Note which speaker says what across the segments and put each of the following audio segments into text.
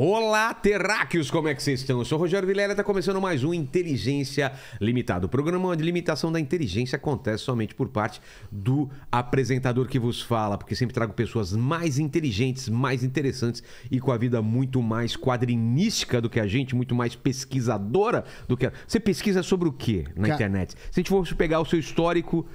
Speaker 1: Olá, terráqueos, como é que vocês estão? Eu sou o Rogério Vilela e está começando mais um Inteligência Limitada. O programa de limitação da inteligência acontece somente por parte do apresentador que vos fala, porque sempre trago pessoas mais inteligentes, mais interessantes e com a vida muito mais quadrinística do que a gente, muito mais pesquisadora do que a... Você pesquisa sobre o que na internet? Se a gente fosse pegar o seu histórico...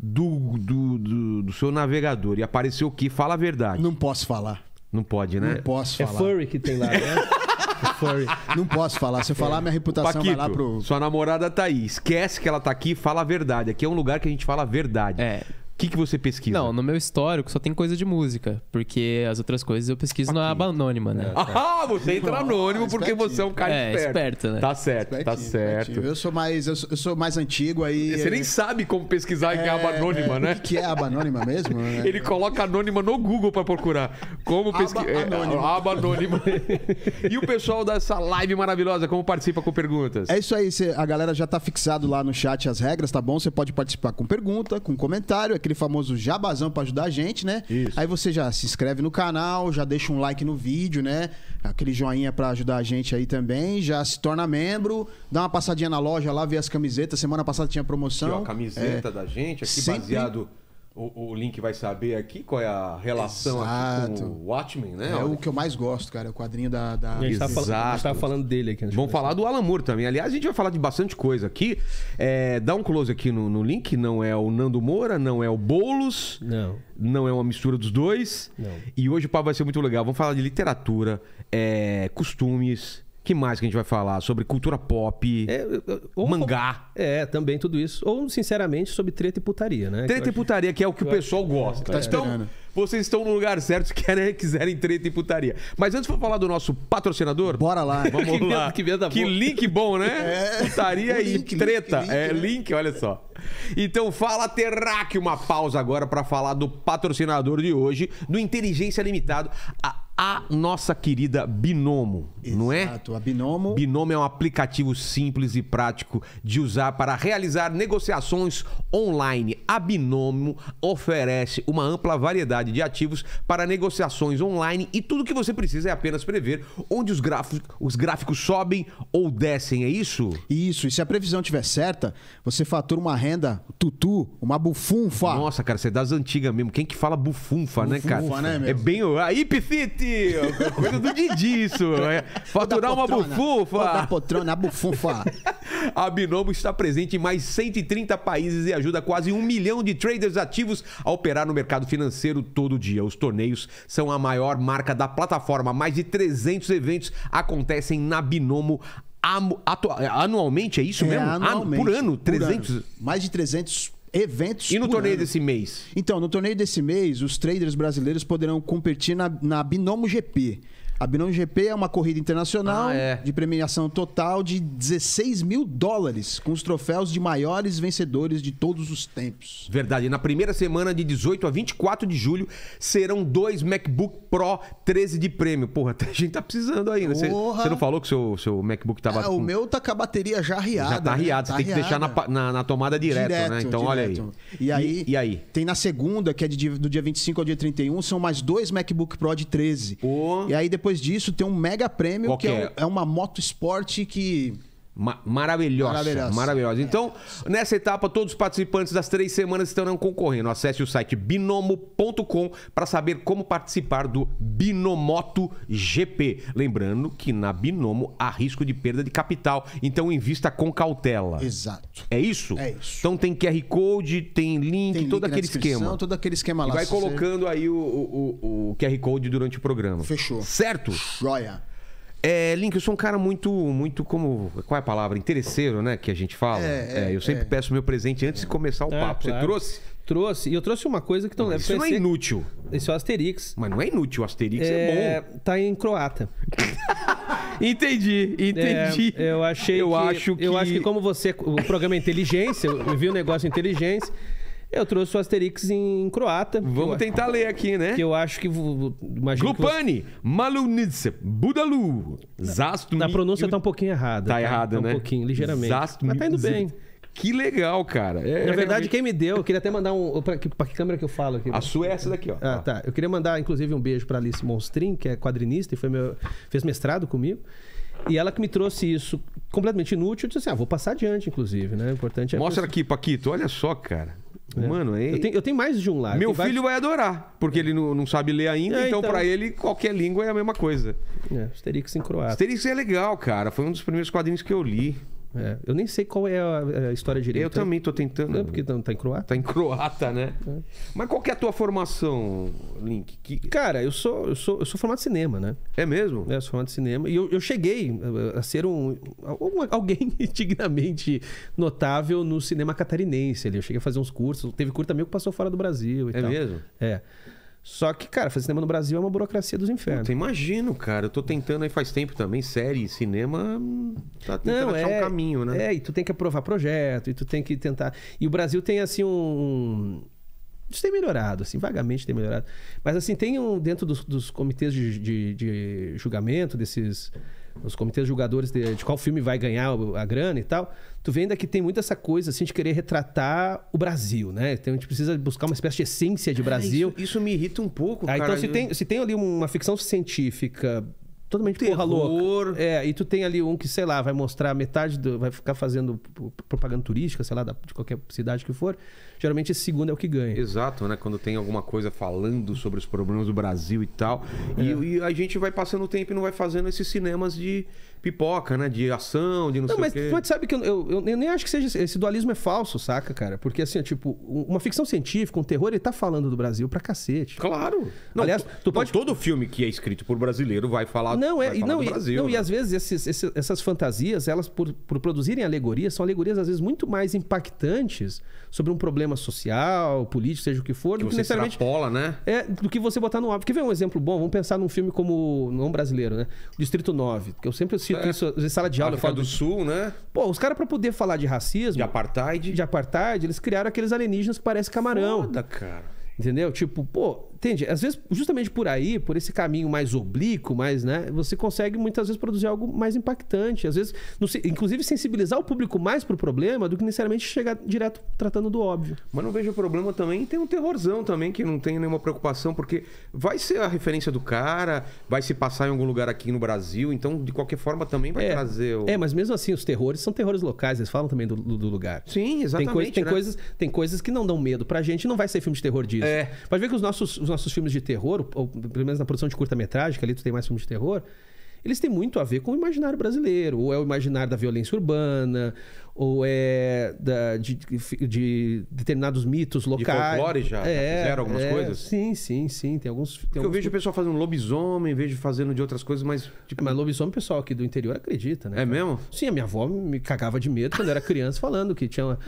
Speaker 1: Do, do, do, do seu navegador e aparecer o que? Fala a verdade.
Speaker 2: Não posso falar. Não pode, né? Não posso é falar. É furry
Speaker 1: que tem lá, né?
Speaker 2: É furry. Não posso falar. Se eu falar, é. minha reputação Paquito, vai lá pro.
Speaker 1: Sua namorada tá aí. Esquece que ela tá aqui fala a verdade. Aqui
Speaker 3: é um lugar que a gente fala a verdade. É que, que você pesquisa? Não, no meu histórico só tem coisa de música, porque as outras coisas eu pesquiso Aqui. na aba anônima, né? É, tá. Ah, você entra
Speaker 2: anônimo ah, porque você é um cara é, esperto. esperto né? Tá certo, tá certo. Eu sou mais, eu sou, eu sou, mais antigo aí. Você nem sabe
Speaker 1: como pesquisar é, em aba anônima, é, né? O que, é
Speaker 2: aba anônima mesmo? Ele
Speaker 1: coloca anônima no Google para procurar. Como pesquisar. Aba é, anônima. e o pessoal dessa live maravilhosa, como participa com perguntas? É
Speaker 2: isso aí, cê, a galera já tá fixado lá no chat as regras, tá bom? Você pode participar com pergunta, com comentário. É aquele famoso jabazão para ajudar a gente, né? Isso. Aí você já se inscreve no canal, já deixa um like no vídeo, né? Aquele joinha para ajudar a gente aí também, já se torna membro, dá uma passadinha na loja lá, vê as camisetas. Semana passada tinha promoção. Aqui, ó, a camiseta é, da gente, aqui sempre... baseado
Speaker 1: o, o, Link vai saber aqui qual é a relação Exato. com o
Speaker 2: Watchmen, né? É o que eu mais gosto, cara. é O quadrinho da. da... A, gente Exato. Tá a gente tava tá
Speaker 1: falando dele aqui. Né? Vamos falar do Alan Moore também. Aliás, a gente vai falar de bastante coisa aqui. É, dá um close aqui no, no Link. Não é o Nando Moura, não é o Boulos. Não. Não é uma mistura dos dois. Não. E hoje o papo vai ser muito legal. Vamos falar de literatura, é, costumes que mais que a gente vai falar? Sobre cultura pop, é, ou,
Speaker 3: mangá.
Speaker 1: É, também tudo isso. Ou, sinceramente,
Speaker 4: sobre treta e putaria, né? Treta e putaria,
Speaker 3: que é o que o pessoal gosta. Tá então,
Speaker 1: vocês estão no lugar certo querem, quiserem treta e putaria. Mas antes, de falar do nosso patrocinador? Bora lá. Vamos que lá. que, que link
Speaker 3: bom, né? É. Putaria o e link, treta. Link, link, é, né? link, olha só.
Speaker 1: Então fala, Terraque, uma pausa agora para falar do patrocinador de hoje, do Inteligência Limitado, a, a nossa querida Binomo, Exato, não é? Exato, a Binomo. Binomo é um aplicativo simples e prático de usar para realizar negociações online. A Binomo oferece uma ampla variedade de ativos para negociações online e tudo que você precisa é apenas prever onde os gráficos, os gráficos sobem
Speaker 2: ou descem, é isso? Isso, e se a previsão estiver certa, você fatura uma renda renda, tutu, uma bufunfa. Nossa, cara, você é das antigas mesmo. Quem que fala bufunfa, bufunfa né, cara? Bufunfa, né, meu? É
Speaker 1: bem. A Ipicity! É coisa do Didi, isso. Né? Faturar uma bufunfa. Da potrona, a bufunfa. a Binomo está presente em mais 130 países e ajuda quase um milhão de traders ativos a operar no mercado financeiro todo dia. Os torneios são a maior marca da plataforma. Mais de 300 eventos acontecem na Binomo
Speaker 2: é, anualmente, é isso é, mesmo? Anualmente, por ano, 300? ano. Mais de 300 eventos. E no torneio ano. desse mês? Então, no torneio desse mês, os traders brasileiros poderão competir na, na Binomo GP. A Binão GP é uma corrida internacional ah, é. de premiação total de 16 mil dólares, com os troféus de maiores vencedores de todos os tempos.
Speaker 1: Verdade. Na primeira semana, de 18 a 24 de julho, serão dois MacBook Pro 13 de prêmio. Porra, a gente tá precisando ainda. Você, você não falou que seu, seu MacBook tava. É, com... O
Speaker 2: meu tá com a bateria já riada. Já tá né? riada. Tá você tá tem riada. que
Speaker 1: deixar na, na, na tomada direto, né? direto, né? Então, direto. olha
Speaker 2: aí. E, aí. e aí? Tem na segunda, que é de, do dia 25 ao dia 31, são mais dois MacBook Pro de 13. Oh. E aí depois depois disso tem um mega prêmio, que é? É? é uma moto esporte
Speaker 1: que Ma maravilhosa, maravilhosa. Maravilhosa. Então, nessa etapa, todos os participantes das três semanas estarão concorrendo. Acesse o site binomo.com para saber como participar do Binomoto GP. Lembrando que na Binomo há risco de perda de capital, então invista com cautela.
Speaker 2: Exato.
Speaker 1: É isso? É isso. Então tem QR Code, tem link, tem todo link aquele esquema. Todo aquele esquema lá. E vai colocando
Speaker 2: você... aí o, o,
Speaker 1: o QR Code durante o programa. Fechou. Certo? Joia. É, Link, eu sou um cara muito, muito como. Qual é a palavra? Interesseiro, né? Que a gente fala. É, é, é eu sempre é. peço meu presente antes de começar o é, papo. Claro. Você trouxe? Trouxe. E eu trouxe uma coisa que não, não Isso não é inútil. Isso é o Asterix. Mas não é inútil. O Asterix é,
Speaker 4: bom. Tá em croata.
Speaker 1: entendi,
Speaker 4: entendi. eu achei. Eu que, acho que. Eu acho que, como você. O programa é Inteligência, eu vi o um negócio Inteligência. Eu trouxe o Asterix em croata. Vamos eu, tentar ler aqui, né? Que eu acho que.
Speaker 1: Imagino Glupani, Malunice, Budalu, Zastun. Na pronúncia tá um pouquinho errada. Tá, tá errada, tá né? Um pouquinho, ligeiramente. Zastun. Mas tá indo bem. Que legal, cara. É, Na é verdade, quem
Speaker 4: me deu, eu queria até mandar um. Pra que, pra que câmera que eu falo aqui? A sua é essa daqui, ó. Ah, tá. Eu queria mandar, inclusive, um beijo pra Alice Monstrin, que é quadrinista e foi meu, fez mestrado comigo. E ela que me trouxe isso completamente inútil, eu disse assim: ah, vou passar adiante, inclusive, né? O importante é. Mostra
Speaker 1: aqui, Paquito, olha só, cara. É. Mano, é.
Speaker 4: eu, tenho, eu tenho mais de um lá. Meu filho vai... vai
Speaker 1: adorar, porque ele não, não sabe ler ainda, É, então, então. pra ele qualquer língua é a mesma coisa. É, Asterix em croata. Asterix é legal, cara. Foi um dos primeiros quadrinhos que eu li. É, eu nem sei qual é a, a história direito. Eu também estou tentando. Não, porque não,
Speaker 4: tá, tá em croata. Tá em croata, né? É. Mas qual que é a tua formação, Link? Que... Cara, eu sou, eu, sou, eu sou formado de cinema, né? É mesmo? É, eu sou formado de cinema. E eu, eu cheguei eh, a ser um, um, alguém dignamente notável no cinema catarinense. Ali. Eu cheguei a fazer uns cursos. Teve curso também que passou fora do Brasil e é tal. É mesmo? É. Só que, cara, fazer cinema no Brasil é uma burocracia dos infernos.
Speaker 1: imagino, cara. Eu tô tentando aí faz tempo também, série, cinema. Hum, tá tentando Não, achar um é,
Speaker 4: caminho, né? É, e tu tem que aprovar projeto, e tu tem que tentar. E o Brasil tem, assim, um. Isso tem melhorado, assim, vagamente tem melhorado. Mas, assim, tem um. Dentro dos, dos comitês de, de, de julgamento desses os comitês julgadores de, de, qual filme vai ganhar a grana e tal, tu vê ainda que tem muito essa coisa assim de querer retratar o Brasil, né? Então a gente precisa buscar uma espécie de essência de é, Brasil.
Speaker 1: isso, isso, me irrita um pouco, ah, então, cara. Então se eu... tem,
Speaker 4: se tem ali uma ficção científica totalmente Terror. porra louca. É, e tu tem ali um que, sei lá, vai mostrar metade do... vai ficar fazendo propaganda turística, sei lá, de qualquer cidade que for
Speaker 1: geralmente esse segundo é o que ganha. Exato, né? Quando tem alguma coisa falando sobre os problemas do Brasil e tal. É. E, e, a gente vai passando o tempo e não vai fazendo esses cinemas de pipoca, né? De ação, de não, não sei mas, o quê. Mas
Speaker 4: sabe que eu, eu, eu, nem acho que seja... Esse dualismo é falso, saca, cara? Porque assim, tipo, uma ficção científica, um terror, ele tá falando do Brasil pra cacete. Claro!
Speaker 1: Não, Aliás, tu, pode... todo filme que é escrito por brasileiro vai falar, não, é, vai falar não, do Brasil. E, não, né? e às
Speaker 4: vezes esses, esses, essas fantasias, elas por, por produzirem alegorias, são alegorias às vezes muito mais impactantes sobre um problema problema social, político, seja o que for, que do que necessariamente. Extrapola, né? É, do que você botar no óbvio. Quer ver um exemplo bom? Vamos pensar num filme como. não brasileiro, né? Distrito 9. Que eu sempre cito é. isso, às sala de aula. África do Sul, né? Pô, os caras, pra poder falar de racismo. De apartheid. De apartheid, eles criaram aqueles alienígenas que parecem camarão. Foda, cara. Entendeu? Tipo, pô, Entende? Às vezes, justamente por aí, por esse caminho mais oblíquo, mais, né? Você consegue muitas vezes produzir algo mais impactante. Às vezes, inclusive sensibilizar o público mais pro problema do que necessariamente chegar direto tratando do óbvio.
Speaker 1: Mas não vejo problema também tem um terrorzão também que não tem nenhuma preocupação, porque vai ser a referência do cara, vai se passar em algum lugar aqui no Brasil, então de qualquer forma também vai é, trazer o... É,
Speaker 4: mas mesmo assim, os terrores são terrores locais, eles falam também do, do lugar. Sim, exatamente. Tem, coisa, tem né? coisas, tem coisas que não dão medo pra gente, não vai ser filme de terror disso. É. Pode ver que os nossos os nossos filmes de terror, ou, pelo menos na produção de curta-metragem, que ali tu tem mais filmes de terror, eles têm muito a ver com o imaginário brasileiro. Ou é o imaginário da violência urbana, ou é da, de, de, determinados mitos locais. De folclore já, é, já fizeram algumas é, coisas? Sim, sim, sim. Tem alguns. Tem Porque alguns... eu vejo o pessoal fazendo lobisomem, vejo fazendo de outras coisas, mas. Tipo... É, mas lobisomem, pessoal aqui do interior acredita, né? É cara? mesmo? Sim, a minha avó me cagava de medo quando era criança falando que tinha uma.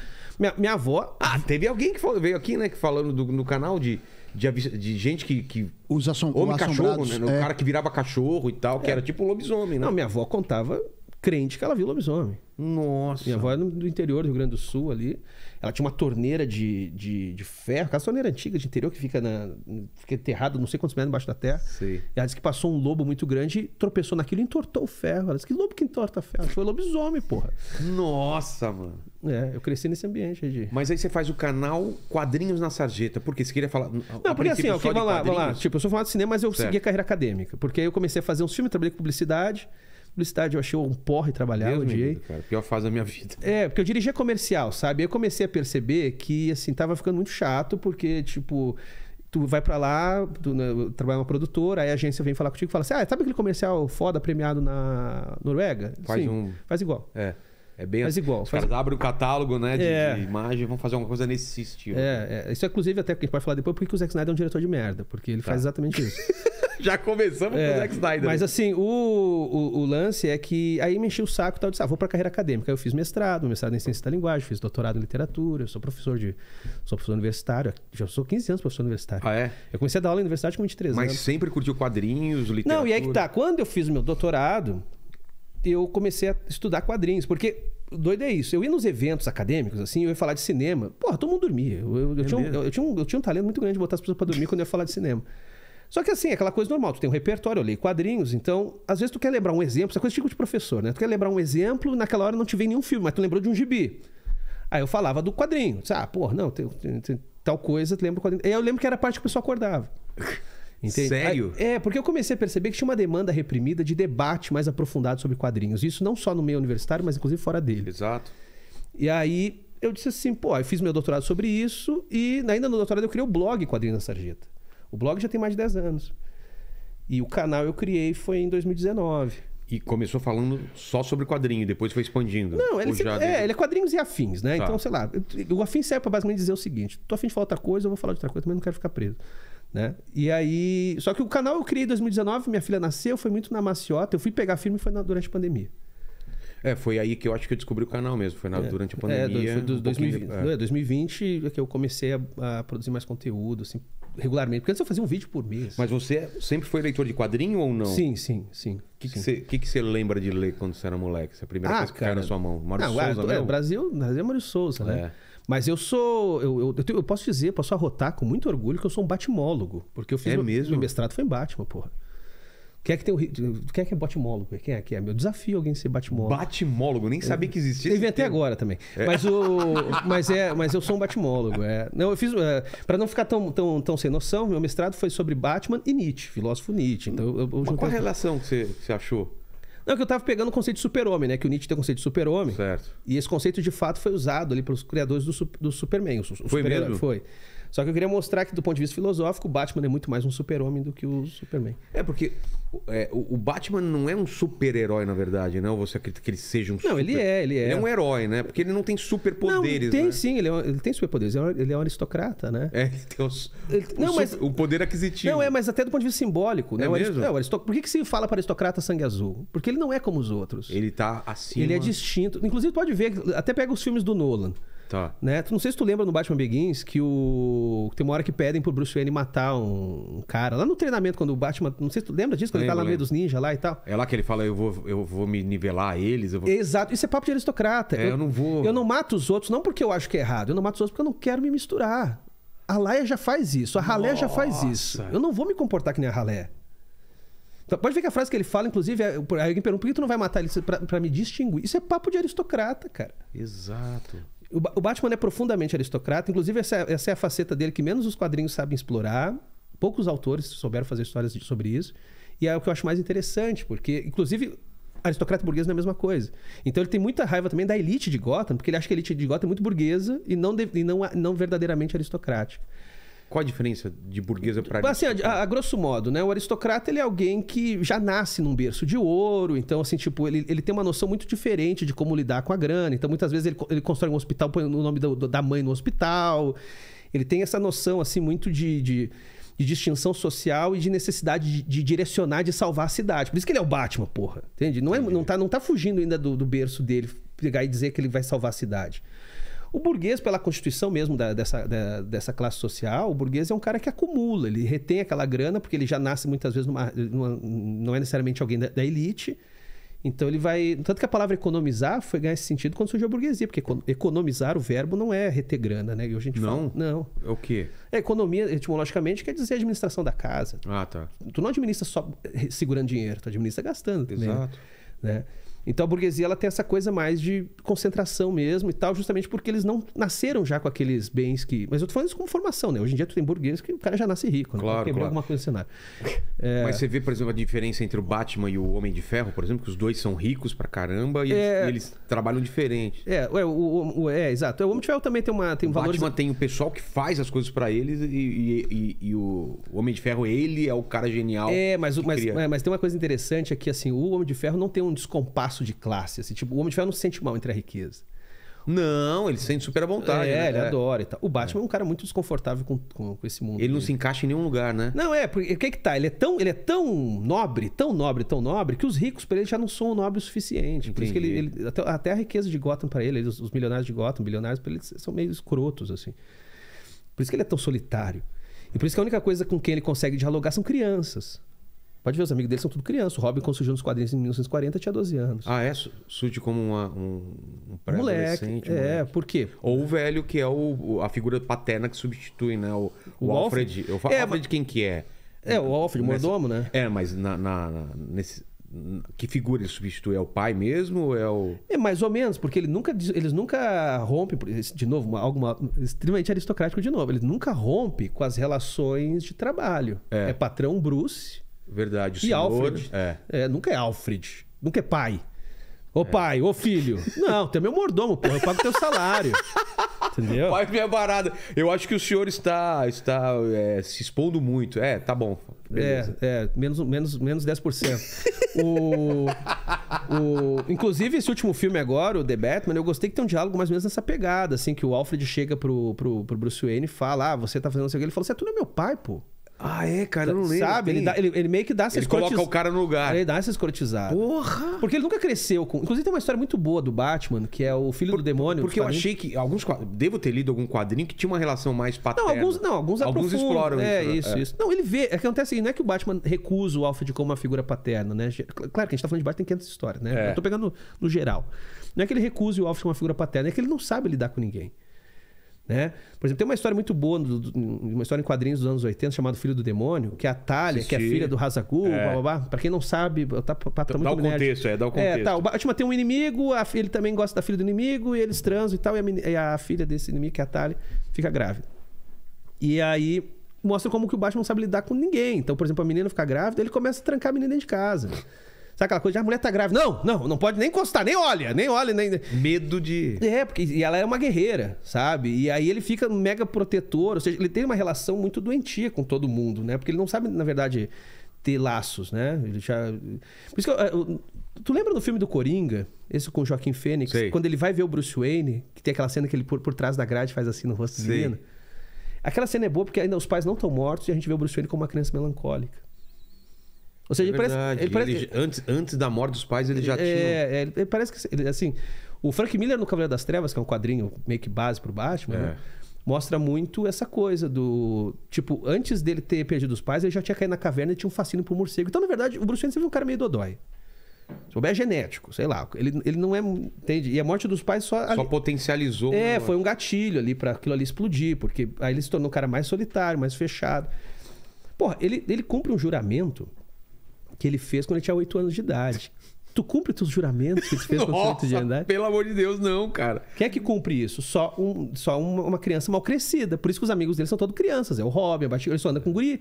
Speaker 4: Minha, minha avó. Ah,
Speaker 1: teve alguém que falou, veio aqui, né? Que falando do, no canal de de, de gente que. que Os
Speaker 2: assom homem cachorro, né? O é.
Speaker 1: cara que virava cachorro e tal, que é. era tipo lobisomem, né? Não, minha avó contava crente
Speaker 4: que ela viu lobisomem. Nossa. Minha avó era é do interior do Rio Grande do Sul ali. Ela tinha uma torneira de, de, de ferro, aquela torneira antiga de interior que fica, na, fica enterrada não sei quantos metros embaixo da terra. Sim. Ela disse que passou um lobo muito grande, tropeçou naquilo e entortou o ferro. Ela disse que lobo que entorta ferro?
Speaker 1: Foi lobisomem, porra. Nossa, mano. É, eu cresci nesse ambiente, Regi. Mas aí você faz o canal Quadrinhos na Sarjeta, porque você queria falar. Hum, não, porque assim, ó, vamos lá, vamos lá. Tipo, eu sou formado de cinema, mas
Speaker 4: eu certo. segui a carreira acadêmica. Porque aí eu comecei a fazer uns filmes, trabalhei com publicidade. Publicidade eu achei um porre trabalhar,
Speaker 1: Deus odiei. Vida, cara. Pior fase da minha vida.
Speaker 4: É, porque eu dirigia comercial, sabe? Eu comecei a perceber que, assim, tava ficando muito chato, porque, tipo tu vai para lá, tu né, trabalha uma produtora, aí a agência vem falar contigo e fala assim: Ah, sabe aquele comercial foda premiado na Noruega? Faz Sim, um. Faz igual.
Speaker 1: É. É bem. Mas igual. Os faz... caras abrem o catálogo, né? De, é. de imagem vamos vão fazer alguma coisa nesse estilo.
Speaker 4: É, é. isso é, inclusive até que a gente pode falar depois porque o Zack Snyder é um diretor de merda, porque ele tá. faz exatamente isso.
Speaker 1: Já começamos é, com o é, Zack Snyder. Mas
Speaker 4: assim, o, o, o, lance é que aí me enchi o saco e tal. Eu disse, ah, vou pra carreira acadêmica. Aí eu fiz mestrado, mestrado em ciência da linguagem, fiz doutorado em literatura, sou professor de. Sou professor universitário. Já sou 15 anos professor universitário. Ah, é? Eu comecei a dar aula na universidade com 23 mas anos. Mas sempre
Speaker 1: curtiu quadrinhos,
Speaker 4: literatura. Não, e aí que tá. Quando eu fiz o meu doutorado, eu comecei a estudar quadrinhos, porque doido é isso. Eu ia nos eventos acadêmicos, assim, eu ia falar de cinema. Porra, todo mundo dormia. Eu, eu, é tinha, um, eu tinha, um, eu, tinha um, talento muito grande de botar as pessoas pra dormir quando eu ia falar de cinema. Só que assim, aquela coisa normal, tu tem um repertório, eu leio quadrinhos, então, às vezes tu quer lembrar um exemplo, essa coisa tipo de professor, né? Tu quer lembrar um exemplo, naquela hora não te vem nenhum filme, mas tu lembrou de um gibi. Aí eu falava do quadrinho. Ah, porra, não, tem, tem, tem tal coisa, tu lembra o quadrinho. Aí eu lembro que era a parte que o pessoal acordava. Entende? Sério? É, é, porque eu comecei a perceber que tinha uma demanda reprimida de debate mais aprofundado sobre quadrinhos. Isso não só no meio universitário, mas inclusive fora dele. Exato. E aí eu disse assim, pô, eu fiz meu doutorado sobre isso e ainda no doutorado eu criei o blog Quadrinhos da Sarjeta. O blog já tem mais de 10 anos. E o canal eu criei foi em 2019. E começou falando só sobre quadrinho,
Speaker 1: depois foi expandindo. Não, ele, é, ele
Speaker 4: é quadrinhos e afins, né? Tá. Então, sei lá, o afim serve para basicamente dizer o seguinte: tô afim de falar outra coisa, eu vou falar de outra coisa, mas não quero ficar preso. Né? E aí. Só que o canal eu criei em 2019, minha filha nasceu, foi muito na maciota. Eu fui pegar firme foi na, durante a pandemia.
Speaker 1: É, foi aí que eu acho que eu descobri o canal mesmo. Foi na, é, durante a é, pandemia. É, foi do, um 2020, é.
Speaker 4: 2020 é que eu comecei a, a, produzir mais conteúdo, assim, regularmente. Porque antes eu fazia um vídeo por mês. Mas você
Speaker 1: sempre foi leitor de quadrinho ou não? Sim, sim, sim. O que, que, você lembra de ler quando você era moleque? Essa é primeira ah, coisa que cara, caiu na sua mão? Mário Souza, ah, é,
Speaker 4: Brasil, Brasil é Mário Souza, né? É.
Speaker 1: Mas eu sou.
Speaker 4: Eu, eu, eu, posso dizer, posso arrotar com muito orgulho que eu sou um batimólogo. Porque eu fiz. É meu, mesmo? Meu mestrado foi em Batman, porra. Quem é que tem o. Quem é que é batimólogo? Quem é que é? Meu desafio é alguém ser batimólogo. Batimólogo, nem sabia que existia. Eu inventei agora também. É. Mas o. mas é, mas eu sou um batimólogo. É. Não, eu fiz. É, para não ficar tão, tão, tão sem noção, meu mestrado foi sobre Batman e Nietzsche, filósofo Nietzsche. Então eu, eu qual a relação que você, que você achou? Não, que eu tava pegando o conceito de super-homem, né? Que o Nietzsche tem o conceito de super-homem. Certo. E esse conceito, de fato, foi usado ali pelos criadores do, do Superman. O, o foi super mesmo? Foi. Só que eu queria mostrar que, do ponto de vista filosófico, o Batman é muito mais um super-homem do que o Superman.
Speaker 1: É, porque é, o Batman não é um super-herói, na verdade, não? Né? Você acredita que ele seja um Não, super... ele é, ele é. Ele é um herói, né? Porque ele não tem superpoderes. Não, tem né?
Speaker 4: sim, ele, é ele tem superpoderes. Ele, é um, ele é um aristocrata, né?
Speaker 1: É, ele tem os, ele, o, não, mas, o poder aquisitivo.
Speaker 4: Não, é, mas até do ponto de vista simbólico. Né? É o mesmo? Não, é, aristoc... Por que, que se fala para aristocrata sangue azul? Porque ele não é como os outros. Ele tá assim. Ele é distinto. Inclusive, pode ver, até pega os filmes do Nolan. Tá. Né? Tu não sei se tu lembra no Batman Begins que o tem uma hora que pedem pro Bruce Wayne matar um, um cara lá no treinamento quando o Batman, não sei se tu lembra disso quando ele tá lá no meio dos ninjas lá e tal.
Speaker 1: É lá que ele fala eu vou eu vou me nivelar a eles, vou...
Speaker 4: Exato. Isso é papo de aristocrata. É, eu, eu não vou Eu não mato os outros não porque eu acho que é errado, eu não mato os outros porque eu não quero me misturar. A Laia já faz isso, a Ralé já faz isso. Eu não vou me comportar que nem a Ralé. Então, pode ver que a frase que ele fala, inclusive, é, alguém pergunta: por que tu não vai matar ele pra, pra me distinguir? Isso é papo de aristocrata, cara.
Speaker 1: Exato.
Speaker 4: O Batman é profundamente aristocrata, inclusive essa, essa é a faceta dele que menos os quadrinhos sabem explorar. Poucos autores souberam fazer histórias sobre isso. E é o que eu acho mais interessante, porque, inclusive, aristocrata burguês não é a mesma coisa. Então ele tem muita raiva também da elite de Gotham, porque ele acha que a elite de Gotham é muito burguesa e não, de, e não, é, não
Speaker 1: verdadeiramente aristocrática. Qual a diferença de burguesa para
Speaker 4: assim, a, a, grosso modo, né? O aristocrata ele é alguém que já nasce num berço de ouro, então assim tipo ele, ele tem uma noção muito diferente de como lidar com a grana. Então muitas vezes ele, ele constrói um hospital põe o no nome do, da mãe no hospital. Ele tem essa noção assim muito de, de de distinção social e de necessidade de, de, direcionar, de salvar a cidade. Por isso que ele é o Batman, porra. Entende? Não, é, não, tá, não tá fugindo ainda do, do berço dele, pegar e dizer que ele vai salvar a cidade. O burguês, pela constituição mesmo da, dessa, da, dessa classe social, o burguês é um cara que acumula, ele retém aquela grana, porque ele já nasce muitas vezes numa, numa não é necessariamente alguém da, da, elite. Então ele vai. Tanto que a palavra economizar foi ganhar esse sentido quando surgiu a burguesia, porque economizar o verbo não é reter grana, né? E hoje a gente não? Fala, não. É o quê? É, economia, etimologicamente, quer dizer administração da casa. Ah, tá. Tu não administra só eh, segurando dinheiro, tu administra gastando. Né? Exato. Também, né? Então a burguesia ela tem essa coisa mais de concentração mesmo e tal, justamente porque eles não nasceram já com aqueles bens que. Mas eu tô falando isso como formação, né? Hoje em dia tu tem burguês que o cara já nasce rico,
Speaker 1: né? Claro. Quebrou claro. alguma coisa no cenário. É... Mas você vê, por exemplo, a diferença entre o Batman e o Homem de Ferro, por exemplo, que os dois são ricos pra caramba e, é... eles, e eles, trabalham diferente. É, o, o, o, é, exato. É, o Homem de Ferro também tem uma. Tem um o Batman tem o pessoal que faz as coisas para eles e, e, e, o Homem de Ferro, ele é o cara genial. É, mas, mas, mas, é,
Speaker 4: mas tem uma coisa interessante aqui, é assim, o Homem de Ferro não tem um descompasso laço de classe. Assim, tipo, o Homem de Ferro não se sente mal entre a riqueza. Não, ele sente super à vontade. É, né? ele é. adora e tal. O é. Batman é. é um cara muito desconfortável com, com, com esse mundo.
Speaker 1: Ele não se encaixa em nenhum lugar, né?
Speaker 4: Não, é, porque o que é que tá? Ele é tão, ele é tão nobre, tão nobre, tão nobre, que os ricos para ele já não são nobres o suficiente. Entendi. Por isso que ele, ele até, até, a riqueza de Gotham para ele, os, os, milionários de Gotham, bilionários para ele, são meio escrotos, assim. Por isso que ele é tão solitário. E por isso que a única coisa com quem ele consegue dialogar são crianças. Pode ver, os amigos dele são tudo criança. O Robin, quando surgiu nos quadrinhos em 1940, tinha 12 anos.
Speaker 1: Ah, é? Surge como uma, um, um pré-adolescente. É, moleque. por quê? Ou o velho, que é o, a figura paterna que substitui, né? O, o, o Alfred. Alfred. Eu falo é, Alfred quem que é?
Speaker 3: É, o Alfred, o mordomo,
Speaker 1: né? É, mas na, na, na nesse, que figura ele substitui? É o pai mesmo? É o.
Speaker 4: É mais ou menos, porque ele nunca, eles nunca rompem, de novo, algo alguma. Extremamente aristocrático de novo. Ele nunca rompe com as relações de trabalho. É, é patrão Bruce Verdade. O e senhor, Alfred. É. é. Nunca é Alfred. Nunca é pai. Ô é. pai, ô
Speaker 1: filho. Não, tem é meu mordomo, porra. Eu pago teu salário. Entendeu? Pai, minha barada. Eu acho que o senhor está, está é, se expondo muito. É, tá bom. Beleza. É, é menos, menos, menos 10%.
Speaker 4: o, o, inclusive, esse último filme agora, o The Batman, eu gostei que tem um diálogo mais ou menos nessa pegada, assim, que o Alfred chega pro, pro, pro Bruce Wayne e fala, ah, você tá fazendo isso aqui. Ele falou, você tu não é meu pai, pô. Ah, é, cara, eu não lembro. Sabe? Ele, dá, ele, ele, meio que dá essa Ele coloca o cara no lugar. Ele dá essa escrotizada. Porra! Porque ele nunca cresceu com. Inclusive tem uma história muito
Speaker 1: boa do Batman, que é o filho por, do demônio. Porque eu achei que alguns. Devo ter lido algum quadrinho que tinha uma relação mais paterna. Não, alguns, não, alguns, alguns exploram é, isso. Né? É isso, isso. Não, ele vê. É que acontece assim, não é que o Batman
Speaker 4: recusa o Alfred como uma figura paterna, né? Claro que a gente tá falando de Batman tem 500 histórias, né? É. Eu tô pegando no, no geral. Não é que ele recusa o Alfred como uma figura paterna, é que ele não sabe lidar com ninguém. Né? Por exemplo, tem uma história muito boa, do, do, uma história em quadrinhos dos anos 80 chamada Filho do Demônio, que é a Talia, que é filha do Hazakul, é. blá, blá, blá. Pra quem não sabe, tá, tá, tá muito o nerd. contexto, é, dá o é, contexto. É, tá, o Batman tem um inimigo, a, ele também gosta da filha do inimigo, e eles transam e tal, e a, a filha desse inimigo, que é a Talia, fica grávida. E aí mostra como que o Batman não sabe lidar com ninguém. Então, por exemplo, a menina fica grávida, ele começa a trancar a menina dentro de casa. Sabe aquela coisa a mulher tá grávida? Não, não, não pode nem encostar, nem olha, nem olha, nem. Medo de. É, porque e ela é uma guerreira, sabe? E aí ele fica mega protetor, ou seja, ele tem uma relação muito doentia com todo mundo, né? Porque ele não sabe, na verdade, ter laços, né? Ele já. Por isso que eu, eu... Tu lembra do filme do Coringa? Esse com Joaquim Fênix? Sei. Quando ele vai ver o Bruce Wayne, que tem aquela cena que ele por, por trás da grade faz assim no rosto do menino. Aquela cena é boa porque ainda os pais não estão mortos e a gente vê o Bruce Wayne como uma criança melancólica.
Speaker 1: Ou seja, é ele parece. Ele parece ele, antes, antes da morte dos pais, ele já é, tinha. É, ele, parece que. Ele,
Speaker 4: assim, o Frank Miller no Cavaleiro das Trevas, que é um quadrinho meio que base pro Batman, é. né? mostra muito essa coisa do. Tipo, antes dele ter perdido os pais, ele já tinha caído na caverna e tinha um fascínio pro morcego. Então, na verdade, o Bruce Wayne sempre foi um cara meio dodói. Se tipo, souber, é genético, sei lá. Ele, ele não é. Entende? E a morte dos pais só. Só potencializou. É, foi um gatilho ali para aquilo ali explodir, porque aí ele se tornou um cara mais solitário, mais fechado. Porra, ele, ele cumpre um juramento que ele fez quando ele tinha 8 anos de idade. Tu cumpre teus juramentos que tu fez Nossa, quando tinha 8 anos de idade? Pelo amor de Deus, não, cara. Quem é que cumpre isso? Só, um, só uma, uma criança mal crescida. Por isso que os amigos dele são todos crianças. É o Robin, a é Batista, ele só anda com guri.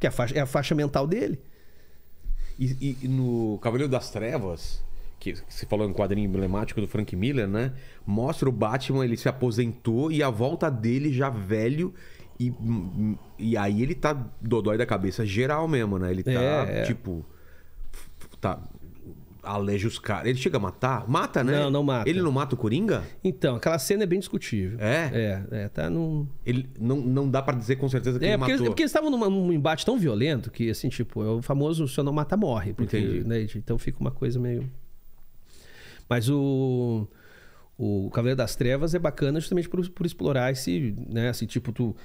Speaker 4: Que é a faixa, é a faixa mental dele.
Speaker 1: E, e, no Cavaleiro das Trevas, que se falou em um quadrinho emblemático do Frank Miller, né? Mostra o Batman, ele se aposentou e a volta dele já velho e, hum, e aí ele tá dodói da cabeça geral mesmo, né? Ele tá, é, é. tipo. Tá. Aleja os caras. Ele chega a matar? Mata,
Speaker 4: né? Não, não mata. Ele não mata o Coringa? Então, aquela cena é bem discutível. É? É, é tá num.
Speaker 1: Ele não, não dá para dizer com certeza que é, ele porque, matou. É, porque
Speaker 4: eles estavam num embate tão violento que, assim, tipo, é o famoso se eu não mata, morre. Porque, Entendi. Né, então fica uma coisa meio. Mas o. O Cavaleiro das Trevas é bacana justamente por, por explorar esse. Né, assim, tipo, tu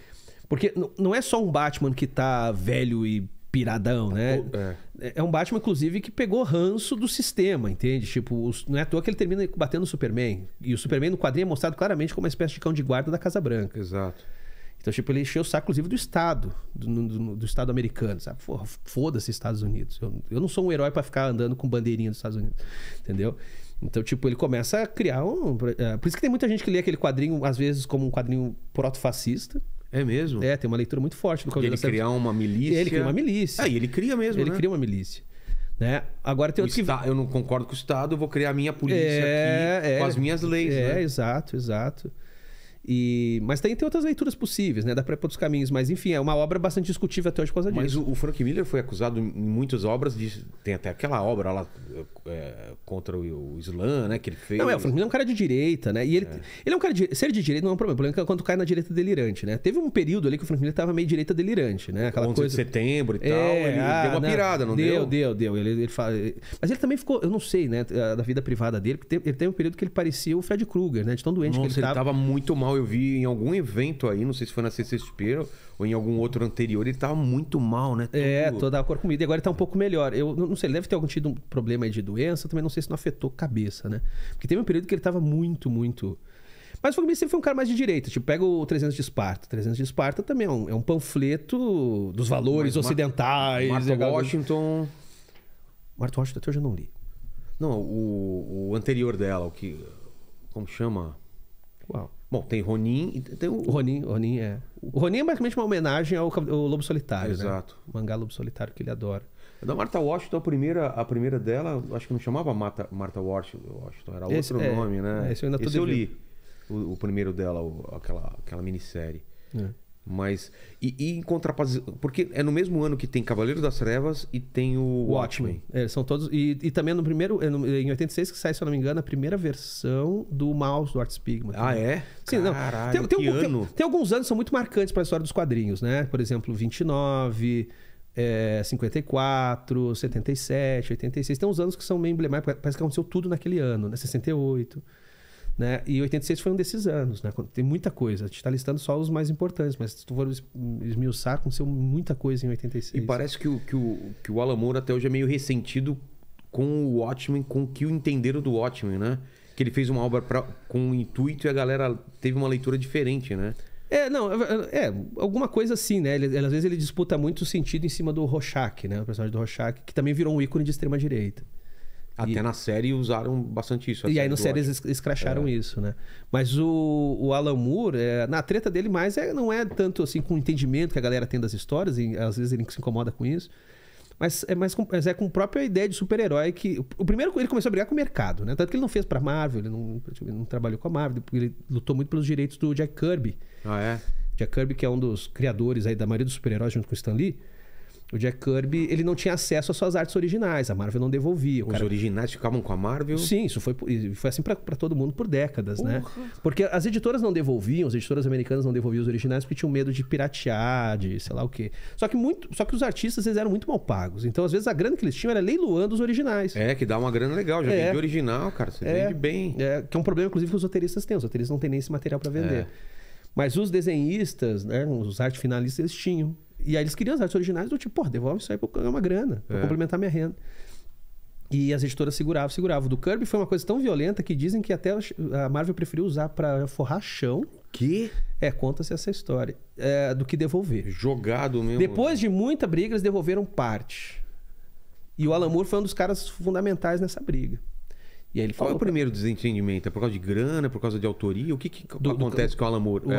Speaker 4: porque não é só um Batman que tá velho e piradão, né? É. É. é um Batman, inclusive, que pegou ranço do sistema, entende? Tipo, não é à toa que ele termina batendo o Superman. E o Superman no quadrinho é mostrado claramente como uma espécie de cão de guarda da Casa Branca. Exato. Então, tipo, ele encheu o saco, inclusive, do Estado, do, do, do Estado americano, sabe? Foda-se Estados Unidos. Eu, eu, não sou um herói para ficar andando com bandeirinha dos Estados Unidos, entendeu? Então, tipo, ele começa a criar um... Eh, por isso que tem muita gente que lê aquele quadrinho, às vezes, como um quadrinho proto-fascista.
Speaker 1: É mesmo? É, tem uma leitura muito forte do Caldeiros. Ele criar uma milícia. Ele cria uma milícia. Ah, e ele cria mesmo. Ele né? cria uma milícia. Né? Agora tem outro que... Está... Eu não concordo com o Estado, eu vou criar a minha polícia é, aqui é, com as é, minhas leis. É, né?
Speaker 4: exato, exato. E, mas tem, tem outras leituras possíveis, né? Dá para ir para outros caminhos. Mas, enfim, é uma obra bastante discutível até hoje por causa mas disso.
Speaker 1: Mas o, Frank Miller foi acusado em muitas obras de. Tem até aquela obra lá é, contra o, o Islã, né? Que
Speaker 4: ele fez. Não, é, o Frank Miller é um cara de direita, né? E ele é, ele é um cara de. Ser de direita não é um problema. O problema é quando cai na direita delirante, né? Teve um período ali que o Frank Miller tava meio direita delirante, né? Aquela 11 coisa... de
Speaker 1: setembro e é, tal. É, ele ah, deu uma ah, não, pirada, não deu? Deu,
Speaker 4: deu, deu. Ele, ele fala... Mas ele também ficou, eu não sei, né? Da vida privada dele, porque ele
Speaker 1: teve um período que ele parecia o Fred Krueger, né? De tão doente Nossa, que ele tava. Ele tava muito mal mal, eu vi em algum evento aí, não sei se foi na CCXP ou em algum outro anterior, ele tava muito mal, né? É, toda a cor comida.
Speaker 4: Agora ele tá um pouco melhor. Eu não sei, ele deve ter algum tido um problema de doença, também não sei se não afetou cabeça, né? Porque teve um período que ele tava muito, muito. Mas o Fogmi sempre foi um cara mais de direita. Tipo, pega o 300 de Esparta. 300 de Esparta também é um, é um panfleto dos valores Mas, ocidentais. Marta Washington. Marta Washington até hoje eu não li.
Speaker 1: Não, o, o anterior dela, o que. Como chama? Qual? Bom, tem Ronin. Tem o... Ronin, Ronin
Speaker 4: é. O Ronin é basicamente uma homenagem ao, ao Lobo Solitário, né? Exato. né? O mangá Lobo Solitário que ele adora.
Speaker 1: É da Martha Washington, a primeira, a primeira dela, acho que não chamava Martha, Martha Washington, era esse, outro é, nome, né? Esse eu ainda tô esse eu li. O, o, primeiro dela, o, aquela, aquela minissérie. É. Mas. E, e em Porque é no mesmo ano que tem Cavaleiros das Trevas e tem o Watchmen.
Speaker 4: Watchmen. É, são todos. E, e, também no primeiro. É em 86 que sai, se eu não me engano, a primeira versão do Mouse do Art Spigma. Ah, é? Sim, Caralho, não. Tem, tem, tem, tem, alguns anos que são muito marcantes para a história dos quadrinhos, né? Por exemplo, 29. É, 54, 77, 86. Tem uns anos que são meio emblemáticos. Parece que aconteceu tudo naquele ano, né? 68. Né? E 86 foi um desses anos, né? Tem muita coisa. A gente está listando só os mais importantes, mas se tu for esmiuçar, aconteceu muita coisa em 86. E parece
Speaker 1: que o, que o, que o Alan Moore até hoje é meio ressentido com o Watchmen, com o que o entenderam do Watchmen, né? Que ele fez uma obra pra, com um intuito e a galera teve uma leitura diferente, né?
Speaker 4: É, não, é, é, é alguma coisa assim, né? Ele, às vezes ele disputa muito o sentido em cima do Rorschach, né? O personagem do Rorschach, que também virou um ícone de extrema-direita.
Speaker 1: Até e... na série usaram bastante isso. E aí
Speaker 4: na série eles escracharam é. isso, né? Mas o, o Alan Moore, é, na treta dele mais, é, não é tanto assim com o entendimento que a galera tem das histórias, e às vezes ele se incomoda com isso. Mas é, mais com, mas é com a própria ideia de super-herói que. O primeiro ele começou a brigar com o mercado, né? Tanto que ele não fez pra Marvel, ele não, ele não trabalhou com a Marvel, porque ele lutou muito pelos direitos do Jack Kirby. Ah, é? Jack Kirby, que é um dos criadores aí da maioria dos super-heróis junto com o Stan Lee. O Jack Kirby, ele não tinha acesso às suas artes originais, a Marvel não devolvia. Os cara... originais ficavam com a Marvel? Sim, isso foi, foi assim para todo mundo por décadas, né? Porque as editoras não devolviam, as editoras americanas não devolviam os originais porque tinham medo de piratear, de sei lá o quê. Só que, muito, só que os artistas, eles eram muito mal pagos. Então, às vezes, a grana que eles tinham era leiloando os originais.
Speaker 1: É, que dá uma grana legal, já é. vende original, cara, você é. vende bem.
Speaker 4: É, que é um problema, inclusive, que os roteiristas têm. Os roteiristas não têm nem esse material para vender. É. Mas os desenhistas, né, os arte finalistas, eles tinham. E aí eles queriam as artes originais do tipo, pô, devolve isso aí pra eu ganhar uma grana, pra é. complementar minha renda. E as editoras seguravam, seguravam. Do Kirby foi uma coisa tão violenta que dizem que até a Marvel preferiu usar para forrar chão. Que? É, conta-se essa história. É, do que devolver.
Speaker 1: Jogado mesmo.
Speaker 4: Depois de muita briga, eles devolveram parte. E o Alan Moore foi um dos caras fundamentais nessa briga.
Speaker 1: E aí ele falou. Qual é o primeiro desentendimento? É por causa de grana, por causa de autoria? O que, que do, acontece do, com o Alamor? O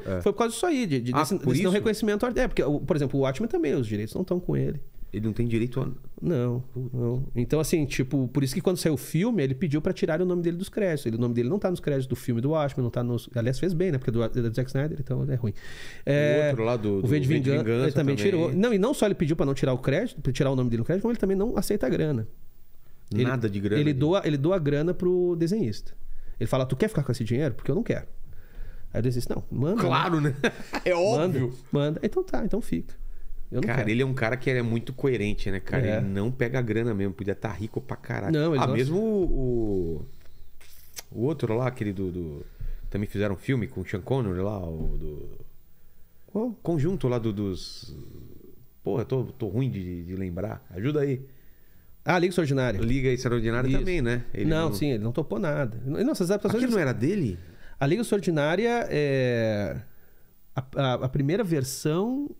Speaker 1: é, é. foi por causa disso aí, de, de, ah, desse, desse não
Speaker 4: reconhecimento. É, porque, por exemplo, o Atman também, os direitos não estão com ele. Ele não tem direito a. Não, não. Então, assim, tipo, por isso que quando saiu o filme, ele pediu para tirar o nome dele dos créditos. Ele, o nome dele não tá nos créditos do filme do Watchmen, não tá nos. Aliás, fez bem, né? Porque é do, é do Zack Snyder, então é ruim. É, o outro lá do. O V de Vingança, Vingança ele também, também, tirou. Não, e não só ele pediu para não tirar o crédito, pra tirar o nome dele no crédito, como ele também não aceita a grana. Ele, Nada de grana. Ele doa, ele doa a grana pro desenhista. Ele fala, tu quer ficar com esse dinheiro? Porque eu não quero. Aí eu diz não, manda. Né? Claro,
Speaker 1: né? é óbvio. Manda, manda. Então tá, então fica. cara, quero. ele é um cara que é muito coerente, né, cara? É. Ele não pega grana mesmo, podia estar tá rico pra caralho. Não, ele ah, mesmo o, o, outro lá, aquele do, do... Também fizeram um filme com o Sean Connery lá, o do... conjunto lá do, dos... Porra, tô, tô ruim de, de lembrar. Ajuda aí. Ah, Liga Extraordinária. Liga Extraordinária Isso. também, né? Ele não, não, sim, ele não topou nada.
Speaker 4: Não, essas adaptações. Aquilo não era dele? A Liga Extraordinária é. A, a, a primeira versão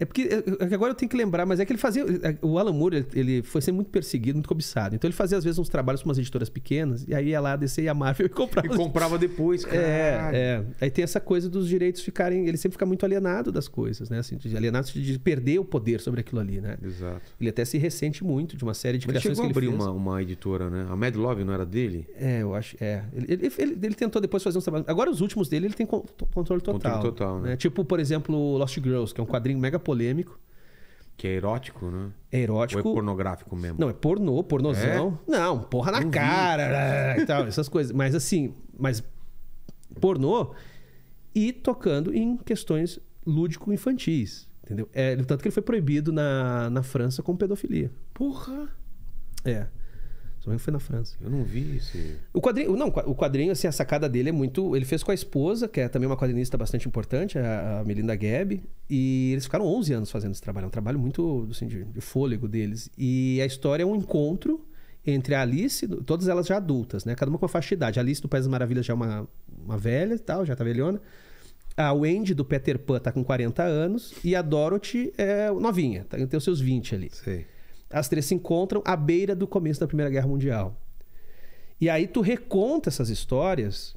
Speaker 4: é porque é, é agora eu tenho que lembrar, mas é que ele fazia. É, o Alan Moore, ele foi ser muito perseguido, muito cobiçado. Então ele fazia, às vezes, uns trabalhos com umas editoras pequenas, e aí ia lá, descer e a Marvel e comprava. E comprava
Speaker 1: depois, cara. É, é.
Speaker 4: Aí tem essa coisa dos direitos ficarem. Ele sempre fica muito alienado das coisas, né? Assim, alienado de perder o poder sobre aquilo ali, né? Exato. Ele até se ressente muito de uma série de mas criações chegou que ele abriu uma,
Speaker 1: uma editora, né? A Mad Love não era dele?
Speaker 4: É, eu acho. É. Ele, ele, ele, ele tentou depois fazer uns trabalhos. Agora, os últimos dele, ele tem controle total. Controle total, né? né? Tipo, por exemplo, Lost Girls, que é um quadrinho mega polêmico.
Speaker 1: Que é erótico, né? É erótico. Ou é pornográfico mesmo?
Speaker 4: Não, é pornô, pornozão. É? Não, porra na Não cara né, e tal, essas coisas. Mas assim, mas pornô e tocando em questões lúdico-infantis, entendeu? É, tanto que ele foi proibido na, na França com pedofilia. Porra! É também foi na França. Eu não vi esse. O quadrinho, não, o quadrinho, assim, a sacada dele é muito. Ele fez com a esposa, que é também uma quadrinista bastante importante, a Melinda Gebb, e eles ficaram 11 anos fazendo esse trabalho. É um trabalho muito, assim, de, de fôlego deles. E a história é um encontro entre a Alice, todas elas já adultas, né? Cada uma com a faixa de idade. A Alice do País das Maravilhas já é uma, uma velha e tal, já tá velhona. A Wendy do Peter Pan tá com 40 anos e a Dorothy é novinha, tá, tem os seus 20 ali. Sei. As três se encontram à beira do começo da Primeira Guerra Mundial. E aí tu reconta essas histórias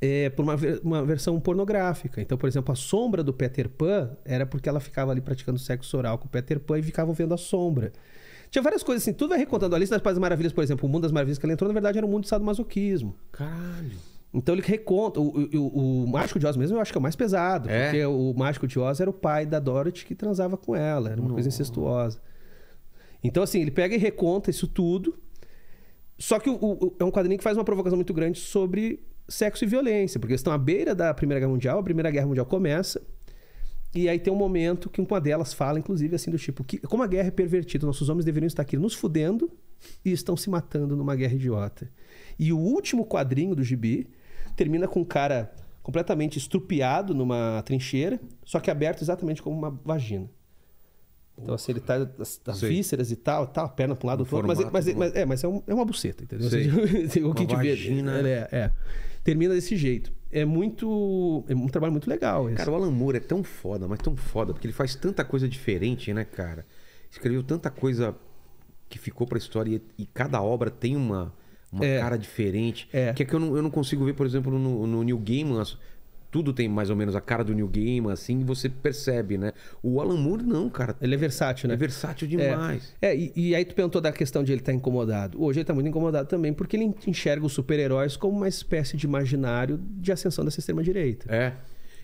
Speaker 4: é, por uma, uma versão pornográfica. Então, por exemplo, a sombra do Peter Pan era porque ela ficava ali praticando sexo oral com o Peter Pan e ficava vendo a sombra. Tinha várias coisas assim, tudo vai recontando. A lista das Maravilhas, por exemplo, o mundo das maravilhas que ela entrou, na verdade, era um mundo de sadomasoquismo.
Speaker 3: Caralho.
Speaker 4: Então ele reconta. O, o, o, Mágico de Oz mesmo eu acho que é o mais pesado. É? Porque o Mágico de Oz era o pai da Dorothy que transava com ela. Era uma coisa incestuosa. Então, assim, ele pega e reconta isso tudo. Só que o, o, é um quadrinho que faz uma provocação muito grande sobre sexo e violência, porque eles estão à beira da Primeira Guerra Mundial, a Primeira Guerra Mundial começa. E aí tem um momento que uma delas fala, inclusive, assim, do tipo, que, como a guerra é pervertida, nossos homens deveriam estar aqui nos fudendo e estão se matando numa guerra idiota. E o último quadrinho do gibi termina com um cara completamente estrupiado numa trincheira, só que aberto exatamente como uma vagina. Então, assim, ele tá as, as vísceras e tal, tal, perna para um lado, um mas, mas, mas, né? é, mas é, um, é uma buceta, entendeu? Seja, o que te vê, né? é,
Speaker 1: é, termina desse jeito. É muito, é um trabalho muito legal. Esse. Cara, o Alan Moore é tão foda, mas tão foda, porque ele faz tanta coisa diferente, né, cara? Escreveu tanta coisa que ficou para a história e, e, cada obra tem uma, uma é, cara diferente. É. Que é que eu não, eu não consigo ver, por exemplo, no, no New Game as, tudo tem mais ou menos a cara do New Game, assim, você percebe, né? O Alan Moore não, cara. Ele é versátil, né? É versátil é. demais.
Speaker 4: É, é e, e, aí tu perguntou da questão de ele estar tá incomodado. Hoje ele está muito incomodado também porque ele enxerga os super-heróis como uma espécie de imaginário de ascensão dessa extrema-direita.
Speaker 1: É.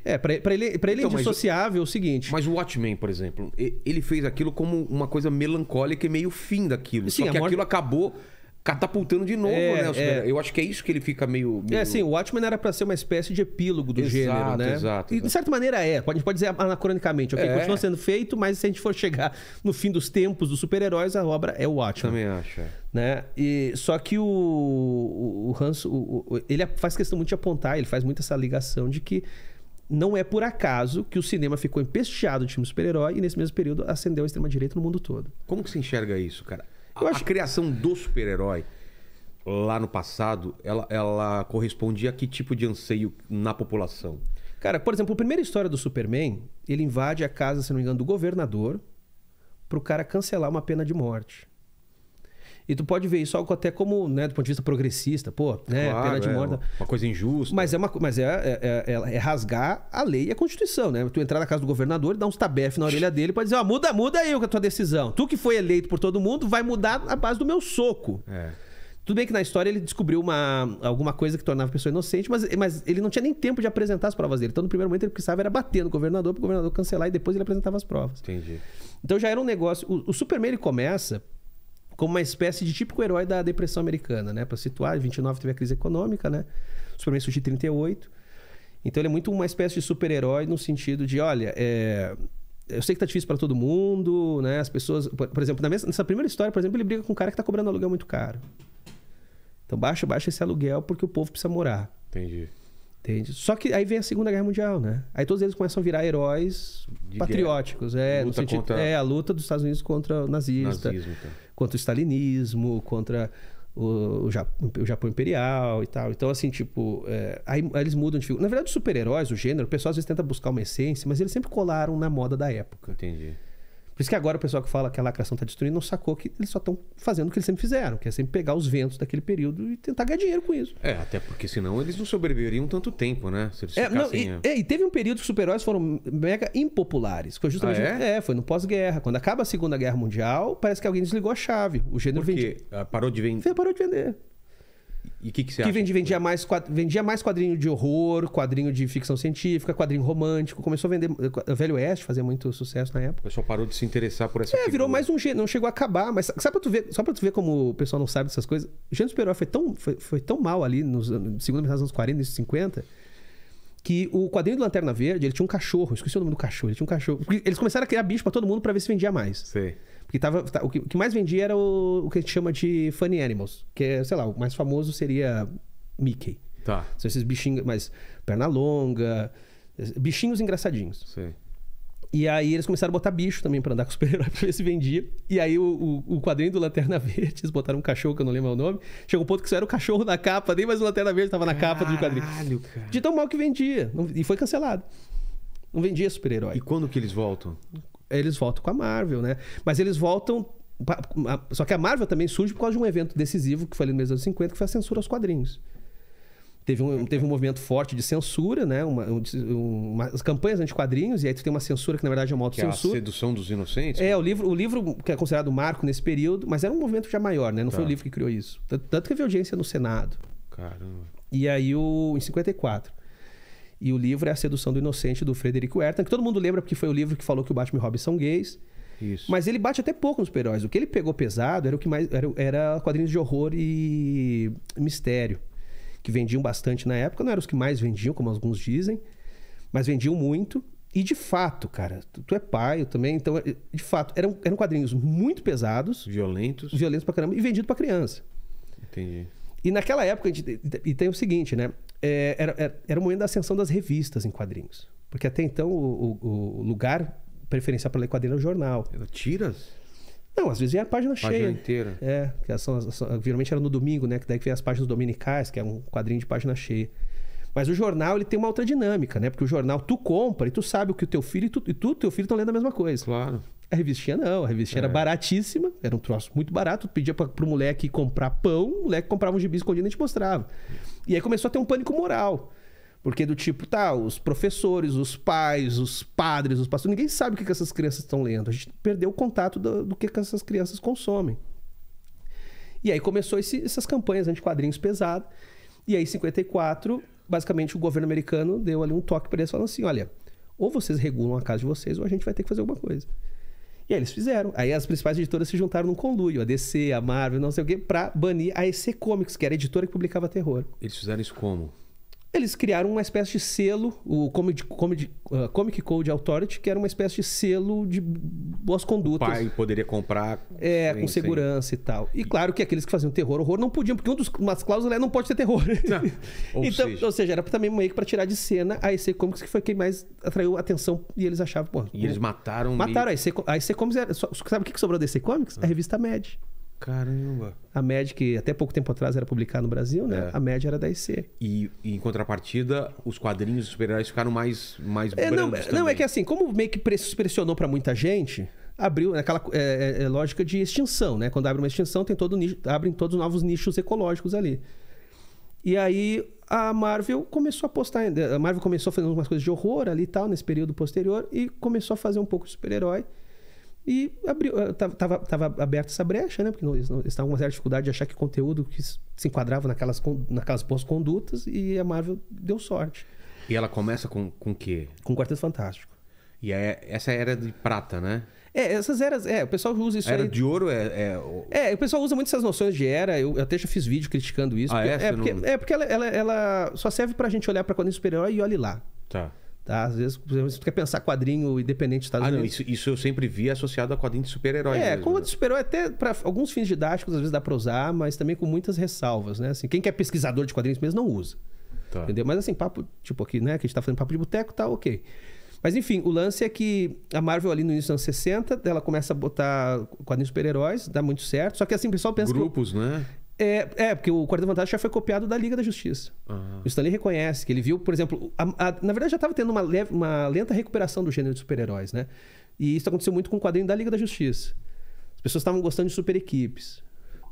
Speaker 1: É, pra, pra ele, pra ele é então, é indissociável o, o seguinte. Mas o Watchmen, por exemplo, ele fez aquilo como uma coisa melancólica e meio fim daquilo. Sim, só que morte... aquilo acabou catapultando de novo, é, né? É. Eu acho que é isso que ele fica meio, é, meio... É, sim, o
Speaker 4: Watchmen era para ser uma espécie de epílogo do exato, gênero, né? Exato, E de certa maneira é, a gente pode dizer anacronicamente, ok? É. Continua sendo feito, mas se a gente for chegar no fim dos tempos dos super-heróis, a obra é o Watchmen. Também acho, é. né? E, só que o, o, Hans, o, o, ele faz questão muito de apontar, ele faz muito essa ligação de que não é por acaso que o cinema ficou empesteado de filme super-herói e nesse mesmo período acendeu a extrema-direita no mundo todo.
Speaker 1: Como que se enxerga isso, cara? eu acho... a criação do super-herói lá no passado, ela, ela correspondia a que tipo de anseio na população? Cara, por exemplo, a primeira
Speaker 4: história do Superman, ele invade a casa, se não me engano, do governador pro cara cancelar uma pena de morte. E tu pode ver isso algo até como, né, do ponto de vista progressista, pô, né, claro, pena de é, morte. Uma coisa injusta. Mas é uma mas é é, é, é, é, rasgar a lei e a Constituição, né? Tu entrar na casa do governador e dar uns tabef na orelha dele para dizer, ó, oh, muda, muda aí a tua decisão. Tu que foi eleito por todo mundo vai mudar a base do meu soco. É. Tudo bem que na história ele descobriu uma, alguma coisa que tornava a pessoa inocente, mas, mas ele não tinha nem tempo de apresentar as provas dele. Então, no primeiro momento, ele precisava era bater no governador, para o governador cancelar e depois ele apresentava as provas. Entendi. Então já era um negócio. O, o Superman ele começa como uma espécie de típico herói da depressão americana, né? Para situar, em 29 teve a crise econômica, né? O Superman surgiu em 38. Então ele é muito uma espécie de super-herói no sentido de, olha, é... eu sei que tá difícil para todo mundo, né? As pessoas, por, exemplo, nessa primeira história, por exemplo, ele briga com um cara que tá cobrando aluguel muito caro. Então baixa, baixa esse aluguel porque o povo precisa morar. Entendi. Entende? Só que aí vem a Segunda Guerra Mundial, né? Aí todos eles começam a virar heróis de patrióticos. É, luta sentido, contra... é, a luta dos Estados Unidos contra o nazista, Nazismo, então. contra o stalinismo, contra o, o, Japão, o, Japão, Imperial e tal. Então, assim, tipo, é, aí, aí, eles mudam de figura. Na verdade, os super-heróis, o gênero, o pessoal às vezes tenta buscar uma essência, mas eles sempre colaram na moda da época. Entendi. Por isso que agora o pessoal que fala que a lacração está destruindo não sacou que eles só estão fazendo o que eles sempre fizeram, que é sempre pegar os ventos daquele período e tentar ganhar dinheiro
Speaker 1: com isso. É, até porque senão eles não sobreviveriam tanto tempo, né? Se eles é, não, e, é. é,
Speaker 4: e teve um período que os super-heróis foram mega impopulares. Foi justamente. Ah, é? é? foi no pós-guerra. Quando acaba a Segunda Guerra Mundial, parece que alguém desligou a chave. O gênero vendeu.
Speaker 1: Ah, parou de vender. Parou de vender. E o que, que você que acha?
Speaker 4: vendia, mais, vendia mais quadrinho de horror, quadrinho de ficção científica, quadrinho romântico. Começou a vender. o eh, Velho Oeste fazia muito sucesso na época.
Speaker 1: O pessoal parou de se interessar por essa É, figura.
Speaker 4: virou mais um gênero. Não chegou a acabar, mas sabe pra tu ver, só pra tu ver como o pessoal não sabe dessas coisas. O gênero super-herói foi tão, foi, foi, tão mal ali, nos, no metade dos anos 40 e 50, que o quadrinho do Lanterna Verde, ele tinha um cachorro. Esqueci o nome do cachorro. Ele tinha um cachorro. Eles começaram a criar bicho pra todo mundo pra ver se vendia mais. Sim. Porque tava, tá, o, que, o, que, mais vendia era o, o que a gente chama de funny animals. Que é, sei lá, o mais famoso seria Mickey. Tá. São esses bichinhos, mas perna longa, bichinhos engraçadinhos. Sim. E aí eles começaram a botar bicho também para andar com super-herói pra ver se vendia. E aí o, o, o, quadrinho do Lanterna Verde, eles botaram um cachorro que eu não lembro o nome. Chegou um ponto que só era o cachorro na capa, nem mais o Lanterna Verde estava na capa do quadrinho. Cara. De tão mal que vendia. Não, e foi cancelado. Não vendia super-herói. E quando que eles voltam? eles voltam com a Marvel, né? Mas eles voltam. Só que a Marvel também surge por causa de um evento decisivo que foi ali nos anos 50, que foi a censura aos quadrinhos. Teve um, teve um movimento forte de censura, né? Uma, um, campanhas anti-quadrinhos, e aí tu tem uma censura que, na verdade, é uma autocensura. Que é a
Speaker 1: sedução dos inocentes?
Speaker 4: É, o livro, o livro que é considerado o marco nesse período, mas era um movimento já maior, né? Não tá. foi o livro que criou isso. Tanto, tanto que teve audiência no Senado. Caramba. E aí, o, em 54. E o livro é A Sedução do Inocente, do Frederico Hertan, que todo mundo lembra porque foi o livro que falou que o Batman e o Robin são gays. Isso. Mas ele bate até pouco nos super-heróis. O que ele pegou pesado era o que mais era, era quadrinhos de horror e mistério, que vendiam bastante na época. Não eram os que mais vendiam, como alguns dizem, mas vendiam muito. E de fato, cara, tu, tu é pai, eu também, então, é, de fato, eram, eram quadrinhos muito pesados. Violentos. Violentos pra caramba e vendido pra criança. Entendi. E naquela época, gente, e tem o seguinte, né? é, era, é, era o momento da ascensão das revistas em quadrinhos. Porque até então o, o, o lugar preferencial para ler quadrinho era o jornal. Era tiras? Não, às vezes ia a página, página cheia. Página
Speaker 1: inteira. É,
Speaker 4: que são, são, geralmente era no domingo, né? Que daí que vem as páginas dominicais, que é um quadrinho de página cheia. Mas o jornal, ele tem uma outra dinâmica, né? Porque o jornal, tu compra e tu sabe o que o teu filho e tu, e tu, teu filho estão lendo a mesma coisa. Claro. A revistinha não, a revistinha é. era baratíssima, era um troço muito barato. Tu pedia para o moleque comprar pão, o moleque comprava um gibi escondido e a gente mostrava. E aí começou a ter um pânico moral. Porque do tipo, tá, os professores, os pais, os padres, os pastores, ninguém sabe o que, que essas crianças estão lendo. A gente perdeu o contato do, do que, que essas crianças consomem. E aí começou esse, essas campanhas anti-quadrinhos pesadas. E aí, em 54, basicamente o governo americano deu ali um toque para eles, falando assim: olha, ou vocês regulam a casa de vocês, ou a gente vai ter que fazer alguma coisa. E aí eles fizeram. Aí as principais editoras se juntaram num conluio, a DC, a Marvel, não sei o quê, pra banir a EC Comics, que era a editora que publicava
Speaker 1: terror. Eles fizeram isso como?
Speaker 4: eles criaram uma espécie de selo, o comic comic uh, Comic Code Authority, que era uma espécie de selo de boas condutas. O pai
Speaker 1: poderia comprar.
Speaker 4: É, sim, com segurança sim. e tal. E, claro que aqueles que faziam terror, horror, não podiam, porque um dos, uma das cláusulas é não pode ter terror. Ah,
Speaker 1: ou, então, seja... ou
Speaker 4: seja, era também meio que para tirar de cena a EC Comics, que foi quem mais atraiu atenção e eles achavam. Pô, e eles né?
Speaker 1: mataram. Mataram. Meio...
Speaker 4: A, EC, a EC Comics era. Sabe o que sobrou da EC Comics? Ah. A revista Mad. Caramba. A média que até pouco tempo atrás era publicada no Brasil, né? É. A média era 10C.
Speaker 1: E, e, em contrapartida, os quadrinhos dos super-heróis ficaram mais mais é, não, também. não é que
Speaker 4: assim, como meio que pressionou para muita gente, abriu aquela é, é, é, lógica de extinção, né? Quando abre uma extinção, tem todo nicho, abrem todos os novos nichos ecológicos ali. E aí a Marvel começou a postar, a Marvel começou a fazer umas coisas de horror ali e tal nesse período posterior e começou a fazer um pouco de super-herói. E abriu, eh, tava, tava, aberta essa brecha, né? Porque eles, estavam com uma certa dificuldade de achar que conteúdo que se enquadrava naquelas, naquelas boas condutas e a Marvel deu sorte.
Speaker 1: E ela começa com o quê? Com Quarteto Fantástico. E é, essa é era de prata, né?
Speaker 4: É, essas eras. É, o pessoal usa isso. era aí. de
Speaker 1: ouro é, é. É, o pessoal usa muito essas noções de era. Eu, eu até já fiz vídeo criticando isso. Ah, porque, é, é, porque,
Speaker 4: não... é porque ela, ela, ela só serve pra gente olhar pra super é superior e olhe lá. Tá. Tá? Às vezes, você tu quer pensar quadrinho independente dos Estados ah, Unidos. Ah,
Speaker 1: não, isso, isso eu sempre vi associado a quadrinho de super-herói. É, mesmo, como né?
Speaker 4: de super-herói, até para alguns fins didáticos, às vezes dá para usar, mas também com muitas ressalvas, né? Assim, quem quer é pesquisador de quadrinhos mesmo não usa. Tá. Entendeu? Mas assim, papo, tipo aqui, né? Que a gente tá fazendo papo de boteco, tá ok. Mas enfim, o lance é que a Marvel ali no início dos anos 60, ela começa a botar quadrinhos super-heróis, dá muito certo. Só que assim, o pessoal pensa Grupos, que... né? É, é, porque o Quarteto Fantástico já foi copiado da Liga da Justiça. Uhum. O Stanley reconhece que ele viu, por exemplo... A, a, na verdade, já estava tendo uma, leve, uma lenta recuperação do gênero de super-heróis, né? E isso aconteceu muito com o quadrinho da Liga da Justiça. As pessoas estavam gostando de super-equipes.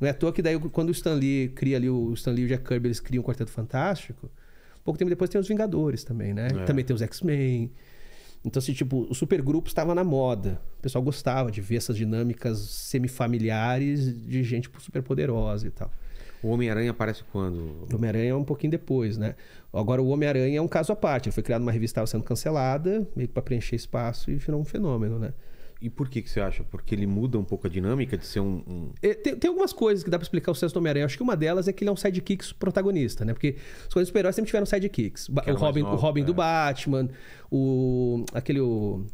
Speaker 4: Não é à toa que daí, quando o Stanley cria ali... O Stanley e o Jack Kirby, eles criam o Quarteto Fantástico. Pouco tempo depois tem os Vingadores também, né? É. Também tem os X-Men... Então, assim, tipo, o supergrupo estava na moda. O pessoal gostava de ver essas dinâmicas semifamiliares de gente super poderosa e tal.
Speaker 1: O Homem-Aranha aparece quando? O
Speaker 4: Homem-Aranha é um pouquinho depois, né? Agora, o Homem-Aranha é um caso à parte. Ele foi criado numa revista que estava sendo cancelada,
Speaker 1: meio que para preencher espaço e virou um fenômeno, né? E por que, que você acha? Porque ele muda um pouco a dinâmica de ser um. um...
Speaker 4: É, tem, tem, algumas coisas que dá para explicar o sucesso do Homem-Aranha. Acho que uma delas é que ele é um sidekick protagonista, né? Porque os coisas super-heróis sempre tiveram sidekicks. O Robin, novo, o Robin, é. do Batman, o. aquele. O,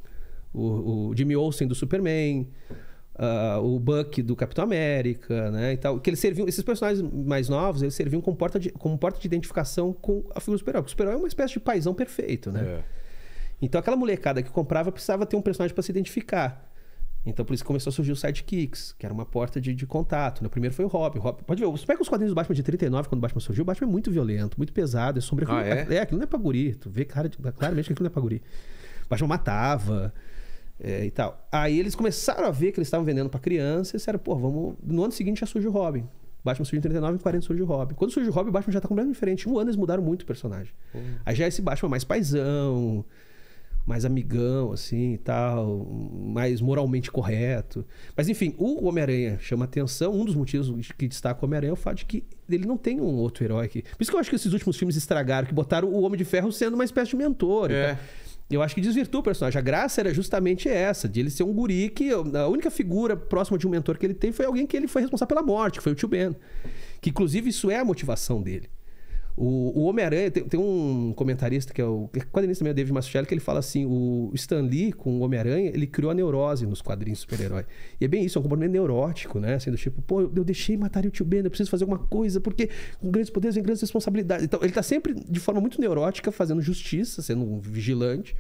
Speaker 4: o, o Jimmy Olsen do Superman. Uh, o Buck do Capitão América, né, e tal, que eles serviam, esses personagens mais novos, eles serviam como porta de, como porta de identificação com a figura do super-herói. O super-herói é uma espécie de paisão perfeito, né? É. Então aquela molecada que comprava precisava ter um personagem para se identificar. Então por isso começou a surgir o Sidekicks, que era uma porta de, de contato. O primeiro foi o Robin. Robin pode ver, você pega os quadrinhos do Batman de 39, quando o Batman surgiu, o Batman é muito violento, muito pesado, é sombrio. Ah, é? é, aquilo não é pra guri. Tu vê cara, claramente que aquilo não é pra guri. O Batman matava é, e tal. Aí eles começaram a ver que eles estavam vendendo para criança e disseram, pô, vamos... No ano seguinte já surge o Robin. Batman surgiu em 39 e 40 surge o Robin. Quando surge o Robin, o Batman já tá completamente diferente. Um ano eles mudaram muito o personagem. Uhum. Aí já é esse Batman mais paisão mais amigão, assim e tal, mais moralmente correto. Mas enfim, o Homem-Aranha chama atenção. Um dos motivos que destaca o Homem-Aranha é o fato de que ele não tem um outro herói aqui. Por isso que eu acho que esses últimos filmes estragaram, que botaram o Homem de Ferro sendo uma espécie de mentor. É. Então, eu acho que desvirtuou o personagem. A graça era justamente essa, de ele ser um guri que a única figura próxima de um mentor que ele tem foi alguém que ele foi responsável pela morte, que foi o tio Ben. Que inclusive isso é a motivação dele. O, o Homem-Aranha, tem, tem, um comentarista que é o é quadrinista também, o David Mazzucchelli, que ele fala assim: o Stan Lee com o Homem-Aranha, ele criou a neurose nos quadrinhos super-herói. E é bem isso, é um comportamento neurótico, né? Assim, do tipo, pô, eu deixei matar o tio Ben, eu preciso fazer alguma coisa, porque com grandes poderes vem grandes responsabilidades. Então, ele tá sempre de forma muito neurótica fazendo justiça, sendo um vigilante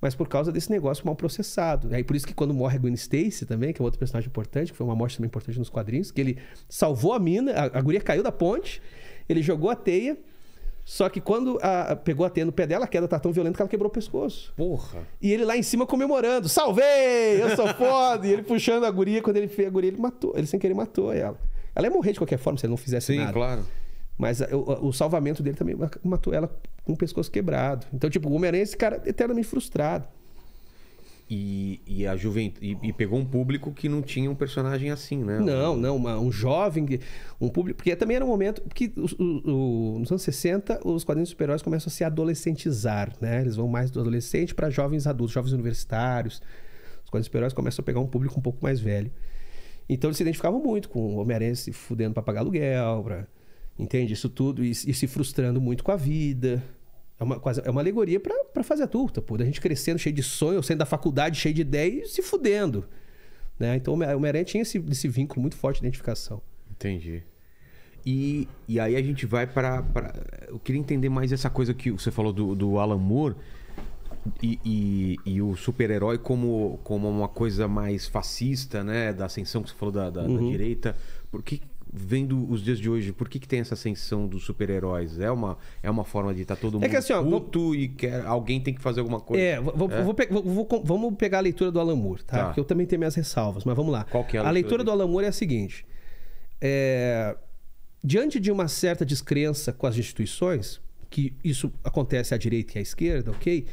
Speaker 4: mas por causa desse negócio mal processado. Aí por isso que quando morre a Gwen Stacy também, que é outro personagem importante, que foi uma morte também importante nos quadrinhos, que ele salvou a mina, a, a guria caiu da ponte, ele jogou a teia, só que quando a, pegou a teia no pé dela, a queda tá tão violenta que ela quebrou o pescoço. Porra. E ele lá em cima comemorando: Salvei! Eu sou foda! e ele puxando a guria, quando ele fez a guria, ele matou. Ele sem querer matou ela. Ela ia morrer de qualquer forma se ele não fizesse Sim, nada. Sim, claro. Mas o, o, salvamento dele também matou ela com o pescoço quebrado. Então, tipo, o Homem-Aranha é esse cara eternamente frustrado.
Speaker 1: E, e, a juventude e, pegou um público que não tinha um personagem assim, né?
Speaker 4: Não, não, uma, um jovem, um público, porque também era um momento que o, o, nos anos 60 os quadrinhos super-heróis começam a se adolescentizar, né? Eles vão mais do adolescente para jovens adultos, jovens universitários. Os quadrinhos super-heróis começam a pegar um público um pouco mais velho. Então eles se identificavam muito com o Homem-Aranha se fudendo para pagar aluguel, pra, entende isso tudo e, e se frustrando muito com a vida. É uma, quase, é uma alegoria para fazer adulta, pô. Da gente crescendo cheio de sonho, saindo da faculdade cheio de ideia e se fudendo. Né? Então o Homem-Aranha tinha esse, esse vínculo muito forte de identificação.
Speaker 1: Entendi. E, e aí a gente vai para. Pra... Eu queria entender mais essa coisa que você falou do, do Alan Moore e, e, e o super-herói como, como uma coisa mais fascista, né? Da ascensão que você falou da, da, uhum. da direita. Por que, vendo os dias de hoje, por que, que tem essa ascensão dos super-heróis? É uma, é uma forma de estar tá todo é mundo é que assim, ó, puto vou... e quer, alguém tem que fazer alguma coisa. É, vou, é?
Speaker 4: Vou, vamos pegar a leitura do Alan Moore, tá? tá? Porque eu também tenho minhas ressalvas, mas vamos lá. Qual que é a leitura? A leitura do Alan Moore é a seguinte. É... Diante de uma certa descrença com as instituições, que isso acontece à direita e à esquerda, ok?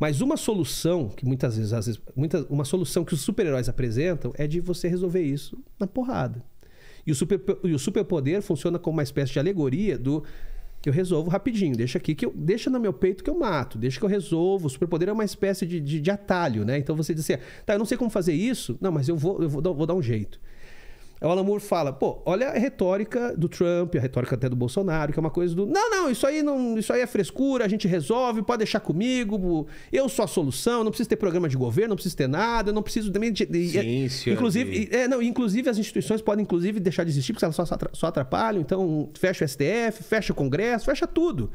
Speaker 4: Mas uma solução que muitas vezes, às vezes muita, uma solução que os super-heróis apresentam é de você resolver isso na porrada. E o, super, e o superpoder funciona como uma espécie de alegoria do que eu resolvo rapidinho, deixa aqui que eu deixa no meu peito que eu mato, deixa que eu resolvo. O superpoder é uma espécie de, de, de atalho, né? Então você diz assim, ah, tá, eu não sei como fazer isso, não, mas eu vou, eu vou, vou dar um jeito o Alan Moore fala, pô, olha a retórica do Trump, a retórica até do Bolsonaro, que é uma coisa do, não, não, isso aí não, isso aí é frescura, a gente resolve, pode deixar comigo, eu sou a solução, não preciso ter programa de governo, não preciso ter nada, não preciso também de, de Sim, é, inclusive, é, não, inclusive as instituições podem inclusive deixar de existir porque elas só atrapalham, então fecha o STF, fecha o Congresso, fecha tudo.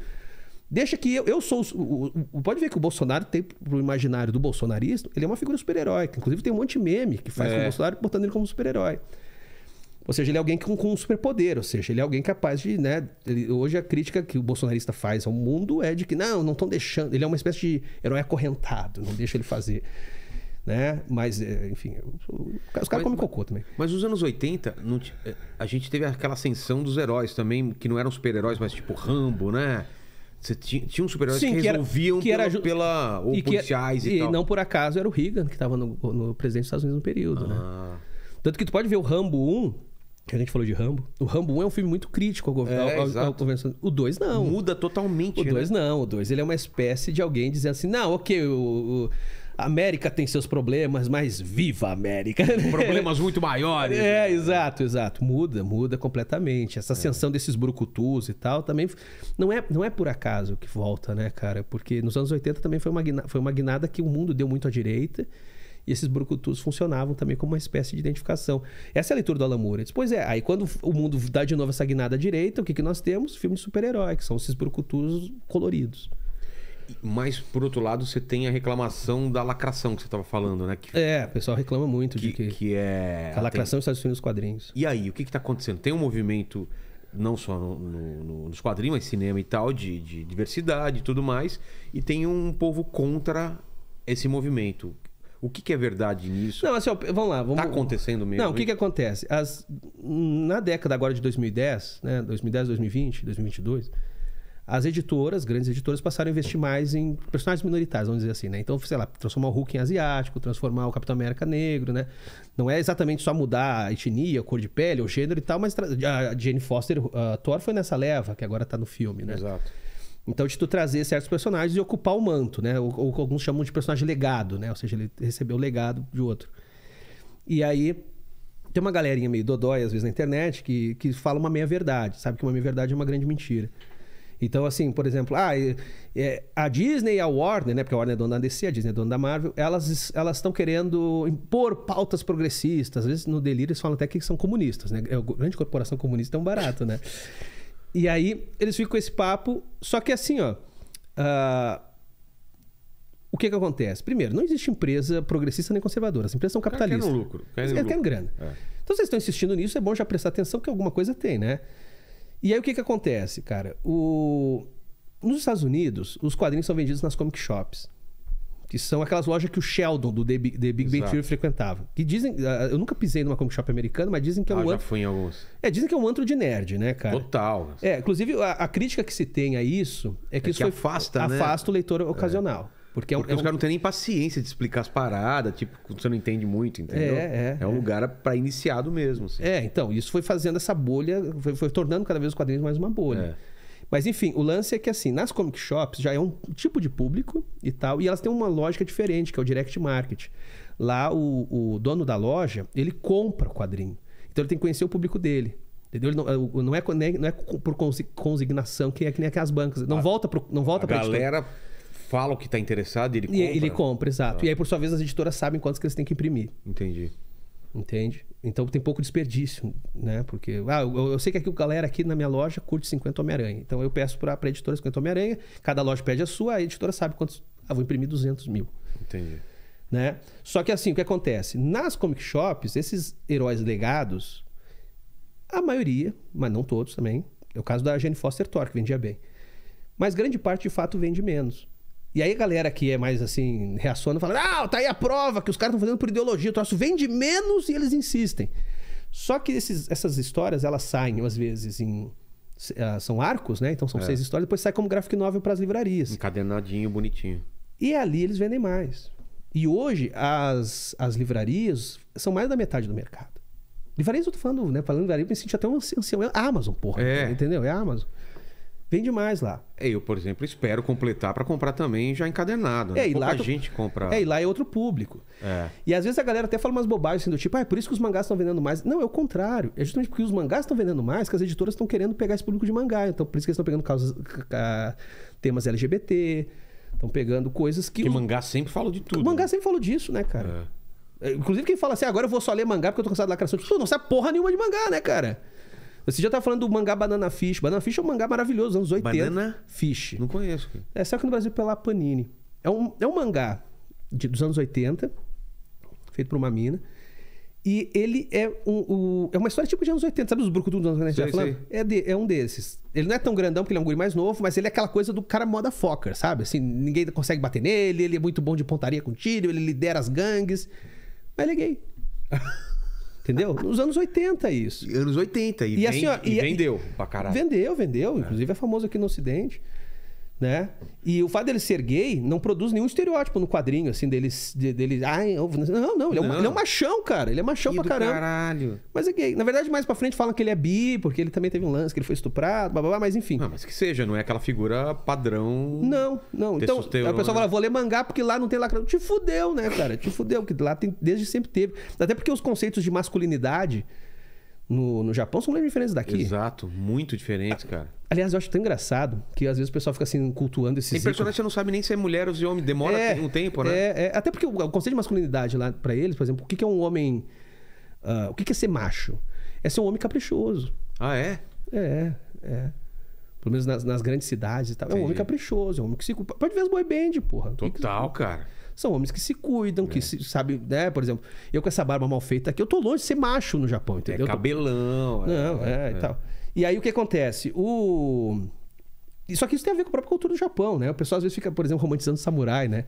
Speaker 4: Deixa que eu, eu sou. O, o, pode ver que o Bolsonaro tem pro imaginário do bolsonarista, ele é uma figura super-herói. Inclusive tem um monte de meme que faz é. com o é. Bolsonaro portando ele como super-herói. Ou seja, ele é alguém com, com um superpoder, ou seja, ele é alguém capaz de, né? Ele, hoje a crítica que o bolsonarista faz ao mundo é de que não, não estão deixando. Ele é uma espécie de herói acorrentado, não deixa ele fazer. Né? Mas, é, enfim, os caras comem cocô também.
Speaker 1: Mas nos anos 80, não, é, a gente teve aquela ascensão dos heróis também, que não eram super-heróis, mas tipo Rambo, né? Você tinha, tinha um super-herói que, que resolviam que era, pela, pela, ou e policiais e, e tal. E não
Speaker 4: por acaso era o Reagan, que estava no, no presidente dos Estados Unidos no período, né? ah. né? Tanto que tu pode ver o Rambo 1 que A gente falou de Rambo. O Rambo 1 é um filme muito crítico ao, é, ao, ao, ao O 2 não. Muda totalmente. O 2 né? não. O 2 ele é uma espécie de alguém dizendo assim: não, ok, o, o... A América tem seus problemas, mas viva a América! Problemas
Speaker 1: muito maiores.
Speaker 4: É, né? exato, exato. Muda, muda completamente. Essa é. ascensão é. desses brucutus e tal também. Não é, não é por acaso que volta, né, cara? Porque nos anos 80 também foi uma, foi uma guinada que o mundo deu muito à direita. E esses brucutus funcionavam também como uma espécie de identificação. Essa é a leitura do Alan Moore. Né? pois é, aí quando o mundo dá de novo essa guinada à direita, o que, que nós temos? Filmes de super-herói, que são esses brucutus coloridos.
Speaker 1: Mas, por outro lado, você tem a reclamação da lacração que você estava falando, né? Que, é, o pessoal reclama muito que, de que, que é... a lacração está destruindo os quadrinhos. E aí, o que está acontecendo? Tem um movimento, não só no, no, nos quadrinhos, mas cinema e tal, de, de diversidade e tudo mais, e tem um povo contra esse movimento. O que, que é verdade nisso? Não, assim, ó, vamos lá. Vamos... Tá acontecendo mesmo? Não, o que, que
Speaker 4: acontece? As... Na década agora de 2010, né? 2010, 2020, 2022 as editoras, grandes editoras, passaram a investir mais em personagens minoritários, vamos dizer assim, né? Então, sei lá, transformar o Hulk em asiático, transformar o Capitão América negro, né? Não é exatamente só mudar a etnia, a cor de pele, o gênero e tal, mas a Jane Foster, a Thor foi nessa leva, que agora tá no filme, né? Exato. Então, de tu trazer certos personagens e ocupar o manto, né? Ou, ou alguns chamam de personagem legado, né? Ou seja, ele recebeu o legado de outro. E aí, tem uma galerinha meio dodói, às vezes, na internet, que, que fala uma meia-verdade. Sabe que uma meia-verdade é uma grande mentira. Então, assim, por exemplo, ah, é, a Disney e a Warner, né? Porque a Warner é dona da DC, a Disney é dona da Marvel, elas estão querendo impor pautas progressistas. Às vezes, no delírio, eles falam até que são comunistas, né? É uma grande corporação comunista é um barato, né? E aí eles ficam com esse papo, só que assim, ó. Uh, o que que acontece? Primeiro, não existe empresa progressista nem conservadora. As empresas são capitalistas. Querem lucro. Querem Eles querem grana. É. Então, vocês estão insistindo nisso, é bom já prestar atenção que alguma coisa tem, né? E aí, o que que acontece, cara? O... Nos Estados Unidos, os quadrinhos são vendidos nas comic shops que são aquelas lojas que o Sheldon do The Big, The Big Bang Theory frequentava. Que dizem, ah, eu nunca pisei numa comic shop americana, mas dizem que é ah, um ah, antro... já fui em alguns. É, dizem que é um antro de nerd, né, cara? Total. Né? É, inclusive a, a crítica
Speaker 1: que se tem a isso é que, é que isso afasta, né? afasta o leitor é. ocasional. É. Porque, é um, Porque é um... os caras não têm nem paciência de explicar as paradas, tipo, você não entende muito, entendeu? É, é, é um é. lugar para iniciado mesmo. Assim. É, então, isso foi fazendo essa bolha, foi, foi tornando cada vez os quadrinhos mais uma bolha. É.
Speaker 4: Mas enfim, o lance é que assim, nas comic shops já é um tipo de público e tal, e elas têm uma lógica diferente, que é o direct market. Lá o, o dono da loja, ele compra o quadrinho. Então ele tem que conhecer o público dele. Entendeu? Não, não, é, não é, é por consignação, que é que nem aquelas bancas. Não a, volta para não volta a pra galera editora.
Speaker 1: fala o que está interessado e ele compra. E ele compra, exato. Ah. E aí,
Speaker 4: por sua vez, as editoras sabem quantos que eles têm que imprimir. Entendi. Entende? Então tem pouco desperdício, né? Porque ah, eu, eu sei que aqui o galera aqui na minha loja curte 50 Homem-Aranha. Então eu peço para a editora 50 Homem-Aranha, cada loja pede a sua, a editora sabe quantos. Ah, vou imprimir 200 mil. Entendi. Né? Só que assim, o que acontece? Nas comic shops, esses heróis legados, a maioria, mas não todos também, é o caso da Jane Foster Thor, que vendia bem. Mas grande parte de fato vende menos. E aí a galera que é mais assim, reaciona, fala: Ah, tá aí a prova que os caras estão fazendo por ideologia, o troço vende menos e eles insistem. Só que esses, essas histórias, elas saem, às vezes, em. Ah, são arcos, né? Então são é. seis
Speaker 1: histórias, depois sai como gráfico novel para as livrarias. Encadenadinho, bonitinho.
Speaker 4: E ali eles vendem mais. E hoje as, as livrarias são mais da metade do mercado. Livrarias, eu tô falando, né? Falando livraria, eu me senti até um ancião. É Amazon, porra. É. Entendeu? É a Amazon vende demais lá.
Speaker 1: É, eu, por exemplo, espero completar para comprar também já encadenado. Né? É, e Pouca lá é tu... gente compra. É, e
Speaker 4: lá é outro público. É. E às vezes a galera até fala umas bobagens assim, do tipo, ah, é por isso que os mangás estão vendendo mais. Não, é o contrário. É justamente porque os mangás estão vendendo mais que as editoras estão querendo pegar esse público de mangá. Então, por isso que eles estão pegando causas, temas LGBT, estão pegando coisas que. Porque mangá sempre fala de tudo. O mangá né? sempre falou disso, né, cara? É. é inclusive, quem fala assim, ah, agora eu vou só ler mangá porque eu tô cansado da lacração. Tipo, não sabe porra nenhuma de mangá, né, cara? Você já tá falando do mangá Banana Fish. Banana Fish é um mangá maravilhoso, anos 80. Banana Fish.
Speaker 1: Não conheço. Cara.
Speaker 4: É, só que no Brasil pela Panini. É um, é um mangá de, dos anos 80, feito por uma mina. E ele é um, o é uma história tipo de anos 80, sabe os brucutus dos anos 80 tá sei, já falando? É, de, é um desses. Ele não é tão grandão porque ele é um guri mais novo, mas ele é aquela coisa do cara moda focker, sabe? Assim, ninguém consegue bater nele, ele é muito bom de pontaria com tiro, ele lidera as gangues. Mas ele é gay. Entendeu? Nos anos 80 isso. Anos 80.
Speaker 1: E, e, vem, assim, ó, e, e vendeu pra caralho.
Speaker 4: Vendeu, vendeu. É. Inclusive é famoso aqui no Ocidente né? E o fato dele ser gay não produz nenhum estereótipo no quadrinho, assim, dele. dele ai, não, não, ele é, um, ele é um machão, cara. Ele é machão e pra caramba. Caralho. Mas é gay. Na verdade, mais pra frente falam que ele é bi, porque ele também teve um lance, que ele foi estuprado, blá blá, blá mas enfim. Ah, mas
Speaker 1: que seja, não é aquela figura padrão. Não, não. Então, a pessoa fala,
Speaker 4: vou ler mangá porque lá não tem lacrado. Te fudeu, né, cara? Te fudeu, porque lá tem, desde sempre teve. Até porque os conceitos de masculinidade
Speaker 1: no, no Japão são leis diferentes daqui. Exato, muito diferentes, cara.
Speaker 4: Aliás, eu acho tão engraçado que às vezes o pessoal fica assim cultuando esses. Tem personagem
Speaker 1: que não sabe nem se é mulher ou se é homem, demora é, um tempo, né? É,
Speaker 4: é, até porque o conceito de masculinidade lá para eles, por exemplo, o que, é um homem. Uh, o que, é ser macho? É ser um homem caprichoso. Ah, é? É, é. Pelo menos nas, nas grandes cidades e tal. Entendi. É um homem caprichoso, é um homem que se. Pode ver as boy band, porra. Total, que que... cara são homens que se cuidam, que é. se, sabe, né? Por exemplo, eu com essa barba mal feita aqui, eu tô longe de ser macho no Japão,
Speaker 1: é entendeu? É cabelão.
Speaker 4: Não, é, é, e é. tal. E aí o que acontece? O... Só que isso tem a ver com a própria cultura do Japão, né? O pessoal às vezes fica, por exemplo, romantizando samurai, né?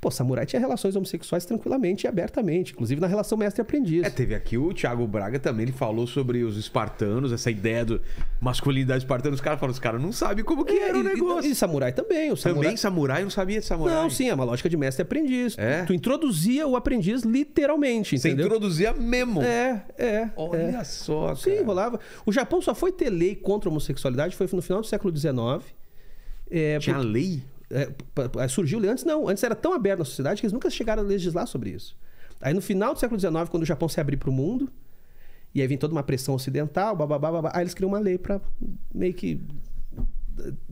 Speaker 4: Pô, samurai tinha relações homossexuais tranquilamente e abertamente,
Speaker 1: inclusive na relação mestre-aprendiz. É, teve aqui o Thiago Braga também, ele falou sobre os espartanos, essa ideia do masculinidade espartana. Os caras falam, os caras não sabem como que é, era e, o negócio. E, e, samurai também. O samurai... Também samurai não sabia de samurai. Não, sim, é uma lógica de mestre-aprendiz.
Speaker 4: É. Tu, tu, introduzia o aprendiz literalmente, entendeu? Você introduzia mesmo. É, é. Olha é. só, cara. Sim, rolava. O Japão só foi ter lei contra a homossexualidade, foi no final do século XIX. É, Tinha porque... lei? É, surgiu antes, não. Antes era tão aberto na sociedade que eles nunca chegaram a legislar sobre isso. Aí no final do século XIX, quando o Japão se abriu para o mundo, e aí vem toda uma pressão ocidental, bababá, babá, aí eles criam uma lei para meio que.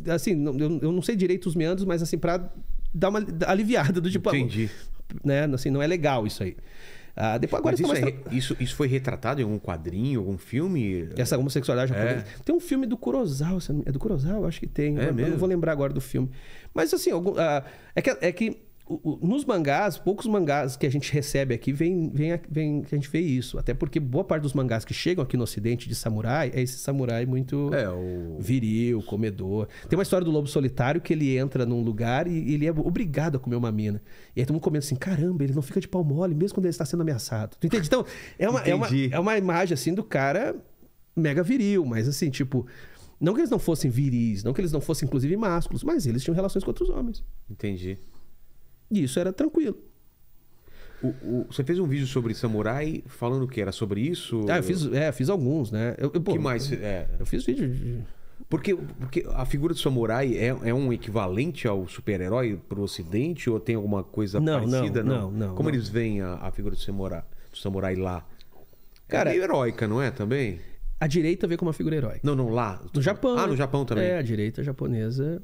Speaker 4: Assim, eu, eu não sei direito os meandros, mas assim, para dar uma aliviada do tipo. Entendi. Né? Assim, não é legal isso aí. Ah, depois agora isso, é, isso, isso foi retratado em algum quadrinho, algum filme? Essa homossexualidade japonesa. É. Tem um filme do Kurosawa, é do Kurosawa, acho que tem. É eu, mesmo? Eu não vou lembrar agora do filme. Mas assim, algum, ah, é, que, é que nos mangás, poucos mangás que a gente recebe aqui vem, vem, vem que a gente vê isso. Até porque boa parte dos mangás que chegam aqui no ocidente de samurai é esse samurai muito é, o... viril, comedor. Tem uma história do lobo solitário que ele entra num lugar e ele é obrigado a comer uma mina. E aí todo mundo comendo assim: caramba, ele não fica de pau mole mesmo quando ele está sendo ameaçado. Tu entende? Então, é uma, é uma, é uma imagem assim do cara mega viril, mas assim, tipo. Não que eles não fossem viris, não que eles não
Speaker 1: fossem, inclusive, másculos, mas eles tinham relações com outros homens. Entendi. E isso era tranquilo. O, o, você fez um vídeo sobre samurai falando que era sobre isso? Ah, eu fiz, é, fiz alguns, né? Eu, eu, pô, que mais? Eu, é. eu fiz vídeo. De... Porque, porque a figura do samurai é, é um equivalente ao super-herói para o ocidente ou tem alguma coisa não, parecida? Não, não, não. não Como não. eles veem a, a, figura do samurai, do samurai lá? É Cara, é meio heróica, não é? Também? A direita vê como uma figura é heróica. Não, não, lá. No Japão. Ah, no Japão também. É, a direita
Speaker 4: japonesa.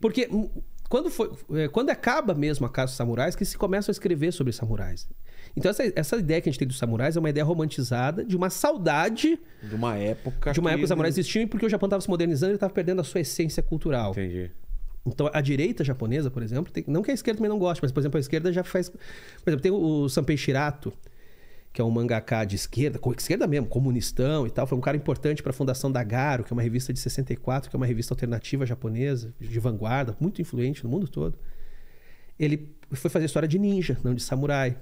Speaker 4: Porque hum, quando, foi, é, quando acaba mesmo a Casa dos Samurais, que se começa a escrever sobre samurais. Então, essa, essa ideia que a gente tem dos samurais é uma ideia romantizada de uma saudade. De uma época. De uma que... época que os samurais existiam porque o Japão estava se modernizando e estava perdendo a sua essência cultural. Entendi. Então, a direita japonesa, por exemplo, tem, não que a esquerda também não goste, mas, por exemplo, a esquerda já faz. Por exemplo, tem o, o Sanpei Shirato, que é um mangaka de esquerda, esquerda mesmo, comunistão e tal. Foi um cara importante para a fundação da Garo, que é uma revista de 64, que é uma revista alternativa japonesa, de vanguarda, muito influente no mundo todo. Ele foi fazer história de ninja, não de samurai.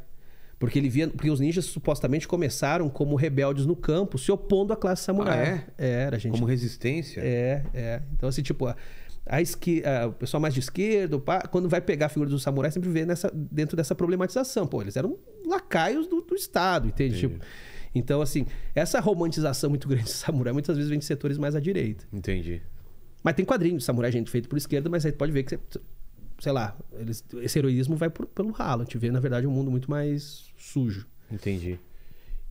Speaker 4: Porque ele via, porque os ninjas supostamente começaram como rebeldes no campo, se opondo à classe samurai. Ah, é? é era, gente. Como resistência? É, é. Então, assim, tipo, a esqui, a, o pessoal mais de esquerda, pá, quando vai pegar a figura dos samurais, sempre vê nessa, dentro dessa problematização. Pô, eles eram lacaios do, do Estado, entende? Tipo, então, assim, essa romantização muito grande do samurai muitas vezes vem de setores mais à direita. Entendi. Mas tem quadrinhos de samurai, gente, feito por esquerda, mas aí pode ver que Sei lá, eles, esse heroísmo vai por, pelo ralo. A gente vê, na verdade, um mundo muito mais sujo.
Speaker 1: Entendi.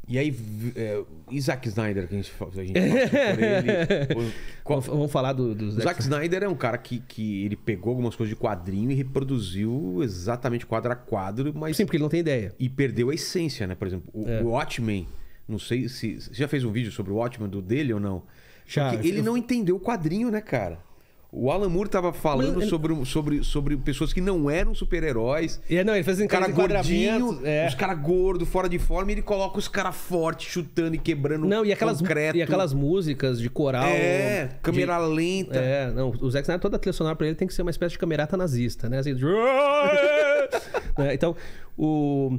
Speaker 1: E aí, é, Zack Snyder, que a gente, a gente ele, qual, Vamos falar do, do Zack Snyder é um cara que, que ele pegou algumas coisas de quadrinho e reproduziu exatamente quadro a quadro, mas. Sim, porque ele não tem ideia. E perdeu a essência, né? Por exemplo, o, é. o Watchmen, não sei se. Você já fez um vídeo sobre o Watchmen do dele ou não? Já, ele eu... não entendeu o quadrinho, né, cara? O Alan Moore estava falando ele... sobre, sobre, sobre pessoas que não eram super-heróis. É, não, ele fez um cara gordinho, é. os caras gordos, fora de forma, e ele coloca os caras fortes, chutando e quebrando não, e aquelas, concreto. E aquelas
Speaker 4: músicas de coral. É, de... câmera lenta. É, não, o Zack Snyder, toda a trilha sonora pra ele tem que ser uma espécie de camerata nazista, né? Assim, né? Então, o,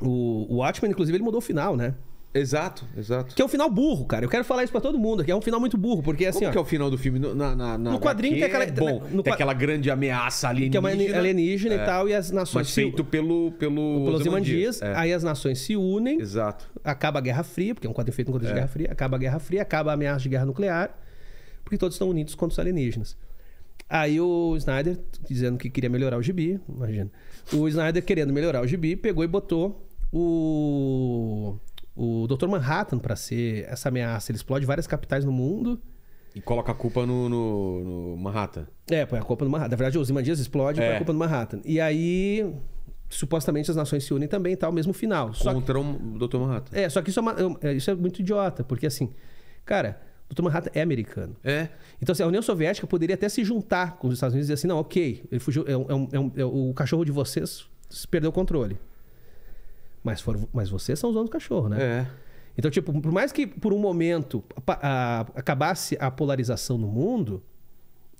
Speaker 4: o, o Watchmen, inclusive, ele mudou o final, né? Exato, exato. Que é um final burro, cara. Eu quero falar isso pra todo mundo aqui. É um final muito burro, porque assim. Como ó, que é o final do filme? No, na, na, no quadrinho tem aquela. É bom,
Speaker 1: na, no, tem aquela grande ameaça alienígena. Que é uma alienígena é. e tal, e as nações. Mas feito se, pelo,
Speaker 3: pelo. Pelos Imandias. É. Aí
Speaker 4: as nações se unem. Exato. Acaba a Guerra Fria, porque é um quadrinho feito no contexto é. de Guerra Fria. Acaba a Guerra Fria, acaba a ameaça de guerra nuclear, porque todos estão unidos contra os alienígenas. Aí o Snyder, dizendo que queria melhorar o gibi, imagina. O Snyder, querendo melhorar o gibi, pegou e botou o o Dr. Manhattan para ser essa ameaça. Ele explode várias capitais no mundo.
Speaker 1: E coloca a culpa no, no, no Manhattan.
Speaker 4: É, põe a culpa no Manhattan. Na verdade, o dias explode e é. põe a é. culpa no Manhattan. E aí, supostamente, as nações se unem também e tal, mesmo final. Só Contra
Speaker 1: que... o Dr. Manhattan.
Speaker 4: É, só que isso é, uma... É é, isso é muito idiota, porque assim, cara, o Dr. Manhattan é americano. É. Então, assim, a União Soviética poderia até se juntar com os Estados Unidos e dizer assim: não, ok, ele fugiu, é, um, é, um, é um, o cachorro de vocês perdeu o controle. Mas, mas vocês são os donos do cachorro, né? É. Então, tipo, por mais que por um momento a, a, acabasse a polarização no mundo,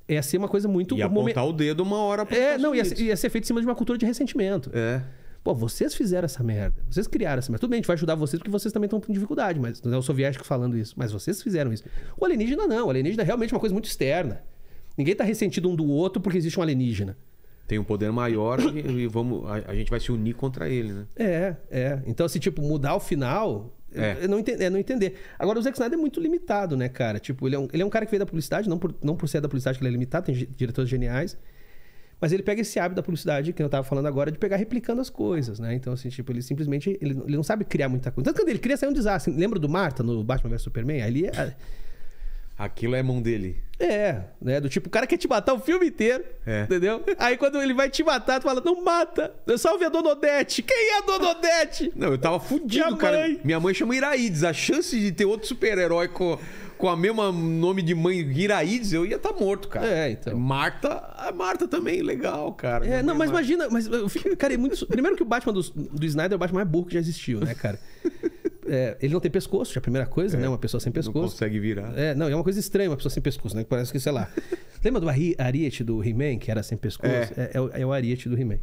Speaker 4: ia ser uma coisa muito. Ia um apontar momen... o dedo
Speaker 1: uma hora pra É, não, ia,
Speaker 4: ia, ser feito em cima de uma cultura de ressentimento. É. Pô, vocês fizeram essa merda. Vocês criaram essa merda. Tudo bem, a gente vai ajudar vocês porque vocês também estão com dificuldade, mas não é o soviético falando isso. Mas vocês fizeram isso. O alienígena não. O alienígena é realmente uma coisa muito externa. Ninguém tá ressentido um do outro porque existe um alienígena
Speaker 1: tem um poder maior e, vamos, a, a, gente vai se unir
Speaker 4: contra ele, né? É, é. Então, assim, tipo, mudar o final. É. não, entende é não entender. Agora, o Zack Snyder é muito limitado, né, cara? Tipo, ele é um, ele é um cara que veio da publicidade, não por, não por ser da publicidade que ele é limitado, tem diretores geniais. Mas ele pega esse hábito da publicidade, que eu tava falando agora, de pegar replicando as coisas, né? Então, assim, tipo, ele simplesmente... Ele, ele não sabe criar muita coisa. Tanto que quando ele cria, sair um desastre. Lembra do Marta, no Batman vs Superman? Ali... A... É, Aquilo é mão dele. É, né? Do tipo, o cara quer te matar o filme inteiro, é. entendeu? Aí quando ele vai te matar, tu fala, não mata, eu salve a Dona
Speaker 1: Odete. Quem é a Dona Odete? Não, eu tava fudido, Minha cara. Mãe. Minha mãe chama Iraides. A chance de ter outro super-herói com, com a mesma nome de mãe Iraides, eu ia estar tá morto, cara. É, então. Marta, a Marta também, legal, cara. É, não, é mas imagina,
Speaker 4: mas eu fico, cara, é muito... Primeiro que o Batman do, do Snyder é o Batman mais burro que já existiu, né, cara? É, ele não tem pescoço, é a primeira coisa, é, né? Uma pessoa sem pescoço. Não consegue virar. É, não, é uma coisa estranha uma pessoa sem pescoço, né? Parece que, sei lá. Lembra do Ari, Ariete do He-Man, que era sem pescoço? É. é, é, o, é o Ariete do He-Man.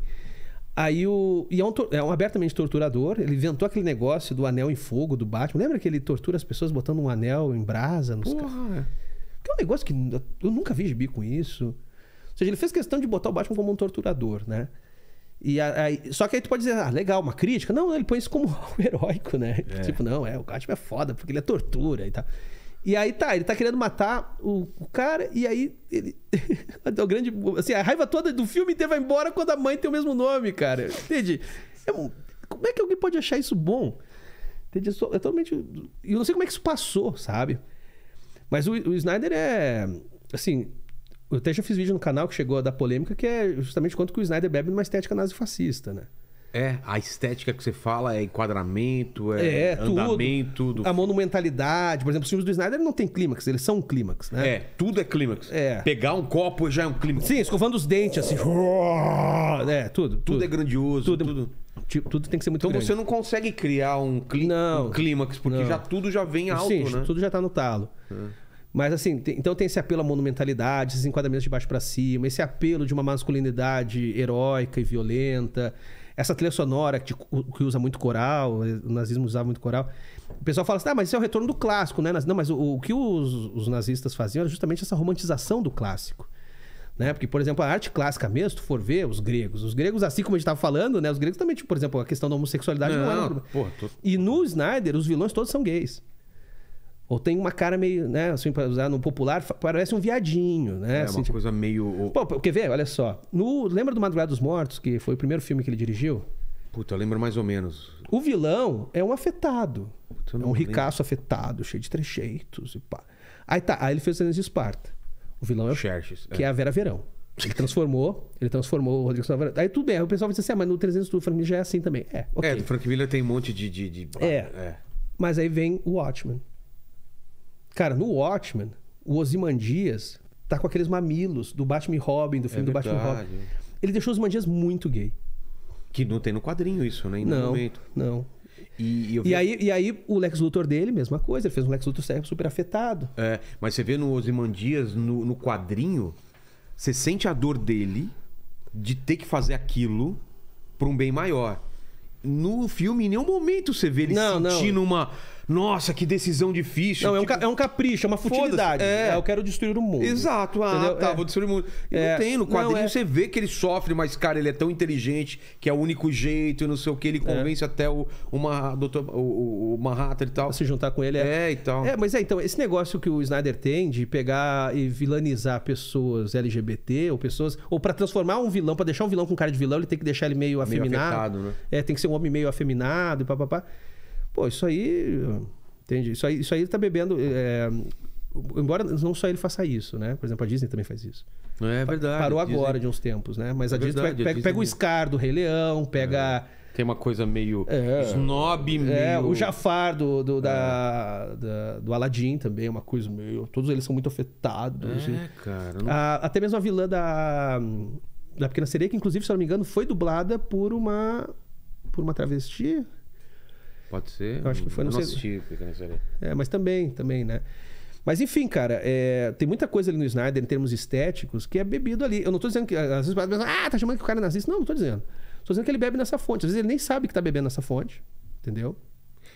Speaker 4: Aí o. E é um, é um abertamente torturador. Ele inventou aquele negócio do anel em fogo do Batman. Lembra que ele tortura as pessoas botando um anel em brasa nos caras? É. Que é um negócio que eu nunca vi gibi com isso. Ou seja, ele fez questão de botar o Batman como um torturador, né? E aí, só que aí tu pode dizer, ah, legal, uma crítica. Não, ele põe isso como algo heróico, né? É. Tipo, não, é, o Batman é foda, porque ele é tortura e tal. E aí tá, ele tá querendo matar o, o cara, e aí ele. É o grande, assim, a raiva toda do filme inteiro vai embora quando a mãe tem o mesmo nome, cara. Entende? É, como é que alguém pode achar isso bom? Entende? É totalmente. Eu não sei como é que isso passou, sabe? Mas o, o Snyder é. Assim, eu até já fiz vídeo no canal que chegou a dar polêmica, que é justamente quanto que o Snyder bebe numa estética nazifascista, né?
Speaker 1: É, a estética que você fala é enquadramento, é, é, é andamento. Tudo. Do... A
Speaker 4: monumentalidade. Por exemplo, os filmes do Snyder não tem clímax, eles são um clímax,
Speaker 1: né? É, tudo é clímax. É. Pegar um copo já é um clímax. Sim, escovando os dentes, assim. É, tudo. Tudo, é tudo é grandioso. Tudo, tudo. Tipo, tudo tem que ser muito Então grande. você não consegue criar um, cli... não, um clímax, porque não. já tudo já vem alto, Sim, né? tudo
Speaker 4: já tá no talo. É. Mas assim, tem, então tem esse apelo à monumentalidade, esses enquadramentos de baixo para cima, esse apelo de uma masculinidade heróica e violenta, essa trilha sonora que, que usa muito coral, eh, o nazismo usava muito coral. O pessoal fala assim, ah, mas isso é o retorno do clássico, né? Não, mas o, o que os, os nazistas faziam era justamente essa romantização do clássico. Né? Porque, por exemplo, a arte clássica mesmo, se tu for ver, os gregos. Os gregos, assim como a gente estava falando, né? Os gregos também, tipo, por exemplo, a questão da homossexualidade não, não era. tô... E no Snyder, os vilões todos são gays. Ou tem uma cara meio, né, assim, para usar no popular, parece um viadinho, né? É, assim, uma tipo... coisa meio... Pô, quer ver? Olha só. No... Lembra do Madrugada dos Mortos, que foi o primeiro filme que ele dirigiu?
Speaker 1: Puta, eu lembro mais ou menos.
Speaker 4: O vilão é um afetado. Puta, é um lembro. ricaço afetado, cheio de trejeitos e pá. Aí tá, aí ele fez Anéis de Esparta. O vilão é o... Xerxes. Que é. é a Vera Verão. Ele transformou, ele transformou o Rodrigo Santana. Aí tudo bem, aí o pessoal vai dizer assim, ah, mas no 300 do Frank já é assim também. É, é
Speaker 1: okay. É, do Frank Miller tem um monte de... de, de... É. é.
Speaker 4: Mas aí vem o Watchmen. Cara, no Watchmen, o Ozymandias tá com aqueles mamilos do Batman Robin, do é filme é do Batman Robin. Ele deixou os Ozymandias muito gay.
Speaker 1: Que não tem no quadrinho isso, né? Em não, momento. não. E, e, vi... e, aí,
Speaker 4: e aí o Lex Luthor dele, mesma coisa. Ele fez
Speaker 1: um Lex Luthor super afetado. É, mas você vê no Ozymandias, no, no quadrinho, você sente a dor dele de ter que fazer aquilo para um bem maior. No filme, em nenhum momento você vê ele não, sentindo não. uma nossa, que decisão difícil. Não, tipo... é, um, tipo é um capricho, é uma
Speaker 3: futilidade. É. é. eu quero
Speaker 1: destruir o mundo. Exato, ah, entendeu? tá, é. vou destruir o mundo. E não é. tem, no quadrinho não, é. você vê que ele sofre, mas, cara, ele é tão inteligente que é o único jeito, não sei o que, ele é. convence até o, uma, doutor, o, o Manhattan e tal. se juntar com ele é. É, e tal. É, mas é, então, esse negócio
Speaker 4: que o Snyder tem de pegar e vilanizar pessoas LGBT ou pessoas. Ou para transformar um vilão, para deixar um vilão com cara de vilão, ele tem que deixar ele meio afeminado. Meio afetado, né? É, tem que ser um homem meio afeminado e papapá. pá. pá. Pô, isso aí. Entende? Isso aí, isso aí tá bebendo. É, embora não só ele faça isso, né? Por exemplo, a Disney também faz isso. Não é verdade. Parou agora de uns tempos, né? Mas é a Disney verdade, pega, a Disney pega, o Scar do Rei Leão, pega. É.
Speaker 1: Tem uma coisa meio é. snob, é, meio... É, o
Speaker 4: Jafar do, do, é. da, da, do Aladdin também, uma coisa meio... Todos eles são muito afetados. É, e... Assim. cara. Não... A, até mesmo a vilã da, da Pequena Sereia, que inclusive, se eu não me engano, foi dublada por uma... Por uma travesti?
Speaker 1: Pode ser. Eu acho que foi, não, não sei. Né,
Speaker 4: é, mas também, também, né? Mas enfim, cara, é, tem muita coisa ali no Snyder em termos estéticos que é bebido ali. Eu não tô dizendo que. Às vezes, ah, tá chamando que o cara é nazista. Não, não tô dizendo. Tô dizendo que ele bebe nessa fonte. Às vezes ele nem sabe que tá bebendo nessa fonte, entendeu?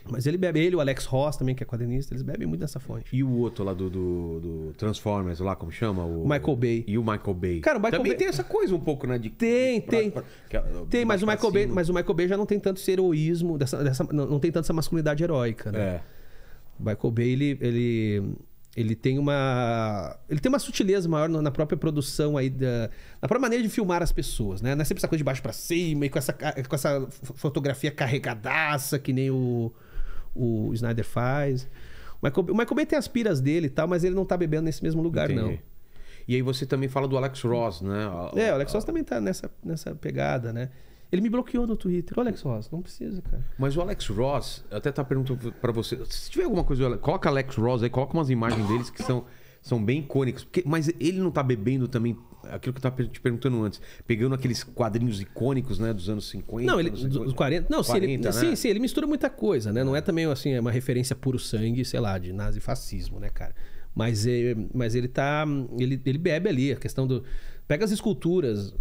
Speaker 4: Mas ele bebe, ele, o Alex Ross também, que é quadrinista, eles
Speaker 1: bebem muito dessa fonte. E o outro lá do, do, do Transformers, lá como chama? O Michael Bay. E o Michael Bay. Cara, o Michael também Bay... tem essa coisa um pouco, né? De... Tem, tem. Pra, pra, tem, é, mas o, Michael Bay, mas o Michael Bay
Speaker 4: já não tem tanto esse heroísmo, dessa, dessa, não, não tem tanto essa masculinidade heróica, né? É. O Michael Bay, ele, ele, ele tem uma. Ele tem uma sutileza maior na própria produção aí da. Na própria maneira de filmar as pessoas, né? Não é sempre essa coisa de baixo para cima e com essa, com essa fotografia carregadaça, que nem o o Snyder faz. O Michael, o Michael Bay tem as piras dele e tal, mas ele não tá bebendo nesse mesmo lugar, Entendi. não.
Speaker 1: E aí você também fala do Alex Ross, né? É,
Speaker 4: o Alex Ross também tá nessa, nessa pegada, né? Ele me bloqueou no Twitter. O Alex Ross, não precisa, cara.
Speaker 1: Mas o Alex Ross, eu até tá perguntando para você, se tiver alguma coisa, coloca Alex Ross aí, coloca umas imagens deles que são, são bem icônicas. Porque, mas ele não tá bebendo também aquilo que eu estava te perguntando antes, pegando aqueles quadrinhos icônicos, né, dos anos 50. Não, ele. Dos 40. Não, 40, sim, ele, né? sim,
Speaker 4: sim, ele mistura muita coisa, né? Não é também assim, é uma referência puro sangue, sei lá, de nazifascismo, né, cara? Mas, é, mas ele tá. Ele, ele bebe ali, a questão do. Pega as esculturas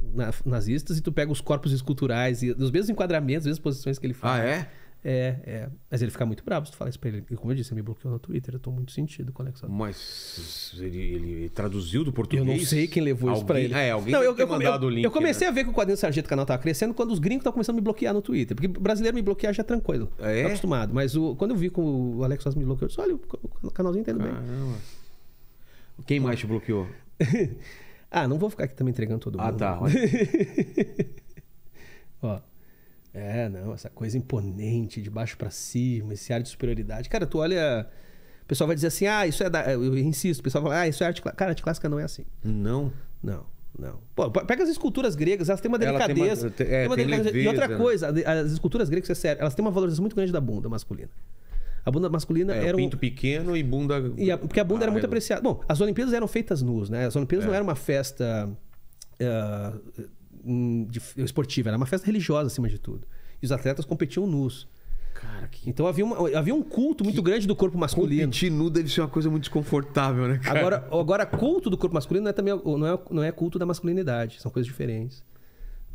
Speaker 4: nazistas e tu pega os corpos esculturais e os mesmos enquadramentos, as mesmas posições que ele faz. Ah, é? É, é. Mas ele fica muito bravo se tu falar isso pra ele. E como eu disse, ele me bloqueou no Twitter.
Speaker 1: Eu tô muito sentido com o Alex Mas ele, ele traduziu do português? Eu não sei quem levou alguém, isso pra ele. É, alguém não, eu, eu, mandado eu, o link. Eu né? comecei né? a
Speaker 4: ver que o quadrinho do Sargento Canal tava crescendo quando os gringos estavam começando a me bloquear no Twitter. Porque brasileiro me bloquear já é tranquilo. Ah, é? Tá acostumado. Mas o, quando eu vi que o Alex me bloqueou, eu disse, olha, o canalzinho tá indo Caramba. bem.
Speaker 1: Quem mais te bloqueou?
Speaker 4: ah, não vou ficar aqui também entregando todo ah, mundo. Ah, tá. Olha. Ó. É, não, essa coisa imponente, de baixo para cima, esse ar de superioridade. Cara, tu olha. O pessoal vai dizer assim, ah, isso é. Da... Eu insisto, o pessoal fala, ah, isso é arte clássica. Cara, arte clássica não é assim. Não. Não, não. Pô, pega as esculturas gregas, elas têm uma delicadeza. tem uma, é, tem uma tem delicadeza. Leveza, e outra né? coisa, né? as esculturas gregas, é sério, elas têm uma valorização muito grande da bunda masculina. A bunda masculina é, era um. Pinto
Speaker 1: pequeno e bunda. E
Speaker 4: a, porque a bunda ah, era muito apreciada. Bom, as Olimpíadas eram feitas nus, né? As Olimpíadas é. não era uma festa. Uh, esportiva, era uma festa religiosa acima de tudo. E os atletas competiam nus. Cara, que... Então havia, uma, havia um culto muito que... grande do corpo masculino. Competir nu deve
Speaker 1: ser uma coisa muito desconfortável, né, cara?
Speaker 4: Agora, agora culto do corpo masculino não é, também, não é, não é culto da masculinidade. São coisas diferentes.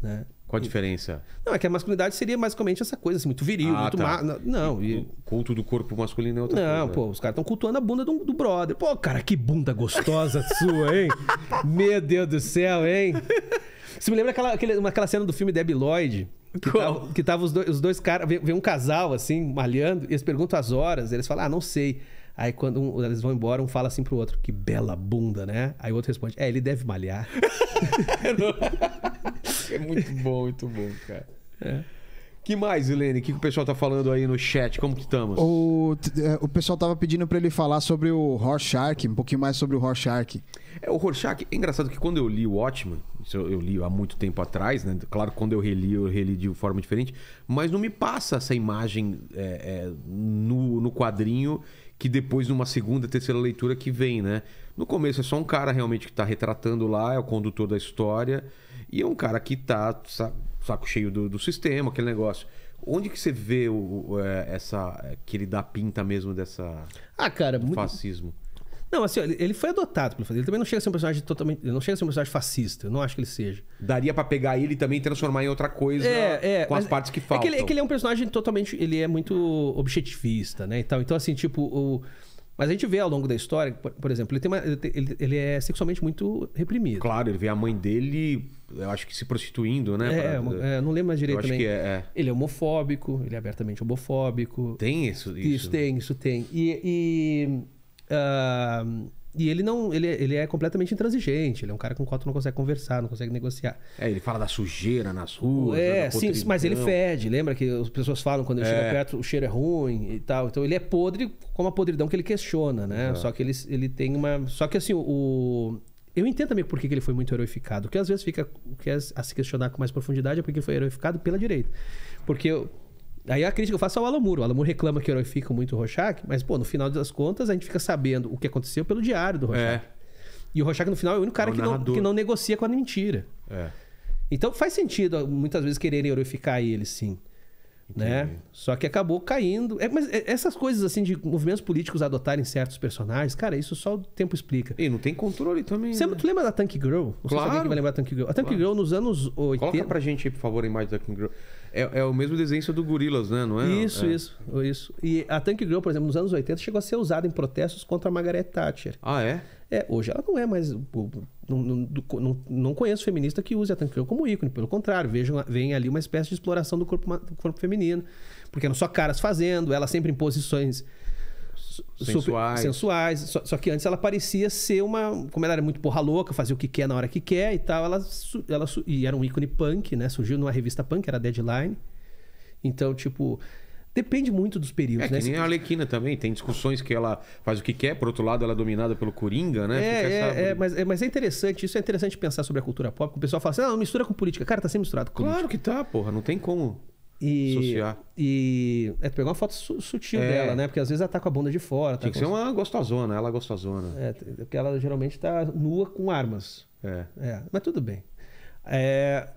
Speaker 4: Né? Qual a diferença? Não, é que a masculinidade seria basicamente essa coisa, assim, muito viril, ah, muito tá.
Speaker 1: ma... Não, e... Culto do corpo masculino é outra não, coisa. Não, pô, os caras estão
Speaker 4: cultuando a bunda do, do, brother. Pô, cara, que bunda gostosa sua, hein? Meu Deus do céu, hein? Você me lembra aquela, aquele, aquela cena do filme Debbie Lloyd? Que tava, que tava, os dois, os dois caras, vem um casal assim, malhando, e eles perguntam as horas, eles falam, ah, não sei. Aí quando um, eles vão embora, um fala assim pro outro, que bela bunda, né? Aí o outro responde, é, ele deve malhar.
Speaker 2: É, é muito bom, muito bom, cara. É.
Speaker 1: Que mais, Helene? O que, que, o pessoal tá falando aí no chat? Como que estamos?
Speaker 2: O, é, o pessoal tava pedindo para ele falar sobre o Rorschach, um pouquinho mais sobre o Rorschach.
Speaker 1: É, o Rorschach, é engraçado que quando eu li o Watchmen, isso eu, li há muito tempo atrás, né? Claro, quando eu reli, eu reli de forma diferente, mas não me passa essa imagem é, é, no, no quadrinho que depois, numa segunda, terceira leitura que vem, né? No começo é só um cara realmente que está retratando lá, é o condutor da história, e é um cara que tá saco cheio do, do sistema, aquele negócio. Onde que você vê o, o, é, essa é, que ele dá pinta mesmo dessa ah, cara, muito, fascismo? Não, assim, ele foi adotado pelo fascismo. Ele também não chega a ser um personagem totalmente. Ele não chega a ser um personagem fascista. Eu não acho que ele seja. Daria para pegar ele e também transformar em outra coisa é, é, com as partes que faltam. É que, ele, é que
Speaker 4: ele é um personagem totalmente. Ele é muito objetivista, né? então, Então, assim, tipo, o. Mas a gente vê ao longo da história, por, por exemplo, ele, tem uma, ele, ele, é sexualmente muito reprimido. Claro, ele vê a
Speaker 1: mãe dele, eu acho que se prostituindo, né? É, pra... é, é não lembro mais direito eu também. Acho que
Speaker 4: é, é, Ele é homofóbico, ele é abertamente homofóbico. Tem isso? Isso, isso tem, isso tem. E, Uh, e ele não. Ele, ele é completamente intransigente. Ele é um cara com o qual tu não consegue conversar, não consegue negociar.
Speaker 1: É, ele fala da sujeira nas ruas. É, sim, mas ele fede.
Speaker 4: Lembra que as pessoas falam quando ele é. chega perto, o cheiro é ruim e tal. Então ele é podre como a podridão que ele questiona, né? É. Só que ele, ele tem uma. Só que assim, o. Eu entendo também por que ele foi muito heroificado. O que às vezes fica que a se questionar com mais profundidade é porque ele foi heroificado pela direita. Porque Aí a crítica que eu faço ao Alan Moore. O Alamuro reclama que horrificam muito o mas, pô, no final das contas, a gente fica sabendo o que aconteceu pelo diário do Rochac. É. E o Rochac, no final, é o único cara é o que, não, que, não, negocia com a mentira. É. Então faz sentido, muitas vezes, quererem horrificar ele, sim. Né? Só que acabou caindo. É, mas é, essas coisas assim de movimentos políticos adotarem certos personagens, cara, isso só o tempo explica. E não tem controle também. Você né? tu lembra da Tank Girl? claro. sei se vai lembrar da Tank Girl. A Tank claro. Girl
Speaker 1: nos anos 80. Coloca pra gente aí, por favor, a imagem da Tank Girl. É, é o mesmo
Speaker 4: desenho do Gorilas, né? Não é? Isso, é. isso, isso. E a Tank Girl, por exemplo, nos anos 80 chegou a ser usada em protestos contra a Margaret Thatcher. Ah, é? É, hoje ela não é mais. Não, não, não, conheço feminista que use a Tank Girl como ícone, pelo contrário, vejam, vem ali uma espécie de exploração do corpo, do corpo feminino. Porque eram só caras fazendo, ela sempre em posições sensuais. sensuais. Só, só, que antes ela parecia ser uma. Como ela era muito porra louca, fazia o que quer na hora que quer e tal, ela, ela e era um ícone punk, né? Surgiu numa revista punk, era Deadline. Então, tipo. Depende muito dos períodos, é, né? Que nem a
Speaker 1: Alequina também, tem discussões que ela faz o que quer, por outro lado ela é dominada pelo Coringa, né? É, é, é,
Speaker 4: mas, é, mas é interessante, isso é interessante pensar sobre a cultura pop, o pessoal fala assim, ah, mistura com política. Cara, tá sempre misturado com claro política. Claro que tá, porra, não tem como. E, E é pegar uma foto su sutil é. dela, né? Porque às vezes ela tá com a bunda de fora. Tá Tem que ser uma
Speaker 1: gostosona, ela gostosona.
Speaker 4: É, porque ela geralmente tá nua com armas. É. é mas tudo bem. É,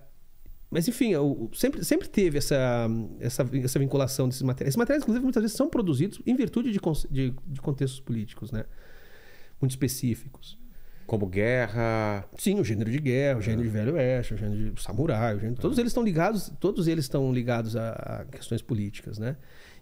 Speaker 4: mas enfim, eu, sempre, sempre teve essa, essa, essa vinculação desses materiais. Esses materiais, inclusive, muitas vezes são produzidos em virtude de, de, de contextos políticos, né? Muito específicos.
Speaker 1: Como guerra. Sim, o gênero de
Speaker 4: guerra, o gênero de é. velho oeste, o gênero de samurai, o gênero... todos eles estão ligados, todos eles estão ligados a, a questões políticas, né?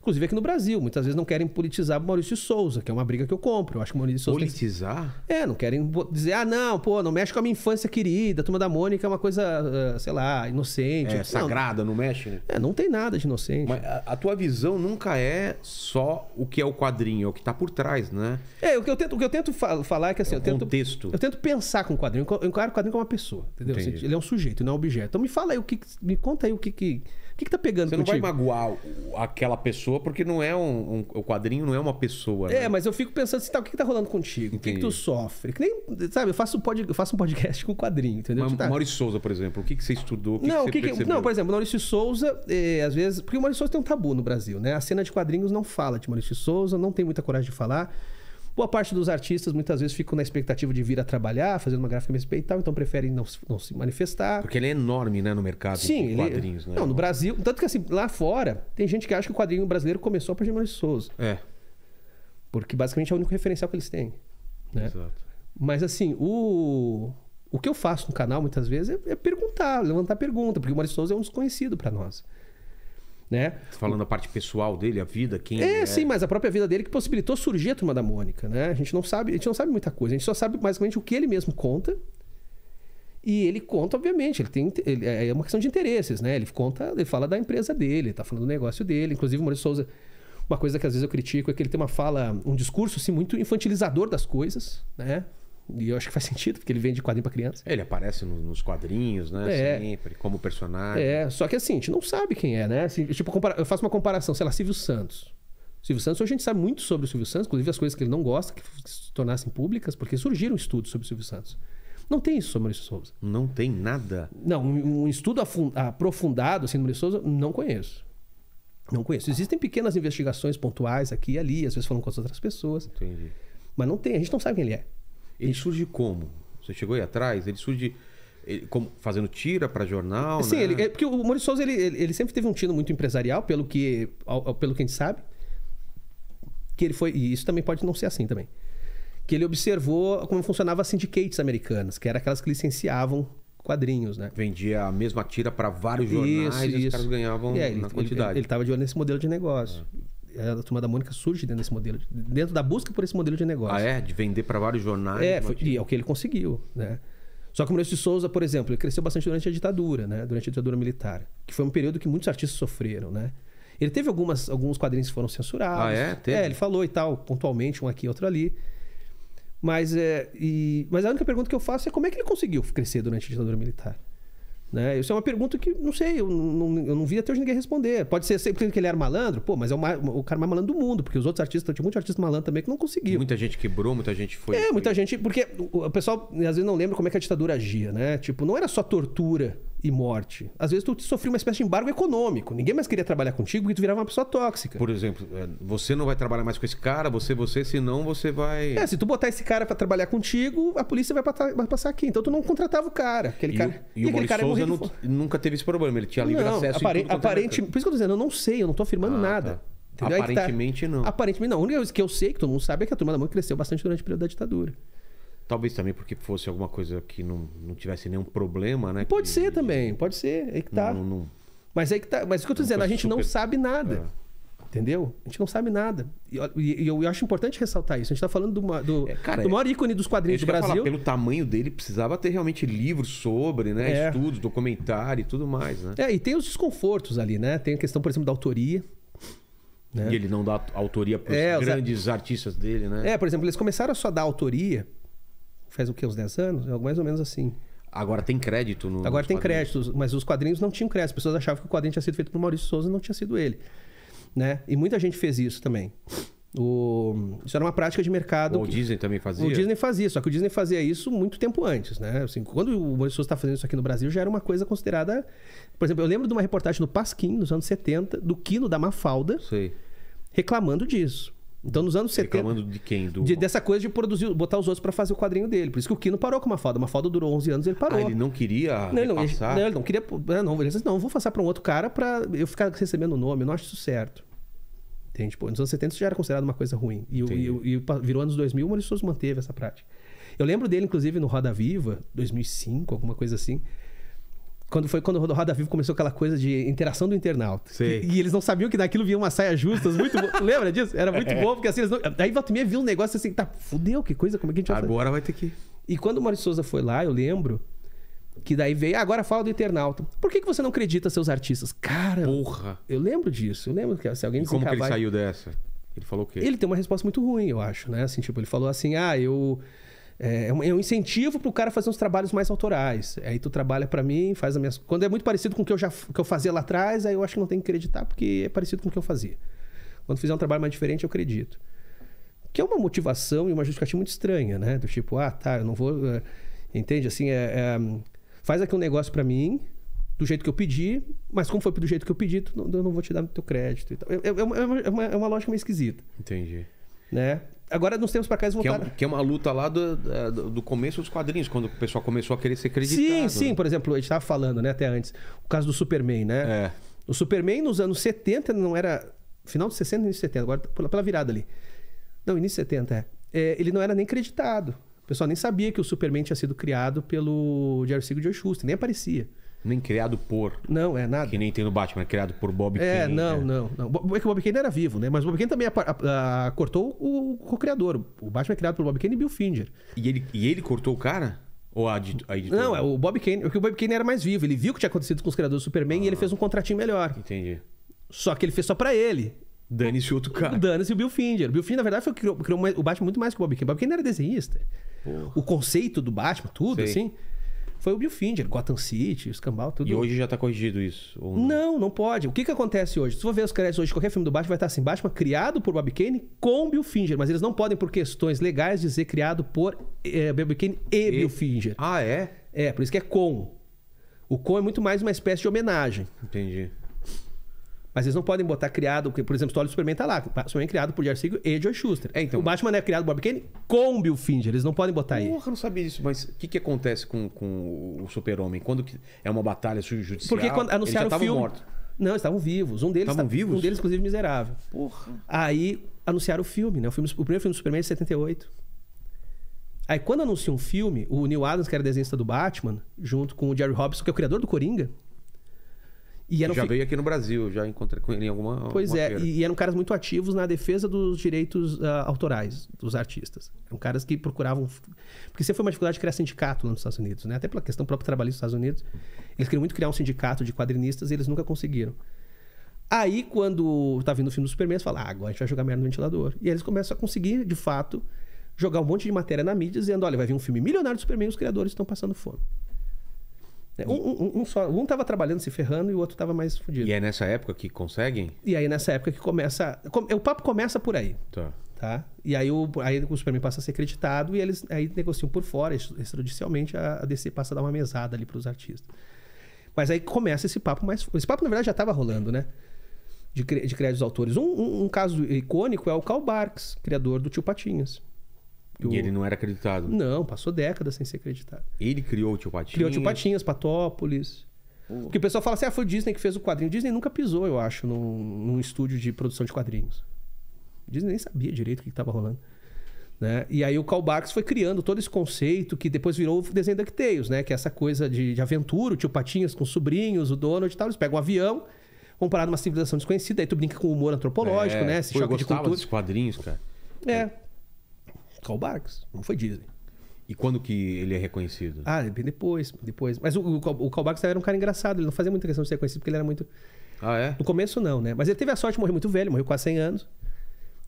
Speaker 4: inclusive aqui no Brasil. Muitas vezes não querem politizar Maurício Souza, que é uma briga que eu compro. Eu acho que Maurício Souza.
Speaker 1: Politizar?
Speaker 4: É, não querem dizer, ah, não, pô, não mexe com a minha infância querida, turma da Mônica é uma coisa, ah, sei lá, inocente. É, sagrada,
Speaker 1: não, mexe, né? É, não tem nada de inocente. Mas a, tua visão nunca é só o que é o quadrinho, é o que está por trás, né? É, o que eu tento, o que eu tento falar é que assim, é um eu tento. Contexto. Eu tento pensar com o quadrinho. Eu encaro o quadrinho como uma pessoa, entendeu? Assim, ele
Speaker 4: é um sujeito, não é um objeto. Então me fala aí o que. Me conta aí o que, que o que, que tá pegando Você contigo? não vai
Speaker 1: magoar aquela pessoa, porque não é um, um o quadrinho não é uma pessoa. É,
Speaker 4: né? É, mas eu fico pensando assim, tá, o que, que tá rolando contigo? O que, que tu sofre? Que nem, sabe, eu faço, um pod, eu faço um podcast com quadrinho, entendeu? Mas, tipo, tá. Maurício
Speaker 1: Souza, por exemplo, o que, que você estudou? Que não, que que que, não, por
Speaker 4: exemplo, Maurício Souza, é, às vezes. Porque o Maurício Souza tem um tabu no Brasil, né? A cena de quadrinhos não fala de Maurício Souza, não tem muita coragem de falar. Boa parte dos artistas muitas vezes ficam na expectativa de vir a trabalhar, fazendo uma gráfica MSP e tal, então preferem não, não se manifestar.
Speaker 1: Porque ele é enorme, né, no mercado Sim, de é- quadrinhos, né? Não,
Speaker 4: no Brasil. Tanto que assim, lá fora, tem gente que acha que o quadrinho brasileiro começou a partir de Maurício Souza. É. Porque basicamente é o único referencial que eles têm. Né? Exato. Mas assim, o. O que eu faço no canal muitas vezes é, é perguntar, levantar pergunta, porque o Maurício Souza é um desconhecido para nós.
Speaker 1: Né? Falando a parte pessoal dele, a vida, quem é, é. sim,
Speaker 4: mas a própria vida dele que possibilitou surgir a turma da Mônica, né? A gente não sabe, a gente não sabe muita coisa, a gente só sabe basicamente o que ele mesmo conta. E ele conta, obviamente, ele tem ele, é, é uma questão de interesses, né? Ele conta, ele fala da empresa dele, tá falando do negócio dele, inclusive o Maurício Souza uma coisa que às vezes eu critico é que ele tem uma fala, um discurso assim, muito infantilizador das coisas,
Speaker 1: né? E eu acho que faz sentido, porque ele vende quadrinho para criança. Ele aparece nos quadrinhos, né? É. Sempre, como personagem. É,
Speaker 4: só que assim, a gente não sabe quem é, né? Assim, tipo, eu faço uma comparação, sei lá, Silvio Santos. Silvio Santos, hoje a gente sabe muito sobre o Silvio Santos, inclusive as coisas que ele não gosta que se tornassem públicas, porque surgiram estudos sobre o Silvio Santos. Não tem isso sobre Maurício Souza.
Speaker 1: Não tem nada?
Speaker 4: Não, um, um estudo aprofundado assim, do Maurício Souza, não conheço. Não conheço. Existem pequenas investigações pontuais aqui e ali, às vezes falam com as outras pessoas. Entendi. Mas não tem, a gente não sabe quem ele é. Ele surge como?
Speaker 1: Você chegou aí atrás? Ele surge ele, como, fazendo tira para jornal? Sim, né? ele, é, porque o Maurício Souza ele, ele, sempre teve um tino muito empresarial,
Speaker 4: pelo que, ao, pelo que a gente sabe. Que ele foi, e isso também pode não ser assim também. Que ele observou como funcionava as syndicates americanas, que eram aquelas que licenciavam
Speaker 1: quadrinhos, né? Vendia a mesma tira para vários jornais isso, e os isso. caras ganhavam é, na quantidade.
Speaker 4: Ele estava de olho nesse modelo de negócio. É. É, a turma da Mônica surge dentro desse modelo, dentro da busca por esse modelo de negócio. Ah, é?
Speaker 1: De vender para vários jornais. É, foi, e
Speaker 4: é o que ele conseguiu, né? Só que o Maurício de Souza, por exemplo, ele cresceu bastante durante a ditadura, né? Durante a ditadura militar, que foi um período que muitos artistas sofreram, né? Ele teve algumas, alguns quadrinhos que foram censurados. Ah, é? é teve. É, ele falou e tal, pontualmente, um aqui, outro ali. Mas, é, e, mas a única pergunta que eu faço é como é que ele conseguiu crescer durante a ditadura militar? Né? Isso é uma pergunta que, não sei, eu não, eu não vi até hoje ninguém responder. Pode ser sempre que ele era malandro, pô, mas é o, mais, o cara mais malandro do mundo, porque os outros artistas, tinha muitos artistas malandro também que não conseguiu.
Speaker 1: Muita gente quebrou, muita gente foi. É,
Speaker 4: muita foi... gente, porque o pessoal às vezes não lembra como é que a ditadura agia, né? Tipo, não era só tortura e morte. Às vezes tu sofria uma espécie de embargo econômico. Ninguém mais queria trabalhar
Speaker 1: contigo porque tu virava uma pessoa tóxica. Por exemplo, é, você não vai trabalhar mais com esse cara, você, você, senão você vai. É,
Speaker 4: se tu botar esse cara para trabalhar contigo, a polícia vai, passar aqui. Então tu não contratava o cara. Aquele e cara. O, e, e o cara Souza não,
Speaker 1: nunca teve esse problema. Ele tinha livre não, acesso apare... aparente, Por
Speaker 4: isso que eu tô dizendo, eu não sei, eu não tô afirmando ah, tá. nada. Tá. Entendeu? Aparentemente tá... não. Aparentemente não. A única coisa que eu sei, que todo mundo sabe, é que a turma da mão
Speaker 1: cresceu bastante durante o período da ditadura. Talvez também porque fosse alguma coisa que não, não tivesse nenhum problema, né? Pode que, ser também, pode ser. É que tá. Não, não, mas é que tá. Mas o que eu tô dizendo, a gente super... não
Speaker 4: sabe nada. É. Entendeu? A gente não sabe nada. E, e, eu, eu acho importante ressaltar isso. A gente tá falando do, do, é, cara, do é maior ícone
Speaker 1: dos quadrinhos é do Brasil. Falar, pelo tamanho dele, precisava ter realmente livros sobre, né? É. Estudos, documentário e tudo mais, né? É, e
Speaker 4: tem os desconfortos ali, né? Tem a questão, por exemplo, da autoria.
Speaker 1: Né? E ele não dá autoria para é, grandes artistas dele, né? É, por
Speaker 4: exemplo, eles começaram a só dar autoria faz o que Uns 10 anos? é mais ou menos assim.
Speaker 1: Agora tem crédito no. Agora tem
Speaker 4: crédito, mas os quadrinhos não tinham crédito. As pessoas achavam que o quadrinho tinha sido feito por Maurício Souza e não tinha sido ele. Né? E muita gente fez isso também. O... Isso era uma prática de mercado. O que...
Speaker 1: Disney também fazia. O Disney
Speaker 4: fazia, só que o Disney fazia isso muito tempo antes, né? Assim, quando o Maurício Souza está fazendo isso aqui no Brasil, já era uma coisa considerada. Por exemplo, eu lembro de uma reportagem do Pasquim, nos anos 70, do Quino da Mafalda, Sei. reclamando disso. Então, nos anos Reclamando 70. de quem? Do... De, dessa coisa de produzir, botar os outros para fazer o quadrinho dele. Por isso que o Kino parou com uma foda. Uma foda durou 11 anos ele parou. Ah, ele
Speaker 1: não queria. Não, ele não, não, ele
Speaker 4: não queria. É, não, ele disse, não, vou passar para um outro cara para eu ficar recebendo o nome. Eu não acho isso certo. Entende? Pô, nos anos 70 isso já era considerado uma coisa ruim. E, e, e, e virou anos 2000, o Maurício Souza manteve essa prática. Eu lembro dele, inclusive, no Roda Viva, 2005, alguma coisa assim quando foi quando o Roda Vivo começou aquela coisa de interação do internauta. Sim. E, e eles não sabiam que daquilo vinha uma saia justa, muito bo... Lembra disso? Era muito é. bom, porque assim eles não... Aí volta viu um negócio assim, tá, fudeu, que coisa, como é que a gente vai Agora fazer? vai ter que. E quando o Maurício Souza foi lá, eu lembro, que daí veio, ah, agora fala do internauta. Por que, que você não acredita seus artistas? Cara. Porra. Eu lembro
Speaker 1: disso. Eu lembro que se alguém e Como que ele saiu dessa? Ele falou o quê? Ele tem
Speaker 4: uma resposta muito ruim, eu acho, né? Assim, tipo, ele falou assim: "Ah, eu é, é, um, é um incentivo para o cara fazer uns trabalhos mais autorais. Aí tu trabalha para mim, faz a minha. Quando é muito parecido com o que eu já que eu fazia lá atrás, aí eu acho que não tem que acreditar, porque é parecido com o que eu fazia. Quando fizer um trabalho mais diferente, eu acredito. Que é uma motivação e uma justificativa muito estranha, né? Do tipo, ah, tá, eu não vou. Eh, entende? Assim, é, é... faz aqui um negócio para mim, do jeito que eu pedi, mas como foi do jeito que eu pedi, eu não vou te dar teu crédito. É, é, é, é, uma, é uma lógica meio esquisita. Entendi. Né?
Speaker 1: agora nos temos para cá eles voltaram. Que é, que é, uma luta lá do, do começo dos quadrinhos, quando o pessoal começou a querer ser acreditado. Né? Sim, sim, né?
Speaker 4: por exemplo, a gente estava falando, né, até antes, o caso do Superman, né? É. O Superman nos anos 70 não era. Final de 60, início de 70, agora pela, pela virada ali. Não, início de 70, é. é. Ele não era nem acreditado. O pessoal nem sabia que o Superman tinha sido criado pelo Jerry Siegel e Joe
Speaker 1: Schuster, nem aparecia. Nem criado por. Não, é nada. Que nem tem no Batman, é criado por Bob é, Kane. É, não,
Speaker 4: não, não. é que o Bob Kane era vivo, né? Mas o Bob Kane também a, a, a, cortou o co-criador. O Batman é criado por Bob Kane e Bill Finger. E ele, e ele cortou o cara? Ou a, a Não, é o Bob Kane. Porque é o Bob Kane era mais vivo. Ele viu o que tinha acontecido com os criadores do Superman ah, e ele ah. fez um contratinho melhor. Entendi. Só que ele fez só para ele. Dane-se outro cara. Dane-se o Bill Finger. O Bill Finger, na verdade, foi, criou, criou o Batman muito mais que o Bob Kane. O Bob Kane era desenhista. Porra. O conceito do Batman, tudo, Sei. assim foi o Bill Finger,
Speaker 1: Gotham City, Escambau, tudo. E hoje já está corrigido isso? Não?
Speaker 4: não? não, pode. O que, que acontece hoje? Se você for ver os créditos hoje qualquer filme do Batman, vai estar assim, Batman criado por Bob Kane com Bill Finger, mas eles não podem, por questões legais, dizer criado por é, Bob Kane e, e Bill Finger. Ah, é? É, por isso que é com. O com é muito mais uma espécie de homenagem. Entendi. Mas eles não podem botar criado, porque, por exemplo, o Superman tá lá. Superman é criado por Jerry Siegel e Joe Schuster. É, então, então, o Batman é criado por Bob Kane
Speaker 1: com Bill Finger. Eles não podem botar porra, eu não sabia disso. Mas o que, que acontece com, com o Super-Homem? Quando que é uma batalha judicial? Porque quando anunciaram o filme... Não, eles estavam vivos. Um deles estavam tá... vivos? Um
Speaker 4: deles, inclusive, miserável. Porra. Aí anunciaram o filme, né? O, filme, o primeiro filme do Superman é de 78. Aí quando anunciou um filme, o Neil Adams, que era desenhista do Batman, junto com o Jerry Robson, que é o criador do Coringa,
Speaker 1: e eram já fi... veio aqui no Brasil, já encontrei com ele em alguma. Pois alguma é, feira. e
Speaker 4: eram caras muito ativos na defesa dos direitos uh, autorais dos artistas. Eram caras que procuravam. Porque sempre foi uma dificuldade de criar sindicato nos Estados Unidos, né? Até pela questão própria trabalhista dos Estados Unidos. Eles queriam muito criar um sindicato de quadrinistas e eles nunca conseguiram. Aí, quando tá vindo o filme do Superman, você fala, ah, agora a gente vai jogar merda no ventilador. E aí eles começam a conseguir, de fato, jogar um monte de matéria na mídia dizendo: olha, vai vir um filme milionário do Superman e os criadores estão passando fome. É, um, um, um, só, um estava trabalhando, se ferrando, e o outro estava mais fodido. E é nessa época que conseguem? E aí nessa época que começa. É, o papo começa por aí. Tá. tá? E aí o, aí o Superman passa a ser creditado e eles aí negociam por fora, extrajudicialmente, a, a DC passa a dar uma mesada ali para os artistas. Mas aí começa esse papo mais. Esse papo, na verdade, já estava rolando, né? De, de criar os autores. Um, um, um, caso icônico é o Karl Barks, criador do Tio Patinhas.
Speaker 1: E ele não era acreditado? Não,
Speaker 4: passou décadas sem ser acreditado.
Speaker 1: Ele criou o Tio Patinhas? Criou o Tio Patinhas,
Speaker 4: Patópolis. Pô. Porque o pessoal fala assim, ah, foi o Disney que fez o quadrinho. O Disney nunca pisou, eu acho, num, num estúdio de produção de quadrinhos. O Disney nem sabia direito o que estava rolando. Né? E aí o Karl Barks foi criando todo esse conceito que depois virou o desenho DuckTales, né? Que é essa coisa de, de aventura, o tio Patinhas com os sobrinhos, o Donald e tal. Eles pegam um avião, vão parar numa civilização desconhecida, aí tu brinca com humor antropológico, é, né? Esse pô, choque eu gostava de cultura. desses
Speaker 1: quadrinhos, cara. É. é. Karl Barks, não foi Disney. E quando que ele é reconhecido? Ah,
Speaker 4: depois, depois. Mas o, o, o Karl Barks era um cara engraçado, ele não fazia muita questão de ser reconhecido porque ele era muito... Ah, é? No começo não, né? Mas ele teve a sorte de morrer muito velho, morreu com 100 anos.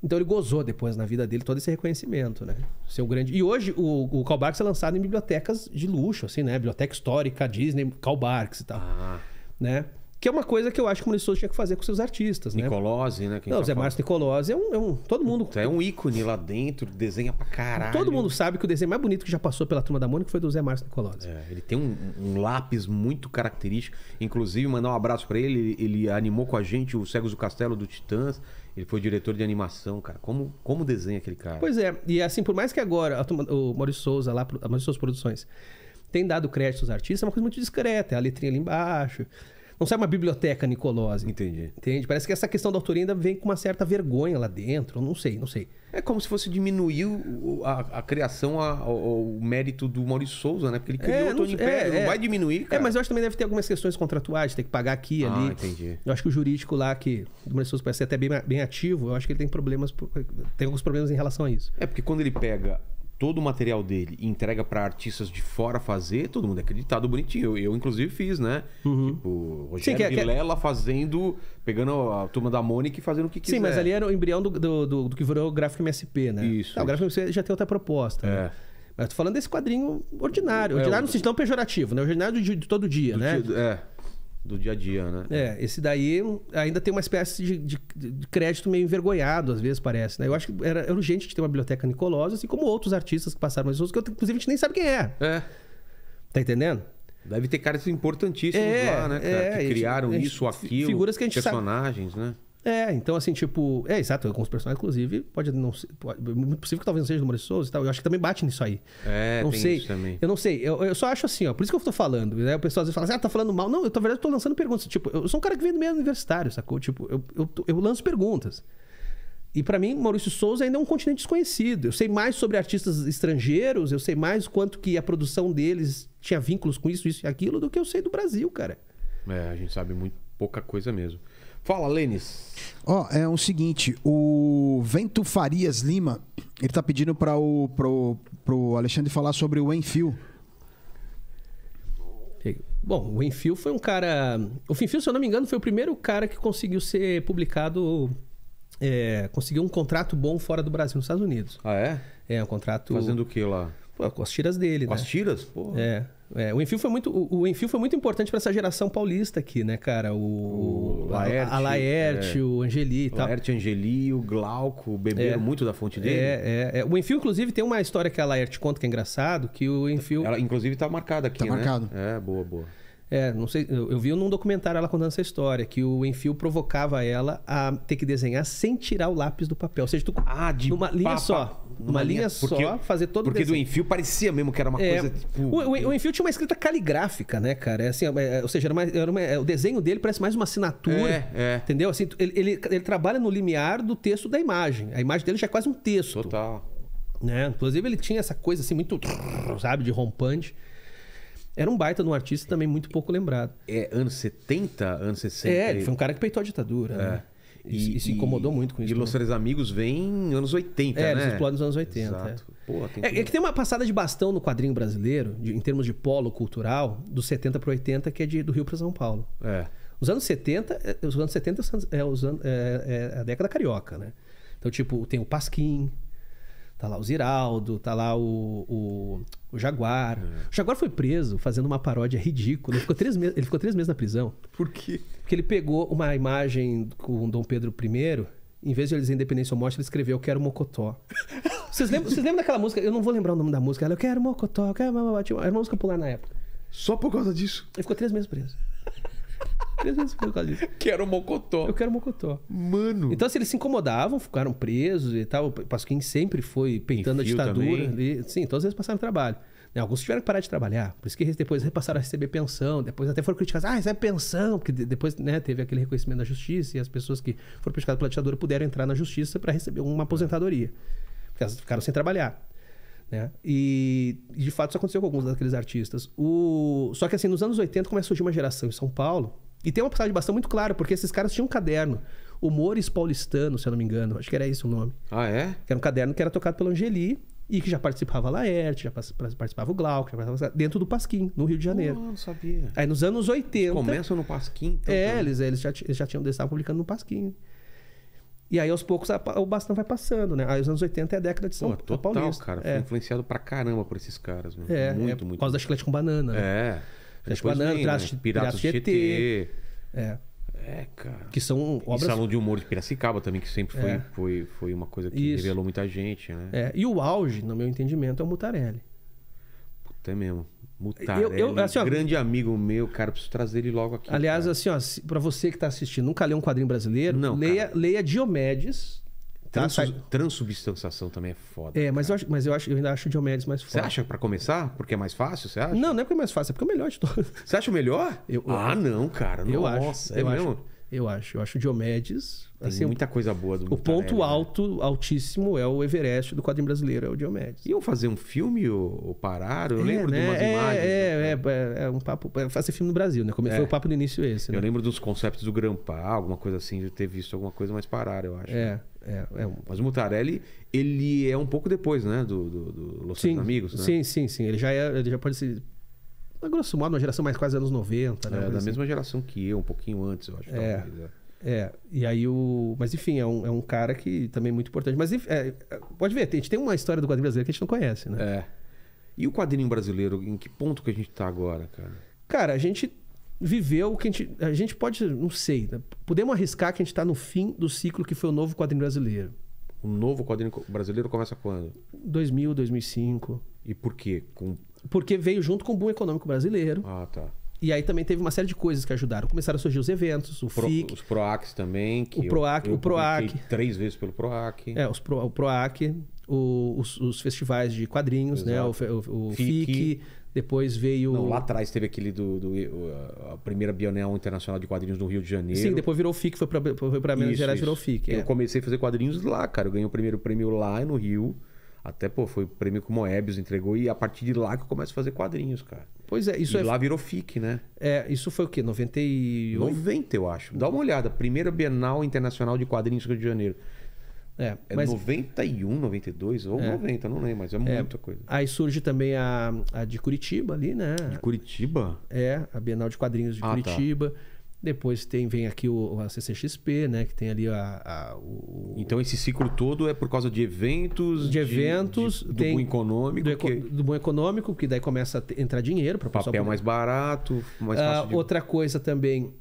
Speaker 4: Então ele gozou depois na vida dele todo esse reconhecimento, né? Seu grande. E hoje o, o Karl Barks é lançado em bibliotecas de luxo, assim, né? Biblioteca histórica, Disney, Karl Barks e tal. Ah. Né? Que é uma coisa que eu acho que o Maurício tinha que fazer com seus artistas,
Speaker 1: né? Nicolose, né? Quem não, tá Zé Márcio Nicolose é um, é um, Todo mundo. É um ícone lá dentro, desenha pra caralho. Todo
Speaker 4: mundo sabe que o desenho mais bonito que já passou pela turma da Mônica foi do Zé Márcio Nicolose.
Speaker 1: É, ele tem um, um, lápis muito característico. Inclusive, mandar um abraço para ele. Ele animou com a gente o Cegos do Castelo do Titãs. Ele foi diretor de animação, cara. Como, como desenha aquele cara? Pois
Speaker 4: é, e assim, por mais que agora turma, o Maurício Souza, lá, a Maurício Souza Produções, tem dado crédito aos artistas, é uma coisa muito discreta. É a letrinha ali embaixo. Não sai uma biblioteca Nicolose. Entendi. Entende? Parece que essa questão da autoria ainda vem com uma certa vergonha lá dentro. Não sei, não sei.
Speaker 1: É como se fosse diminuir a, a criação, a, o, o mérito do Maurício Souza, né? Porque ele criou é, o Tony é, Pérez. não é. vai diminuir,
Speaker 4: é, cara. É, mas eu acho que também deve ter algumas questões contratuais, tem que pagar aqui, ah, ali. entendi. Eu acho que o jurídico lá, que do Maurício Souza parece ser até bem, bem ativo, eu acho que ele tem problemas, tem alguns problemas em relação a isso. É
Speaker 1: porque quando ele pega todo o material dele e entrega para artistas de fora fazer, todo mundo é acreditado bonitinho. Eu, eu inclusive, fiz, né? Uhum. Tipo, Rogério Sim, que, é- é- Vilela que... fazendo, pegando a turma da Mônica e fazendo o que quiser. Sim, mas ali
Speaker 4: era o embrião do, do, do, do que virou né? ah, o Gráfico MSP, né? Isso. Não, o Gráfico MSP já tem outra proposta, né? é. né? Mas tô falando desse quadrinho ordinário. É, ordinário é, se sentido tão pejorativo, né? Ordinário de, de todo dia, do né?
Speaker 1: é do dia a dia, né? É,
Speaker 4: esse daí ainda tem uma espécie de, de, de crédito meio envergonhado, às vezes, parece, né? Eu acho que era, urgente de ter uma biblioteca Nicolosa, assim como outros artistas que passaram mais outros, que eu, inclusive a gente nem sabe quem é. É. Tá entendendo? Deve
Speaker 1: ter caras importantíssimos é, lá, né, cara? É, que criaram gente, isso, aquilo, figuras que a gente personagens, sabe... né?
Speaker 4: É, então assim, tipo. É, exato, com os personagens, inclusive, pode não ser. É muito possível que talvez não seja do Maurício Souza e tal. Eu acho que também bate nisso aí.
Speaker 1: É, não tem sei. Isso também.
Speaker 4: Eu não sei. Eu, eu, só acho assim, ó. Por isso que eu tô falando. Né? O pessoal às vezes fala assim, ah, tá falando mal. Não, eu, na verdade, eu tô lançando perguntas. Tipo, eu sou um cara que vem do meio universitário, sacou? Tipo, eu, eu, eu lanço perguntas. E para mim, Maurício Souza ainda é um continente desconhecido. Eu sei mais sobre artistas estrangeiros, eu sei mais quanto que a produção deles tinha vínculos com isso, isso e aquilo,
Speaker 1: do que eu sei do Brasil, cara. É, a gente sabe muito pouca coisa mesmo. Fala, Lênis.
Speaker 2: Ó, oh, é o seguinte, o Vento Farias Lima, ele tá pedindo para o pro, pro Alexandre falar sobre o Enfio. Bom,
Speaker 4: o Enfio foi um cara... O Enfio, se eu não me engano, foi o primeiro cara que conseguiu ser publicado... É, conseguiu um contrato bom fora do Brasil, nos Estados Unidos. Ah, é? É, um contrato... Fazendo o que lá? Pô, com as tiras dele, com né? as tiras? Pô. É. É, o Enfio foi muito, o, o Enfio foi muito importante para essa geração paulista aqui, né, cara? O, o Laerte, a, a Laerte, é.
Speaker 1: o Angeli e tal. Laerte, Angeli, o Glauco beberam é. muito da fonte dele. É, é, é, O Enfio, inclusive,
Speaker 4: tem uma história que a Laerte conta que é engraçado, que o Enfio... Ela, inclusive, tá marcada aqui, tá né? marcado. É, boa, boa. É, não sei, eu, eu vi num documentário ela contando essa história, que o enfio provocava ela a ter que desenhar sem tirar o lápis do papel. Ou seja, tu. Ah, de numa linha só numa linha, linha porque, só, fazer todo Porque o do Enfio parecia mesmo que era uma é, coisa. Tipo... O, o, o, Enfio tinha uma escrita caligráfica, né, cara? É assim, é, é ou seja, era uma, era uma, é, o desenho dele parece mais uma assinatura. É, entendeu? Assim, ele, ele, ele, trabalha no limiar do texto da imagem. A imagem dele já é quase um texto. Total. Né? Inclusive, ele tinha essa coisa assim, muito, sabe, de rompante. Era um baita de um artista
Speaker 1: também muito pouco lembrado. É anos 70, anos 60. É, ele foi um cara que peitou a ditadura. É. Né? E, e, se incomodou muito com isso. E Los Três Amigos vem anos 80, é, né? É, eles explode nos anos 80. Exato. É. Pô, é, que... É, é.
Speaker 4: que... tem uma passada de bastão no quadrinho brasileiro, de, em termos de polo cultural, dos 70 para 80, que é de, do Rio para São Paulo. É. Os anos 70, os anos 70 é, os anos, é é, é, é a década carioca, né? Então, tipo, tem o Pasquim, Tá lá o Ziraldo, tá lá o, o, o Jaguar. É. O Jaguar foi preso fazendo uma paródia ridícula. Ele ficou, três meses, ele ficou três meses na prisão. Por quê? Porque ele pegou uma imagem com Dom Pedro I, em vez de ele dizer Independência ou Morte, ele escreveu eu Quero Mocotó. vocês, lembram, vocês lembram daquela música? Eu não vou lembrar o nome da música. Ela, eu quero Mocotó, eu quero... Era uma música pular na época. Só por causa disso? Ele ficou três meses preso
Speaker 3: três Preso por causa disso. Quero mocotó. Eu quero mocotó.
Speaker 4: Mano. Então, assim, eles se incomodavam, ficaram presos e tal. O Pasquim sempre foi peitando a ditadura. E, sim, todas as vezes passaram trabalho. Né, alguns tiveram que parar de trabalhar, por isso que depois repassaram a receber pensão, depois até foram criticados, ah, isso é pensão, porque depois né, teve aquele reconhecimento da justiça e as pessoas que foram criticadas pela ditadura puderam entrar na justiça para receber uma aposentadoria, porque elas ficaram sem trabalhar. Né? E, de fato isso aconteceu com alguns daqueles artistas. O... Só que assim, nos anos 80 começa a surgir uma geração em São Paulo e tem uma passagem bastante muito clara, porque esses caras tinham um caderno. Humores Paulistano, se eu não me engano. Acho que era esse o nome. Ah, é? Que era um caderno que era tocado pelo Angeli e que já participava a Laerte, já participava o Glauco, já participava dentro do Pasquim, no Rio de Janeiro. Oh,
Speaker 1: não sabia.
Speaker 4: Aí nos anos 80. começam
Speaker 1: no Pasquim,
Speaker 4: então. É, eles, eles, já, eles já tinham eles estavam publicando no Pasquim. E aí, aos poucos, a, o bastão vai passando, né? Aí os anos 80 é a década de São Paulo. Total, Paulista. cara. É. Fui
Speaker 1: influenciado pra caramba por esses caras, mano. É, muito, é, muito. Por causa muito. da chiclete com banana. Né? É. Depois Banana, Piratas, Piratas né? Tietê.
Speaker 4: É. É,
Speaker 1: cara. Que são obras. E Salão de Humor de Piracicaba também, que sempre foi, é. foi, foi uma coisa que Isso. revelou muita gente, né? É. E o
Speaker 4: auge, no meu entendimento, é o Mutarelli.
Speaker 1: Puta, é mesmo. Mutarelli. Eu, eu, assim, ó, grande amigo meu, cara, preciso trazer ele logo aqui.
Speaker 4: Aliás, cara. assim, ó, para você que tá assistindo, nunca leu um quadrinho brasileiro, Não,
Speaker 1: leia, leia Diomedes Tá, Trans... Tá. Transubstanciação também é foda.
Speaker 4: É, mas, eu, acho, mas
Speaker 1: eu, acho, eu ainda acho o Diomedes mais foda. Você acha para começar? Porque é mais fácil, você acha? Não, não é porque é mais fácil, é porque é o melhor de todos. Você acha o melhor? Eu, ah, não, cara. Eu nossa, acho, é eu mesmo? Acho,
Speaker 4: eu acho. Eu acho o Diomedes.
Speaker 1: Tem assim, muita coisa boa do O ponto né?
Speaker 4: alto, altíssimo, é o Everest do quadrinho brasileiro, é o Diomedes.
Speaker 1: Iam fazer um filme ou, ou parar? Eu é, lembro né? de umas é, imagens.
Speaker 4: É, né? é, é, é, um papo. É fazer filme no Brasil, né? Como foi é. o papo do início esse. Eu né?
Speaker 1: lembro dos conceitos do Grampar, alguma coisa assim, de ter visto alguma coisa, mas parar eu acho. É. É, é um... Mas o Mutarelli, ele é um pouco depois, né? Do, do, do Los sim, Amigos, né? Sim,
Speaker 4: sim, sim. Ele já, é, ele já pode ser. grosso modo, uma geração mais quase anos 90, né? É, da assim. mesma
Speaker 1: geração que eu, um pouquinho antes, eu acho. É. Talvez,
Speaker 4: é. é, e aí o. Mas enfim, é um, é um cara que também é muito importante. Mas é, pode ver, a gente tem uma história do quadrinho brasileiro que
Speaker 1: a gente não conhece, né? É. E o quadrinho brasileiro, em que ponto que a gente tá agora, cara?
Speaker 4: Cara, a gente viveu o que a gente, a gente pode, não sei, né? podemos arriscar que a gente está no fim do ciclo que foi o novo quadrinho brasileiro.
Speaker 1: O novo quadrinho brasileiro começa quando?
Speaker 4: 2000, 2005.
Speaker 1: E por quê? Com...
Speaker 4: Porque veio junto com o boom econômico brasileiro. Ah, tá. E aí também teve uma série de coisas que ajudaram. Começaram a surgir os eventos, o Pro, FIC.
Speaker 1: Os PROACs também. Que o PROAC. Eu, eu o PROAC. Três vezes pelo PROAC. É, os
Speaker 4: Pro, o PROAC. O, os, os, festivais de quadrinhos, Exato. né? O, o, o FIC, FIC depois veio. Não, lá
Speaker 1: atrás teve aquele do, do, uh, a primeira Bienal Internacional de Quadrinhos no Rio de Janeiro. Sim, depois
Speaker 4: virou FIC, foi pra, Minas isso, Gerais, isso. virou FIC. É. Eu
Speaker 1: comecei a fazer quadrinhos lá, cara. Eu ganhei o primeiro prêmio lá no Rio. Até, pô, foi o prêmio que o Moebius entregou e a partir de lá que eu começo a fazer quadrinhos, cara. Pois é, isso e é... lá virou FIC, né? É, isso foi o quê? 98? 90, eu acho. Dá uma olhada. Primeira Bienal Internacional de Quadrinhos Rio de Janeiro. É, é mas... 91, 92 ou é. 90, não lembro, mas é, é muita é. coisa.
Speaker 4: Aí surge também a, a de Curitiba ali, né? De
Speaker 1: Curitiba?
Speaker 4: É, a Bienal de Quadrinhos de ah, tá. Curitiba. Tá. Depois tem, vem aqui o, a CCXP, né? Que tem ali
Speaker 1: a, a o... Então esse ciclo todo é por causa de eventos... De eventos... De, de, do bom econômico... Do, que... do bom econômico, que daí começa a entrar dinheiro para o Papel mais barato,
Speaker 2: mais ah, fácil
Speaker 4: de... Outra coisa também,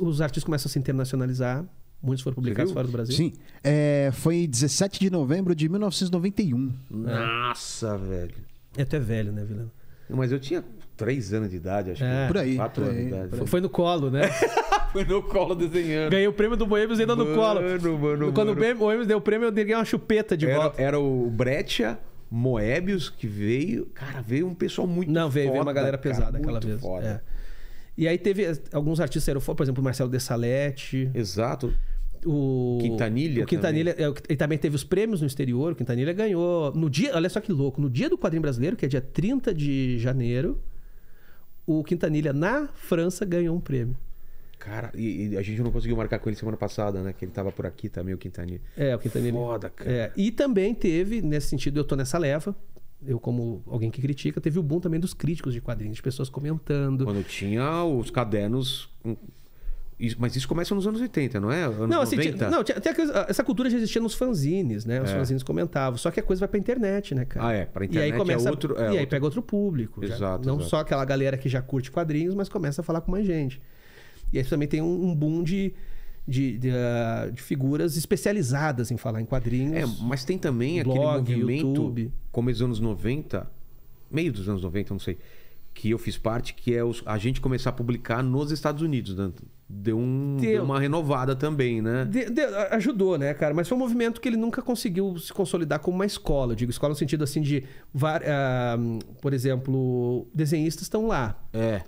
Speaker 4: os artistas começam a se internacionalizar. Muitos foram publicados fora do Brasil. Sim.
Speaker 2: É, foi 17 de novembro de 1991.
Speaker 4: Né?
Speaker 1: Nossa, velho. É até velho, né, Vilano? Mas eu tinha 3 anos de idade, acho é, que. Por aí.
Speaker 3: 4 anos de idade. Foi, foi no colo, né? foi no colo desenhando. Ganhei o prêmio do Boêmios ainda mano, no colo. Mano, Quando mano. o
Speaker 1: Boêmios deu o prêmio, eu ganhei uma chupeta de era, volta. Era o Breccia, Moebius que veio. Cara, veio um pessoal muito Não, veio, foda, veio uma galera pesada cara, aquela vez. Foda. É.
Speaker 4: E aí teve eh, alguns artistas que eram, por exemplo, o Marcelo Dessalete. Exato. O Quintanilha. O Quintanilha também. ele é também teve os prêmios no exterior. O Quintanilha ganhou. No dia, olha só que louco, no dia do quadrinho brasileiro, que é dia 30 de janeiro, o Quintanilha na França ganhou um prêmio.
Speaker 1: Cara, e, e, a gente não conseguiu marcar com ele semana passada, né? Que ele tava por aqui também, o Quintanilha.
Speaker 4: É, o Quintanilha. Foda, cara. É, e também teve, nesse sentido, eu tô nessa leva, eu como alguém que critica, teve o boom também dos críticos de quadrinhos, de pessoas
Speaker 1: comentando. Quando tinha os cadernos mas isso começa nos anos 80, não é? Anos não, assim, 90? não,
Speaker 4: tinha, essa cultura já existia nos fanzines, né? Os é. fanzines comentavam. Só que a coisa vai pra internet, né, cara?
Speaker 1: Ah, é, pra internet. E aí é começa. É outro, é e aí outro... pega
Speaker 4: outro público.
Speaker 1: Exato. Já, não exato. só
Speaker 4: aquela galera que já curte quadrinhos, mas começa a falar com mais gente. E aí também tem um, um boom de de, de, ah, de, figuras especializadas em falar em quadrinhos. É,
Speaker 1: mas tem também blog, aquele movimento, YouTube. como os anos 90, meio dos anos 90, não sei, que eu fiz parte, que é os, a gente começar a publicar nos Estados Unidos. Né? Deu, um, deu. deu, uma renovada também, né? De, de,
Speaker 4: ajudou, né, cara? Mas foi um movimento que ele nunca conseguiu se consolidar como uma escola. Eu digo escola no sentido assim de, uh, por exemplo, desenhistas estão lá. É.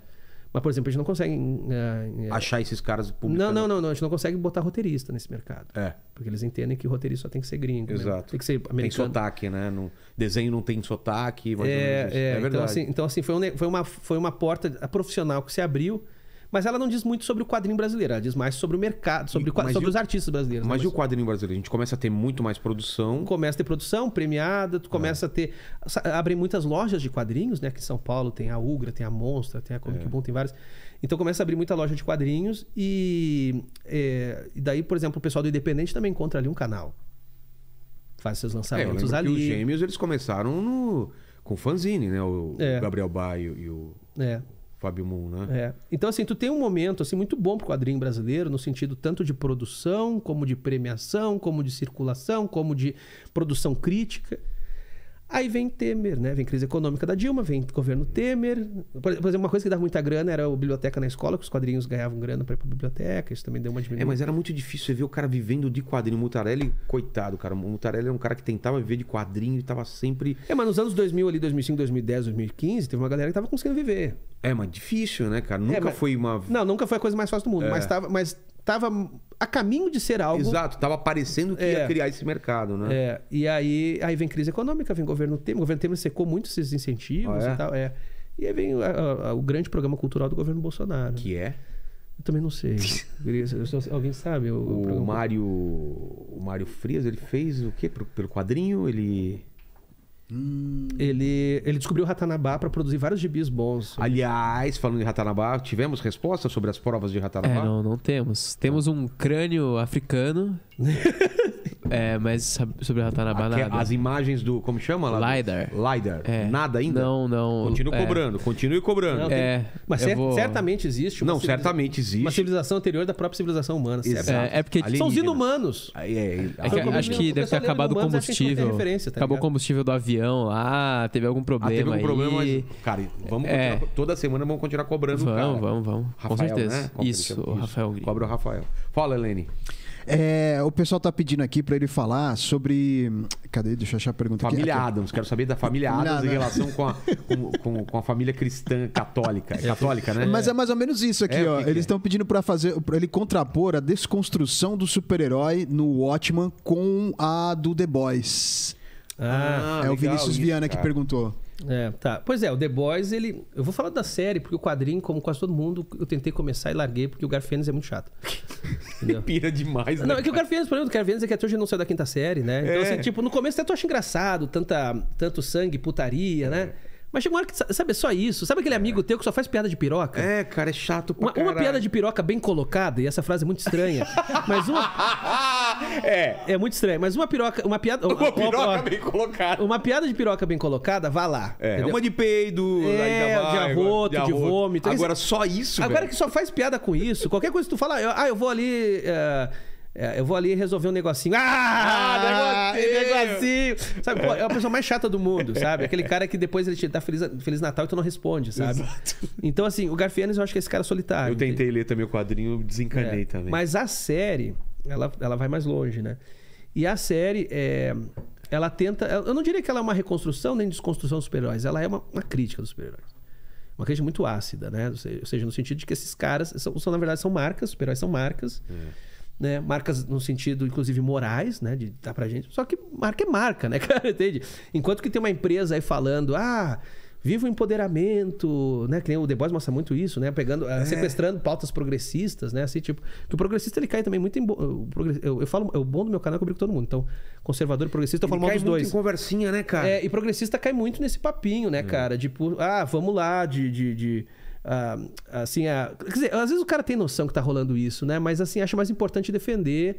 Speaker 4: Mas, por exemplo, a gente não consegue. Uh, Achar
Speaker 1: esses caras publicando.
Speaker 4: Não, não, não, A gente não consegue botar roteirista nesse mercado. É. Porque eles entendem que roteirista só tem que ser gringo. Exato. Mesmo. Tem que ser americano. Tem
Speaker 1: sotaque, né? No desenho não tem sotaque. É, é, é, então, verdade. Então, assim,
Speaker 4: então, assim foi, um, foi, uma, foi uma porta profissional que se abriu mas ela não diz muito sobre o quadrinho brasileiro, ela diz mais sobre o mercado, sobre, sobre o, os artistas brasileiros. Né, mas né? e o
Speaker 1: quadrinho brasileiro? A gente começa a ter muito mais produção.
Speaker 4: Começa a ter produção premiada, tu começa é. a ter. Abrem muitas lojas de quadrinhos, né? Que em São Paulo tem a Ugra, tem a Monstra, tem a Comic é. Boom, tem várias. Então começa a abrir muita loja de quadrinhos e, é, e daí, por exemplo, o pessoal do Independente também encontra ali um canal. Faz seus é, lançamentos é, ali. Que os gêmeos
Speaker 1: eles começaram no, com fanzine, né? O é. Gabriel Baio e o. É. Fábio Moon, né? É.
Speaker 4: Então, assim, tu tem um momento assim muito bom pro quadrinho brasileiro, no sentido tanto de produção, como de premiação, como de circulação, como de produção crítica. Aí vem Temer, né? Vem crise econômica da Dilma, vem governo Temer. Por exemplo, uma coisa que dava muita grana era a biblioteca na escola, que os quadrinhos ganhavam grana para ir pra biblioteca, isso também deu uma diminuição. É, mas era
Speaker 1: muito difícil você ver o cara vivendo de quadrinho. O Mutarelli, coitado, cara. O Mutarelli é um cara que tentava viver de quadrinho e tava sempre. É, mas nos anos 2000 ali, 2005, 2010, 2015, teve uma galera que tava conseguindo viver. É, mas difícil, né, cara?
Speaker 4: É, nunca é, mas... foi uma. Não, nunca foi a coisa mais fácil do mundo, é. mas, tava, mas tava a caminho de ser algo. Exato,
Speaker 1: tava parecendo que é. ia criar esse mercado, né? É,
Speaker 4: e aí, aí vem crise econômica, vem governo Temer. O governo Temer secou muito esses incentivos ah, é? e tal. É. E aí vem a, a, o grande programa cultural do governo
Speaker 1: Bolsonaro. Que é? Eu também não sei. Alguém sabe? O, o, o Mário. O Mário Frias, ele fez o quê? Pelo quadrinho? Ele.
Speaker 4: Hum. Ele, ele descobriu Ratanabá para produzir vários gibis bons.
Speaker 1: Aliás, falando em Ratanabá,
Speaker 3: tivemos resposta sobre as provas de Ratanabá? É, não, não temos. Temos um crânio africano É, mas sobre a na As imagens do. Como chama lá? LiDAR. LiDAR. É. Nada ainda? Não, não. Continua é. cobrando, continue cobrando. É, não, é. Mas cer vou...
Speaker 1: certamente
Speaker 4: existe. Não, certamente existe. Uma civilização anterior da própria civilização humana. Exato. É, é porque Alienígenas. são os inumanos.
Speaker 3: É, é, é, que, acho que deve ter acabado o assim, combustível. Tá Acabou o combustível do avião lá, teve algum problema. Ah, teve algum aí. problema, mas. Cara, vamos continuar.
Speaker 1: Toda semana vamos continuar cobrando vamos, o cara. Vamos, vamos, vamos. Com certeza. Né?
Speaker 3: Isso, Isso, o Rafael. Cobra o Rafael. Fala, Helene.
Speaker 2: É, o pessoal tá pedindo aqui para ele falar sobre. Cadê? Deixa eu achar a pergunta família aqui.
Speaker 1: Adams, quero saber da família, Adams, em relação com a, com, com, com, a família cristã católica. É católica, né? Mas é mais ou
Speaker 2: menos isso aqui, é, ó. Eles estão é? pedindo para fazer pra ele contrapor a desconstrução do super-herói no Watchman com a do The Boys. Ah, é legal, o Vinícius Viana que perguntou.
Speaker 4: É, tá. Pois é, o The Boys, ele. Eu vou falar da série, porque o quadrinho, como quase todo mundo, eu tentei começar e larguei, porque o Garfênis é muito chato.
Speaker 1: Pira demais, né? Não, é que o
Speaker 4: Garfênis, o problema do Garfênis é que até hoje não saiu da quinta série, né? Então, é. assim, tipo, no começo até tu acha engraçado, tanta, tanto sangue, putaria, né? é. né? Mas chega uma hora que, sabe, é só isso. Sabe aquele é. amigo teu que só faz piada de piroca? É, cara, é chato pra uma, uma piada de piroca bem colocada, e essa frase é muito estranha. mas uma.
Speaker 1: é.
Speaker 4: É muito estranha. Mas uma piroca. Uma piada. Uma, uma piroca uma, bem colocada. Uma piada de piroca bem colocada, vá lá. É. Entendeu? Uma de peido, é, vai, de arroto, de, de vômito. Agora, só isso. Agora velho. que só faz piada com isso, qualquer coisa que tu fala, ah, eu vou ali. Uh é, eu vou ali resolver um negocinho. Ah, ah negocinho! negocinho! Sabe, pô, é a pessoa mais chata do mundo, sabe? Aquele cara que depois ele te dá Feliz, Feliz Natal e tu não responde, sabe? Exato. Então, assim, o Garfianes eu acho que é
Speaker 1: esse cara solitário. Eu tentei ler também o quadrinho, desencanei é, também. Mas
Speaker 4: a série, ela, ela vai mais longe, né? E a série, é, ela tenta. Eu não diria que ela é uma reconstrução nem desconstrução dos super-heróis, ela é uma, uma crítica dos super-heróis uma crítica muito ácida, né? Ou seja, no sentido de que esses caras são, são na verdade, são marcas, super-heróis são marcas. É né? Marcas no sentido, inclusive, morais, né? De dar pra gente. Só que marca é marca, né, cara? Entende? Enquanto que tem uma empresa aí falando, ah, viva o empoderamento, né? Que nem o The Boys mostra muito isso, né? Pegando, eh, é. sequestrando pautas progressistas, né? Assim, tipo, que o progressista ele cai também muito em. Bo... Eu, eu falo, o bom do meu canal é que eu brigo todo mundo. Então, conservador e progressista, eu falo mal dos dois. Em conversinha, né, cara? É, e progressista cai muito nesse papinho, né, hum. cara? Tipo, ah, vamos lá, de, de, de Uh, assim, uh, quer dizer, às vezes o cara tem noção que tá rolando isso, né? Mas assim, acha mais importante defender,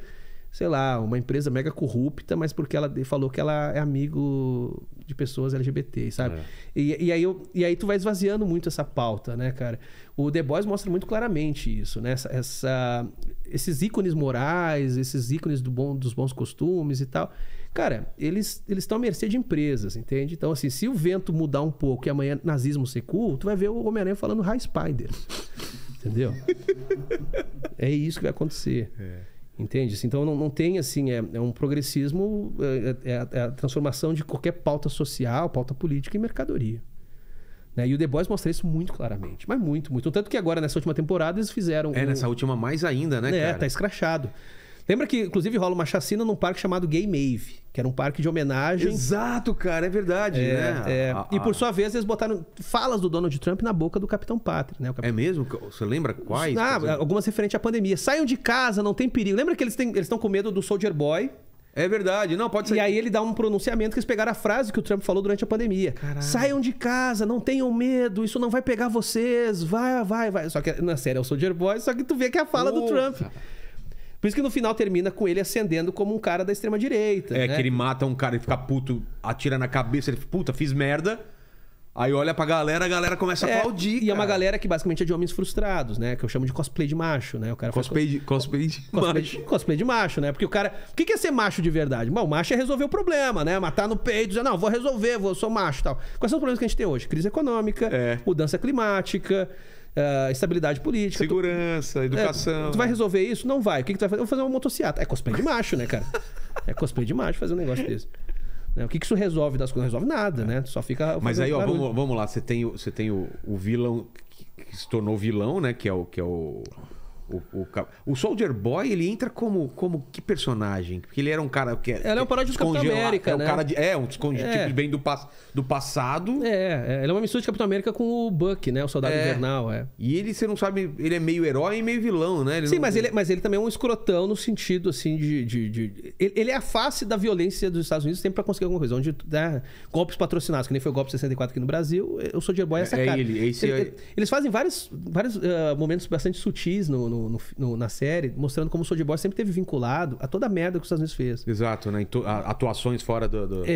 Speaker 4: sei lá, uma empresa mega corrupta, mas porque ela falou que ela é amigo de pessoas LGBT, sabe? É. E, e, aí eu, e aí tu vai esvaziando muito essa pauta, né, cara? o The Boys mostra muito claramente isso, né? Essa, essa esses ícones morais, esses ícones do bom, dos bons costumes e tal. Cara, eles eles estão à mercê de empresas, entende? Então, assim, se o vento mudar um pouco e amanhã nazismo ser cool, tu vai ver o Homem-Aranha falando High Spider. entendeu? é isso que vai acontecer. É. Entende? Assim, então não, não tem assim, é, é um progressismo, é, é, a, é a transformação de qualquer pauta social, pauta política em mercadoria. Né? E o The Boys mostra isso muito claramente. Mas muito, muito. Tanto que agora, nessa última temporada, eles fizeram. É, um... nessa última mais ainda, né? É, cara? tá escrachado. Lembra que, inclusive, rola uma chacina num parque chamado Gay Mave, que era um parque de homenagem. Exato,
Speaker 1: cara, é verdade, é,
Speaker 4: né? É. e por sua vez, eles botaram falas do Donald Trump na boca do Capitão Pátria,
Speaker 1: né? Capitão... É mesmo? Você lembra quais? Ah,
Speaker 4: algumas referentes à pandemia. Saiam de casa, não tem perigo. Lembra que eles têm... estão com medo do Soldier Boy, é verdade, não, pode ser. E aí ele dá um pronunciamento que eles pegaram a frase que o Trump falou durante a pandemia. Caralho. Saiam de casa, não tenham medo, isso não vai pegar vocês, vai, vai, vai. Só que na série é o Soldier Boy, só que tu vê que é a fala Ufa. do Trump. Por isso que no final termina com ele ascendendo como um cara da extrema direita.
Speaker 1: É, né? que ele mata um cara e fica puto, atira na cabeça, ele puta, fiz merda. Aí olha pra galera, a galera começa é, a aplaudir. E cara. é uma galera que basicamente é de homens
Speaker 4: frustrados, né? Que eu chamo de cosplay de macho, né? O cara cosplay, faz... de, cosplay de cosplay macho. De, cosplay de macho, né? Porque o cara. O que é ser macho de verdade? Bom, macho é resolver o problema, né? Matar no peito, dizer, não, vou resolver, vou, sou macho tal. Quais são os problemas que a gente tem hoje? Crise econômica, é. mudança climática. Uh, estabilidade política. Segurança, tu... É, educação. É, tu vai né? resolver isso? Não vai. O que, que tu vai fazer? Eu vou fazer uma motocicleta. É cosplay de macho, né, cara? é cosplay de macho fazer um negócio desse. Né? O que, que isso resolve das coisas? Não resolve nada, é. né? Só fica. Mas aí, ó, vamos,
Speaker 1: vamos, lá, você tem, você tem o, o vilão que, que se tornou vilão, né? Que é o. Que é o o, o, o, Soldier Boy, ele entra como, como que personagem? Porque ele era um cara que é Ele é um paródia do Capitão América, é um né? Cara de, é, um escondido, é. tipo, bem do, do passado. É, é, ele é uma mistura de Capitão América com o Buck, né? O Soldado é. Invernal, é. E ele, você não sabe, ele é meio herói e meio vilão, né? Ele Sim, não...
Speaker 4: mas, é. ele, é, mas ele também é um escrotão no sentido, assim, de... de, de... Ele, ele, é a face da violência dos Estados Unidos sempre pra conseguir alguma coisa. Onde, né, golpes patrocinados, que nem foi o golpe 64 aqui no Brasil, o Soldier Boy é essa cara. Ele, esse... ele, eles fazem vários, vários uh, ah, momentos bastante sutis no, no no, no, na série, mostrando como o Soulja Boy sempre teve vinculado a toda a merda que os Estados Unidos
Speaker 1: fez. Exato, né? Atuações fora do, do... É,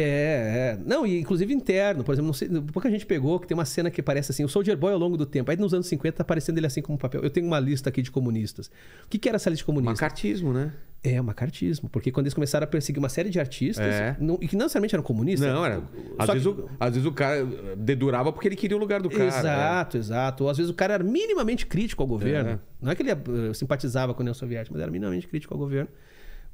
Speaker 4: é. Não, e inclusive interno. Por exemplo, não sei, pouca gente pegou que tem uma cena que parece assim, o Soldier Boy ao longo do tempo. Aí nos anos 50 tá aparecendo ele assim como papel. Eu tenho uma lista aqui de comunistas. O que, que era essa lista de comunistas? Macartismo, né? É, macartismo. Porque quando eles começaram a perseguir uma série de artistas, é. não, e que não necessariamente eram comunistas. Não, era. Às vezes, que... o, às
Speaker 1: vezes o cara dedurava porque ele queria o lugar do cara. Exato,
Speaker 4: é. exato. Ou às vezes o cara era minimamente crítico ao governo. É. Não é que ele eh, simpatizava com a União Soviética, mas era minimamente crítico ao governo.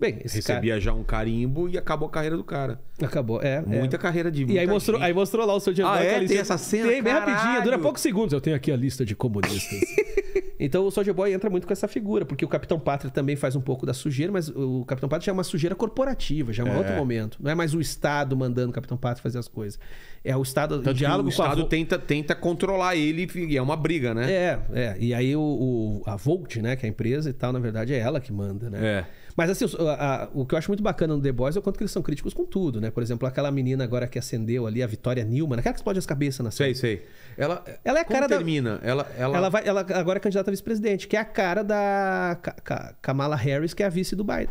Speaker 4: Bem, Recebia
Speaker 1: cara... já um carimbo e acabou a carreira do cara. Acabou, é. é. Muita é. carreira de. E aí mostrou, aí mostrou lá o seu Django. Ah, é? Tem essa cena? Tem, bem rapidinho, dura
Speaker 4: poucos segundos. Eu tenho aqui a lista de comunistas. então o Soldier Boy entra muito com essa figura, porque o Capitão Pátria também faz um pouco da sujeira, mas o Capitão Pátria já é uma sujeira corporativa, já é um é. outro momento. Não é mais o Estado mandando o Capitão Pátria fazer as coisas. É
Speaker 1: o Estado. Então, o diálogo o Estado a... tenta, tenta controlar ele e é uma briga, né? É, é. E aí
Speaker 4: o, o, a Volt, né, que é a empresa e tal, na verdade é ela que manda, né? É. Mas assim, o, a, o que eu acho muito bacana no The Boys é o quanto que eles são críticos com tudo, né? Por exemplo, aquela menina agora que acendeu ali, a Vitória
Speaker 1: Newman, aquela que explode as cabeças na série. Sei, sei. Ela, ela é a cara termina? da... Ela, ela... Ela,
Speaker 4: vai, ela agora é candidata a vice-presidente, que é a cara da Kamala Harris, que é a vice do Biden.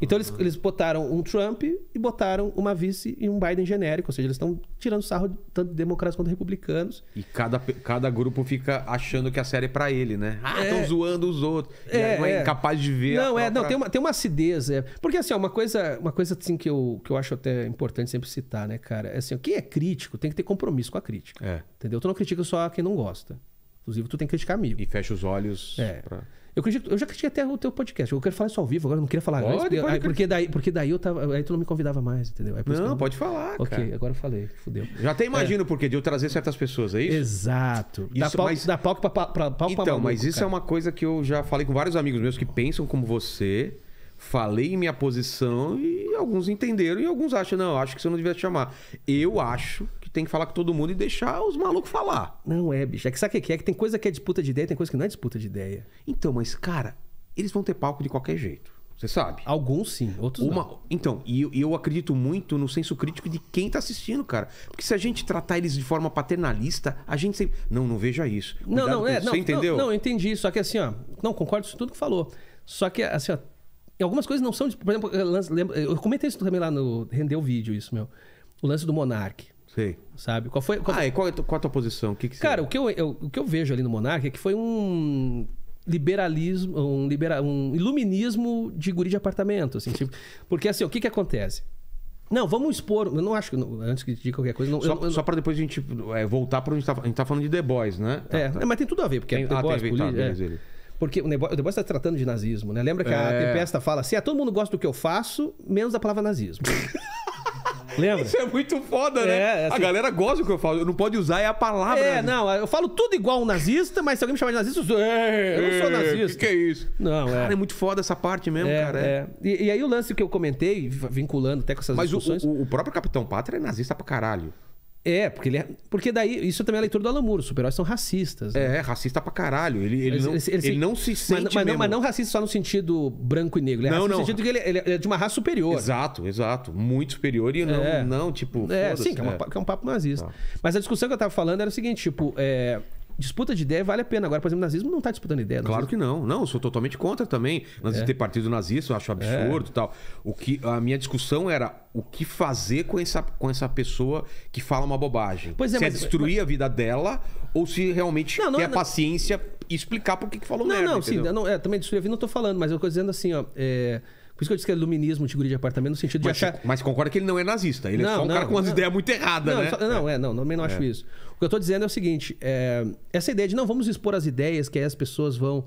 Speaker 4: Então uhum. eles, eles botaram um Trump e botaram uma vice e um Biden genérico. Ou seja, eles estão tirando sarro tanto democratas quanto republicanos.
Speaker 1: E cada, cada grupo fica achando que a série é pra ele, né? Ah, estão é, zoando os outros. É, não é, é, incapaz de ver. Não, é, própria... não, tem uma, tem uma acidez.
Speaker 4: É. Porque assim, ó, uma coisa, uma coisa assim que eu, que eu acho até importante sempre citar, né, cara? É assim, ó, quem é crítico tem que ter compromisso com a crítica. É. Entendeu? Tu não critica só quem não gosta. Inclusive, tu tem que criticar amigo. E fecha os olhos. É. Pra... Eu, critico, eu já critiquei até o teu podcast. Eu quero falar isso ao vivo agora, não queria falar. Pode, pode, aí, porque, daí, porque daí eu tava. Aí tu não me convidava mais, entendeu? É não, pode falar. Ok, cara. agora eu falei,
Speaker 1: fudeu. Já até é. imagino é. porque de eu trazer certas pessoas, é isso?
Speaker 4: Exato. Isso, dá, palco, mas...
Speaker 1: palco pra, pra,
Speaker 4: palco Então, pra maluco, mas isso é cara. é
Speaker 1: uma coisa que eu já falei com vários amigos meus que pensam como você. Falei minha posição e alguns entenderam e alguns acham, não, acho que você não devia te chamar. Eu acho tem que falar com todo mundo e deixar os malucos falar. Não é, bicho. É que sabe o que é? Que tem coisa que é disputa de ideia, tem coisa que não é disputa de ideia. Então, mas, cara, eles vão ter palco de qualquer jeito. Você sabe? Alguns sim, outros Uma... não. Então, e eu, eu acredito muito no senso crítico de quem tá assistindo, cara. Porque se a gente tratar eles de forma paternalista, a gente sempre. Não, não veja isso. Cuidado não, não, é. Não, Você entendeu? Não, não,
Speaker 4: eu entendi. Só que assim, ó. Não, concordo com tudo que falou. Só que, assim, ó. Algumas coisas não são. Por exemplo, eu, eu comentei isso também lá no. Rendeu vídeo, isso, meu. O lance do monarque Sei. Sabe? Qual foi. Qual... Ah, e qual, é qual a tua posição? O que que Cara, o que eu, eu, o que eu vejo ali no Monarca é que foi um liberalismo, um, libera, um iluminismo de guri de apartamento. Assim, tipo, porque assim, o que, que acontece?
Speaker 1: Não, vamos expor. Eu não acho que. Antes de qualquer coisa. Não, só eu, só para depois a gente é, voltar para onde a gente, tá, a gente tá falando de The Boys, né? É, tá, tá. mas tem tudo a ver, porque tem, é The ah, Boys, tem, tá, polícia, tá, é. Porque o The Boys está tratando de nazismo, né? Lembra que é. a Tempesta
Speaker 4: fala assim: ah, todo mundo gosta do que eu faço, menos da palavra nazismo.
Speaker 1: Lembra? Isso é muito foda, né? é, né?
Speaker 4: Assim, a galera gosta do que eu falo. Não pode usar é a palavra. É, nazista. Né? não. Eu falo tudo igual um nazista, mas se alguém me chamar
Speaker 1: de nazista, eu, sou, é, eu não sou é, nazista. Que que é isso? Não, é. cara, é. é muito foda essa parte mesmo, é, cara. É. E, e, aí o lance que eu comentei, vinculando até com essas mas discussões... Mas o, o, o, próprio Capitão Pátria é nazista pra caralho. É, porque ele é...
Speaker 4: Porque daí, isso também é a leitura do Alamuro. os super-heróis são racistas. Né? É, racista
Speaker 1: pra caralho. Ele, ele, não, ele, ele, ele não se sente. Mas, mas, não, mas, não,
Speaker 4: racista só no sentido branco e negro. Ele é não, não. no sentido
Speaker 1: que ele, é de uma raça superior. Exato, exato. Muito superior e não, é. não tipo. É, sim, que é, uma, é.
Speaker 4: que é, um papo nazista. Ah. Mas a discussão que eu tava falando era o seguinte: tipo, é, disputa de ideia vale a pena. Agora, por
Speaker 1: exemplo, o nazismo não está disputando ideia. Claro nazismo. que não. Não, eu sou totalmente contra também. Nazis é. ter partido nazista, eu acho é. absurdo é. tal. O que, a minha discussão era o que fazer com essa, com essa pessoa que fala uma bobagem. Pois é, se é mas, é destruir mas... a vida dela ou se realmente não, não, ter a não... paciência e explicar por que, falou não, merda. Não, sim,
Speaker 4: não, é, também destruir a vida não estou falando, mas eu estou dizendo assim, ó. É... Por isso que eu disse que é iluminismo de guri de apartamento, no sentido de mas, achar...
Speaker 1: Mas concorda que ele não é nazista. Ele é não, é só um não, cara com umas não, ideias muito erradas, não, né? Só, não,
Speaker 4: é, não, também não é. acho isso. O que eu estou dizendo é o seguinte, é, essa ideia de não, vamos expor as ideias, que aí as pessoas vão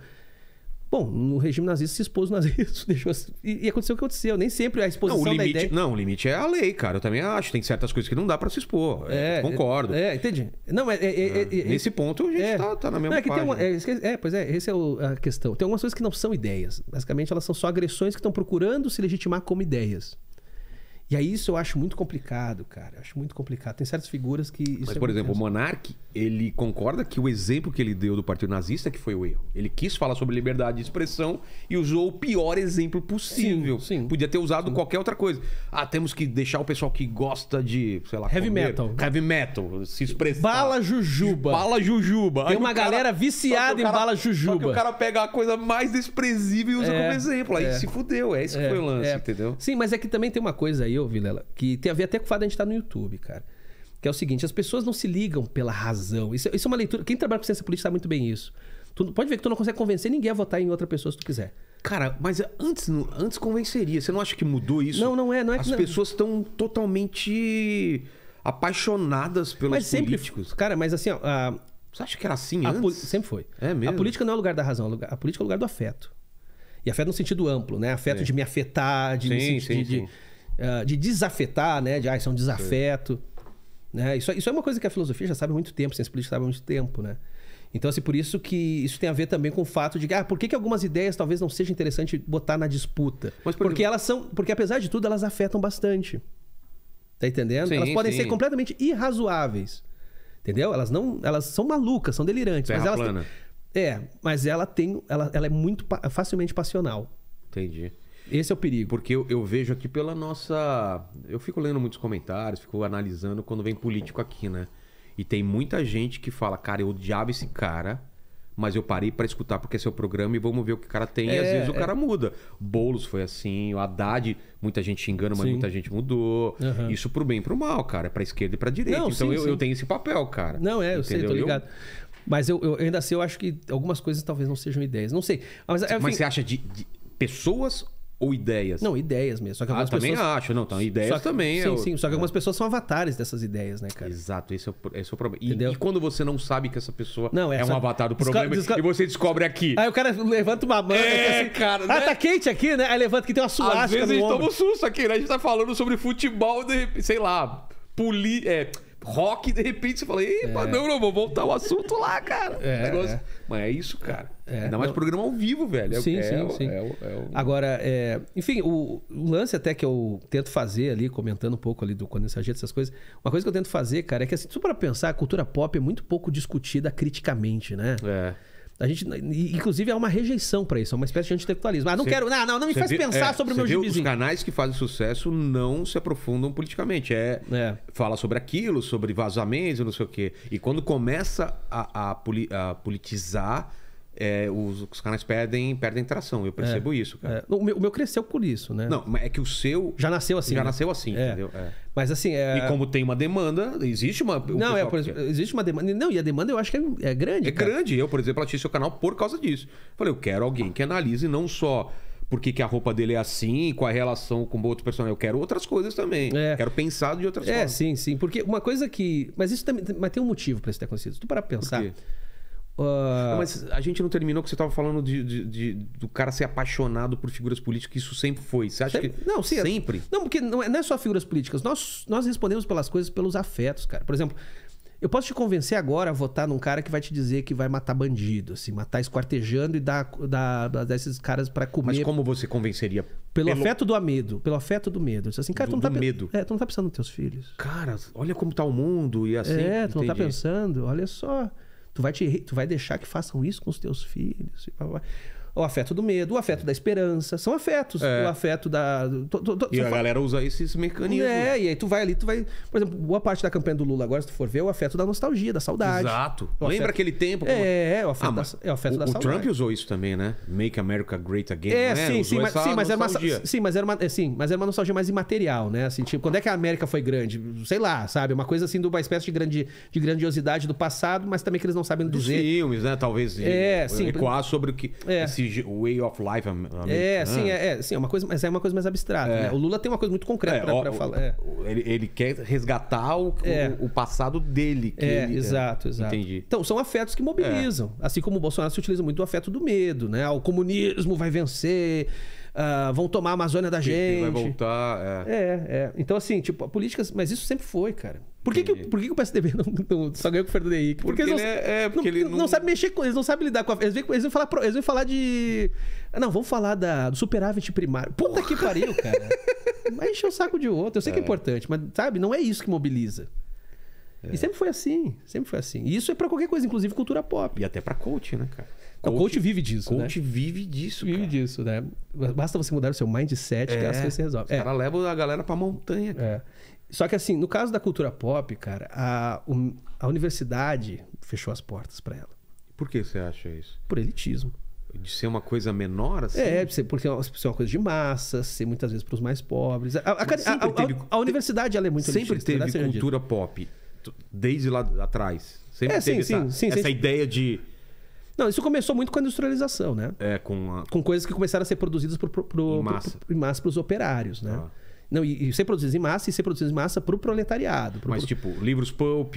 Speaker 4: Bom, no regime nazista se expôs o nazismo, deixou e, e, aconteceu o que aconteceu. Nem sempre a exposição não, o limite, da ideia...
Speaker 1: Não, o limite é a lei, cara. Eu também acho. Tem certas coisas que não dá para se expor. É, é, concordo. É, entendi. Não, é, é, ah, é, é, Nesse ponto a gente é, tá, tá na mesma não, é que página. Tem
Speaker 4: uma, é, é, pois é, essa é a questão. Tem algumas coisas que não são ideias. Basicamente, elas são só agressões que estão procurando se legitimar como ideias. E aí isso eu acho muito complicado, cara. Eu acho muito complicado. Tem certas figuras que. Mas, é por é exemplo, o
Speaker 1: Monark, ele concorda que o exemplo que ele deu do Partido Nazista que foi o erro. Ele quis falar sobre liberdade de expressão e usou o pior exemplo possível. Sim, sim. Podia ter usado sim. qualquer outra coisa. Ah, temos que deixar o pessoal que gosta de, sei lá, heavy comer. metal. Heavy metal, se expressar. Bala jujuba. Bala jujuba. Tem aí uma cara... galera viciada cara... em bala jujuba. Só que o cara pega a coisa mais desprezível e usa é, como exemplo. Aí é. se fudeu. É isso que é, foi o lance, é. entendeu?
Speaker 4: Sim, mas é que também tem uma coisa aí entendeu, Vilela? Que tem a ver até com o fato de a gente estar no YouTube, cara. Que é o seguinte, as pessoas não se ligam pela razão. Isso, é, isso é uma leitura... Quem trabalha com ciência política sabe muito bem isso. Tu, pode ver que tu não consegue convencer ninguém a votar em outra pessoa se tu quiser.
Speaker 1: Cara, mas antes, antes convenceria. Você não acha que mudou isso? Não, não é. Não é As que, não... pessoas estão totalmente apaixonadas pelos mas sempre, políticos. Cara, mas assim, ó, a... Você acha que era assim antes? Poli... Sempre foi. É
Speaker 4: mesmo? A política não é lugar da razão. É a política é lugar do afeto. E afeto no sentido amplo, né? Afeto é. de me afetar, de sim, me sentir... Sim, de... sim. Ah, de desafetar, né? De, ah, isso é um desafeto. Né? Isso, é, isso é uma coisa que a filosofia já sabe há muito tempo, a ciência política sabe há muito tempo, né? Então, assim, por isso que isso tem a ver também com o fato de que, ah, por que, que algumas ideias talvez não seja interessante botar na disputa? Mas por porque que... elas são. Porque apesar de tudo, elas afetam bastante. Tá entendendo? Sim, elas podem sim. ser completamente irrazoáveis. Entendeu? Elas não. Elas são malucas, são delirantes. Terra mas elas plana. Têm, é, mas ela tem. Ela, ela é muito facilmente passional.
Speaker 1: Entendi. Esse é o perigo. Porque eu, eu, vejo aqui pela nossa. Eu fico lendo muitos comentários, fico analisando quando vem político aqui, né? E tem muita gente que fala, cara, eu odiava esse cara, mas eu parei para escutar porque é seu programa e vamos ver o que o cara tem. É, e às é, vezes é... o cara muda. Boulos foi assim, o Haddad, muita gente xingando, mas sim. muita gente mudou. Uhum. Isso pro bem e pro mal, cara. É pra esquerda e pra direita. Não, então sim, eu, sim. eu, tenho esse papel, cara. Não, é, Entendeu? eu sei, tô ligado. Eu...
Speaker 4: Mas eu, eu, ainda assim, eu acho que algumas coisas talvez não sejam ideias. Não sei. Mas, enfim... mas você acha de, de pessoas ou ideias? Não, ideias mesmo. Só que ah, também pessoas... acho. Não, então, ideias que, também. É sim, é sim. Só que é. algumas pessoas são avatares dessas ideias,
Speaker 1: né, cara? Exato. Esse é o, esse é o problema. E, e quando você não sabe que essa pessoa não, é, é um avatar do problema Desco... e você descobre aqui. Aí o cara levanta uma mão. É, assim,
Speaker 4: cara. Ah, né? Ah, tá
Speaker 1: quente aqui, né? Aí levanta que tem uma suástica Às vezes a gente toma um susto aqui, né? A gente tá falando sobre futebol, de, sei lá, poli... É, rock, de repente você fala, epa, é. não, não, vou voltar o assunto lá, cara. É, o negócio...
Speaker 4: É. Mas é isso, cara. É, é Ainda mais programa ao vivo, velho. É sim, é, sim, é, sim. É, é Agora, enfim, o, o, lance até que eu tento fazer ali, comentando um pouco ali do Condensagento, essas coisas. Uma coisa que eu tento fazer, cara, é que assim, só para pensar, a cultura pop é muito pouco discutida criticamente, né? É.
Speaker 1: A gente, inclusive, é uma rejeição para isso, é uma espécie de antitectualismo. Ah, não cê, quero. Não, ah, não, não me faz vê, pensar é, sobre o meu gibizinho. Os canais que fazem sucesso não se aprofundam politicamente. É, é. Fala sobre aquilo, sobre vazamentos, não sei o quê. E quando começa a, a, a politizar é, os, os, canais perdem, perdem tração. Eu percebo é, isso, cara. É. O,
Speaker 4: meu, o, meu, cresceu por isso, né?
Speaker 1: Não, é que o seu. Já nasceu assim. Já né? nasceu assim, é. entendeu? É. Mas assim. É- e como tem uma demanda, existe uma. Não, é, por exemplo,
Speaker 4: existe uma demanda. Não, e a demanda eu acho que é, grande. É cara. grande.
Speaker 1: Eu, por exemplo, assisti seu canal por causa disso. Falei, eu quero alguém que analise não só por que, que, a roupa dele é assim, qual a relação com o outro personagem. Eu quero outras coisas também. É. Quero pensar de outras é, formas. É, sim, sim. Porque uma coisa que. Mas isso também. Mas tem um motivo para isso ter acontecido. Se tu parar pra pensar. Por quê? Uh... Não, mas a gente não terminou que você estava falando de, de, de, do cara ser apaixonado por figuras políticas, isso sempre foi. Você acha sempre... que. Não, sim, é- sempre. Não, porque não é, não é só figuras políticas. Nós, nós respondemos pelas coisas pelos afetos,
Speaker 4: cara. Por exemplo, eu posso te convencer agora a votar num cara que vai te dizer que vai matar bandido, assim, matar esquartejando e dar, dar, dar esses caras para comer. Mas como você convenceria? Pelo, pelo, afeto do medo, pelo afeto do medo. Assim, cara, do, tu não tá medo. É, tu não tá pensando nos teus filhos.
Speaker 1: Cara, olha como tá o mundo e
Speaker 4: assim. É, tu entendi. não tá pensando, olha só. Tu vai, te, tu vai deixar que façam isso com os teus filhos. O afeto do medo, o afeto da esperança. São afetos. É. O afeto da. e a fala... galera
Speaker 1: usa esses mecanismos. É,
Speaker 4: e aí tu vai ali, tu vai. Por exemplo, boa parte da campanha do Lula agora, se tu for ver, é o afeto da nostalgia, da saudade. Exato. O Lembra afeto... aquele tempo? Como... É, é, o afeto, ah, da, é o afeto o, da saudade. O Trump usou
Speaker 1: isso também, né? Make America Great Again. É, né? sim, sim mas, é sim, mas era uma, sim,
Speaker 4: mas era uma, sim, mas era uma nostalgia mais imaterial, né? Assim, tipo, quando é que a América foi grande? Sei lá, sabe? Uma coisa assim de uma espécie de, grande, de grandiosidade do passado, mas também que eles não sabem dizer. Dos
Speaker 1: filmes, né? Talvez é, sim, ecoar sobre o que. É. Esse way, way of life É, sim, é,
Speaker 4: é, sim, é uma coisa, mas é uma coisa mais
Speaker 1: abstrata. É. Né? O Lula tem uma coisa muito concreta é, para falar. É. Ele, ele, quer resgatar o, o, é. o passado dele. é, ele, exato, exato. Entendi.
Speaker 4: Então, são afetos que mobilizam. Assim como o Bolsonaro se utiliza muito do afeto do medo, né? Ah, o comunismo vai vencer. Uh, vão tomar a Amazônia da gente. Vai voltar. É. é, é. Então, assim, tipo, políticas. Mas isso sempre foi, cara.
Speaker 3: Por que, que, por que, que o PSDB não, não, só ganhou com o Fernando Henrique? Porque, porque eles não, ele é, é, porque não, ele não... não
Speaker 4: sabe mexer com. Eles não sabem lidar com a. Eles vêm, eles vêm, falar, eles vêm falar de. Não, vamos falar da, do superávit primário. Puta que pariu, cara. mas encher o saco de outro. Eu sei é. que é importante, mas sabe? Não é isso que mobiliza. É. E sempre foi assim, sempre foi assim. E isso é para qualquer coisa, inclusive cultura pop. E até para coach, né, cara? o coach vive disso, né? coach né? vive disso, Vive disso, né? Basta você mudar o seu mindset é, é. que as coisas se resolvem. Os é. leva a galera pra montanha, cara. É. Só que assim, no caso da cultura pop, cara, a, a universidade fechou as portas para ela.
Speaker 1: Por que você acha isso? Por elitismo. De ser uma coisa menor, assim? É,
Speaker 4: porque é uma coisa de massa, ser muitas vezes para os mais pobres. A, a, a, teve, a, universidade ela é
Speaker 1: muito Sempre elitista, teve né, cultura pop, desde lá atrás. Sempre é, teve sim, essa, sim, essa sim, ideia de... Não,
Speaker 4: isso começou muito com a industrialização, né?
Speaker 1: É, com... A...
Speaker 4: Com coisas que começaram a ser produzidas por pro, pro, em massa para os operários, né? Ah. Não, e, e ser produzidos em massa e ser produzidos em massa para o proletariado.
Speaker 1: Pro Mas, pro... tipo, livros pulp.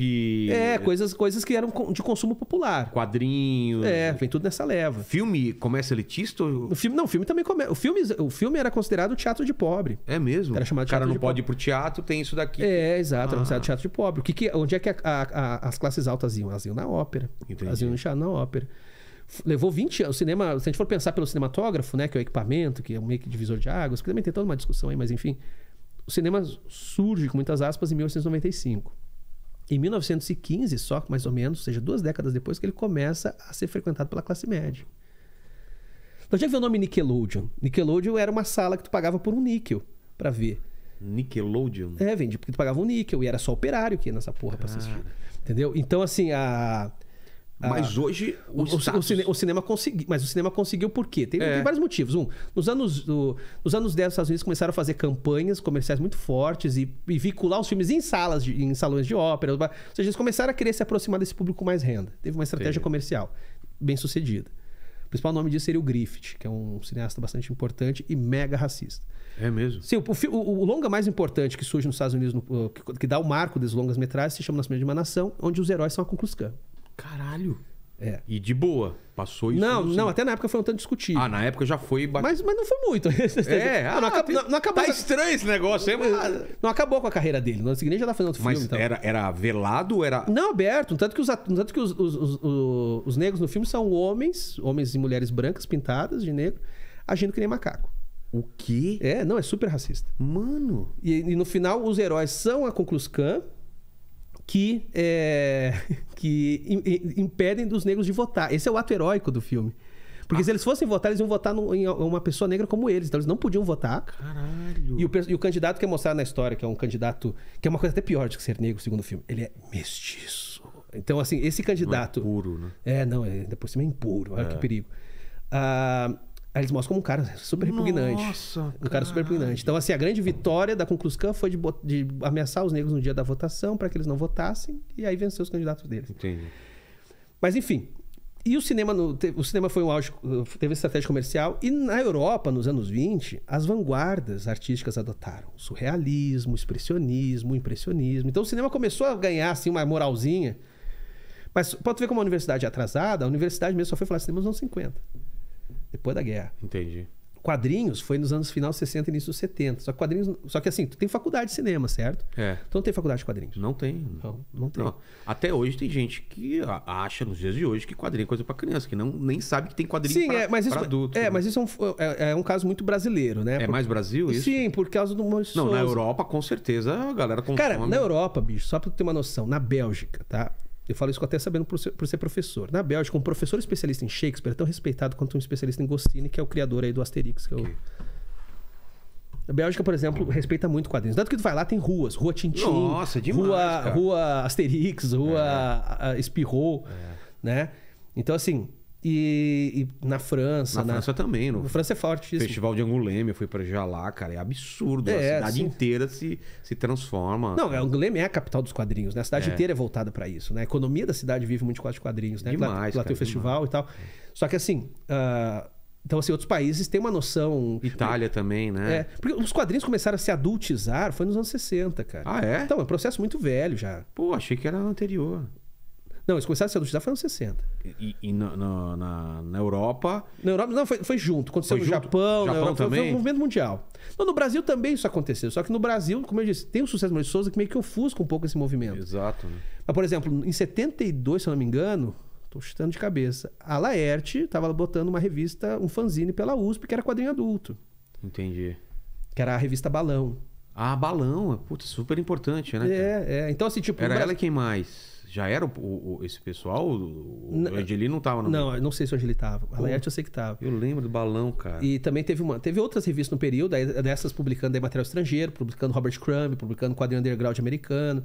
Speaker 1: É, coisas, coisas que eram de consumo popular. Quadrinhos. É, vem tudo
Speaker 4: nessa leva. Filme começa elitista? O filme, não, o filme também começa. O filme, o filme era considerado teatro de pobre.
Speaker 1: É mesmo? Era chamado o cara não pode pobre. ir pro teatro, tem isso daqui. É, exato, ah. era considerado teatro de pobre. O que,
Speaker 4: que onde é que a, a, a, as classes altas iam? Elas iam na ópera. Entendi. Elas iam no teatro na ópera levou 20 anos. O cinema, se a gente for pensar pelo cinematógrafo, né, que é o equipamento, que é meio que divisor de águas, que também tem toda uma discussão aí, mas enfim. O cinema surge, com muitas aspas, em 1995. Em 1915, só mais ou menos, ou seja, duas décadas depois, que ele começa a ser frequentado pela classe média. Então já viu o nome Nickelodeon? Nickelodeon era uma sala que tu pagava por um níquel para ver. Nickelodeon? É, vende, porque tu pagava um níquel e era só operário que ia nessa porra Cara. pra assistir. Entendeu? Então, assim, a
Speaker 1: mas ah. hoje o, o, status... o, cine, o,
Speaker 4: cinema conseguiu. Mas o cinema conseguiu por quê? Tem, é. tem vários motivos. Um, nos anos, nos anos 10, os Estados Unidos começaram a fazer campanhas comerciais muito fortes e, e vincular os filmes em salas, de, em salões de ópera. Ou seja, eles começaram a querer se aproximar desse público com mais renda. Teve uma estratégia Sim. comercial bem sucedida. O principal nome disso seria o Griffith, que é um cineasta bastante importante e mega racista. É mesmo? Sim, o, o, o longa mais importante que surge nos Estados Unidos, no, uh, que, que, dá o marco dos longas metragens, se chama Nascimento de uma Nação, onde os heróis são a Ku Klux Klan.
Speaker 1: Caralho. É. E de boa. Passou isso. Não, não, até na época foi um tanto discutido. Ah, na época já foi. Ba... Mas, mas não foi muito. é, ah, não, acab... tem... não, não, acabou. Tá estranho esse negócio, hein? Mas... Não acabou com a carreira dele. No ano seguinte já tá fazendo outro mas filme. Mas então. era, era velado? Era...
Speaker 4: Não, aberto. Tanto que, os, tanto que os, os, os, os negros no filme são homens, homens e mulheres brancas pintadas de negro, agindo que nem macaco. O quê? É, não, é super racista. Mano. E, e no final, os heróis são a Khan, que, é, que impedem dos negros de votar. Esse é o ato heróico do filme. Porque ah. se eles fossem votar, eles iam votar no, em uma pessoa negra como eles. Então eles não podiam votar. Caralho. E o, e o candidato que é mostrado na história, que é um candidato. que é uma coisa até pior do que ser negro, segundo o filme. Ele é mestiço. Então, assim, esse candidato. Não é puro, né? É, não, é, por cima é impuro. Olha é. que perigo. Ah. Uh, Aí eles mostram como um cara super repugnante. Nossa, um cara, super repugnante. Então, assim, a grande vitória da Concluscan foi de, de, ameaçar os negros no dia da votação para que eles não votassem e aí vencer os candidatos deles. Entendi. Mas, enfim. E o cinema, no, o cinema foi um auge, uh, teve estratégia comercial. E na Europa, nos anos 20, as vanguardas artísticas adotaram surrealismo, expressionismo, impressionismo. Então, o cinema começou a ganhar, assim, uma moralzinha. Mas pode ver como a universidade é atrasada, a universidade mesmo só foi falar cinema nos anos 50. Depois da guerra. Entendi. Quadrinhos foi nos anos final 60, início dos 70. Só que quadrinhos. Só que assim, tu tem faculdade de cinema, certo? É. Tu então não tem faculdade de quadrinhos? Não tem. Não, não tem. Não.
Speaker 1: Até hoje tem gente que acha, nos dias de hoje, que quadrinho é coisa pra criança, que não, nem sabe que tem quadrinho Sim, pra, é, mas isso, adulto. É, né? mas isso é um, é, é um, caso muito brasileiro, né? É por, mais Brasil isso?
Speaker 4: Sim, por causa do
Speaker 1: Maurício Não, na Europa, com certeza, a galera consome. Cara, na
Speaker 4: Europa, bicho, só pra tu ter uma noção, na Bélgica, tá? Eu falo isso até sabendo por ser, por ser, professor. Na Bélgica, um professor especialista em Shakespeare é tão respeitado quanto um especialista em Goscinny, que é o criador aí do Asterix. Que é o... A Bélgica, por exemplo, respeita muito quadrinhos. Tanto que tu vai lá, tem ruas. Rua Tintin, Nossa, demais, rua, rua Asterix, rua é. Espirrou, é. né? Então, assim, e, e, na França. Na, na... França
Speaker 1: também. No... Na França é forte isso. Festival de Angoulême, eu fui pra Jalá, cara. É absurdo. É, a cidade assim... inteira se, se transforma. Não, é,
Speaker 4: Angoulême é a capital dos quadrinhos, né? A cidade é. inteira é voltada para isso, né? A economia da cidade vive muito com os quadrinhos, né? Demais, lá, lá cara, tem o festival demais. e tal. Só que assim. Uh... Então, assim, outros países têm uma noção. Itália também, né? É, porque os quadrinhos começaram a se adultizar foi nos anos 60, cara. Ah, é? Então, é um processo muito velho já. Pô, achei que era anterior. Não, eles começaram a se adulterar foi nos 60.
Speaker 1: E, e na, na, na, Europa. Na Europa, não, foi, foi junto. Aconteceu foi no junto. Japão, Japão Europa, também. Foi, um movimento
Speaker 4: mundial. Não, no Brasil também isso aconteceu. Só que no Brasil, como eu disse, tem o um sucesso de Souza que meio que ofusca um pouco esse movimento. Exato. Né? Mas, por exemplo, em 72, se eu não me engano, tô chutando de cabeça, a Laerte estava botando uma revista, um fanzine pela USP, que era quadrinho adulto.
Speaker 1: Entendi. Que era a revista Balão. Ah, Balão, é, puta, super importante, né?
Speaker 4: É, é. Então, assim, tipo. Era Brasil... ela quem
Speaker 1: mais? Já era o, o, esse pessoal? O, não, o Angeli não estava no Não, não sei se o Angeli
Speaker 4: estava. A Laerte eu
Speaker 1: sei que estava. Eu lembro do balão, cara. E
Speaker 4: também teve uma. Teve outras revistas no período, dessas publicando material estrangeiro, publicando Robert Crumb, publicando quadrinho underground americano.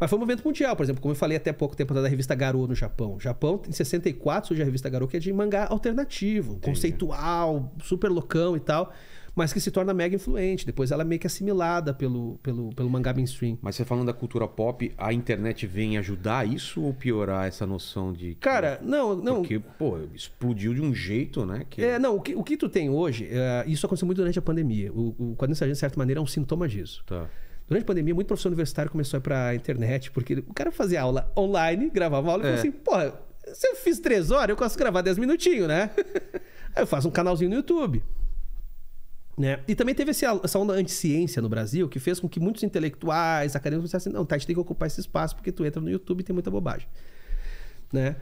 Speaker 4: Mas foi um movimento mundial, por exemplo, como eu falei até pouco tempo da revista Garou no Japão. O Japão, em 64, surge a revista Garou, que é de mangá alternativo, Entendi. conceitual, super loucão e tal mas que se torna mega influente.
Speaker 1: Depois ela é meio que assimilada pelo, pelo, pelo mangá mainstream. Mas você falando da cultura pop, a internet vem ajudar isso ou piorar essa noção de. Cara, não, não. Porque, pô, explodiu de um jeito, né? Que...
Speaker 4: É, não, o que, o que tu tem hoje, é, isso aconteceu muito durante a pandemia. O, o quadrinho sargento, de certa maneira, é um sintoma disso. Tá. Durante a pandemia, muito professor universitário começou a ir pra internet, porque o cara fazia aula online, gravava aula é. e falou assim, pô se eu fiz três horas, eu posso gravar dez minutinhos, né? Aí eu faço um canalzinho no YouTube. Né? E também teve essa onda anti-ciência no Brasil que fez com que muitos intelectuais, acadêmicos, dissessem: não, tá, a gente tem que ocupar esse espaço porque tu entra no YouTube e tem muita bobagem. Né?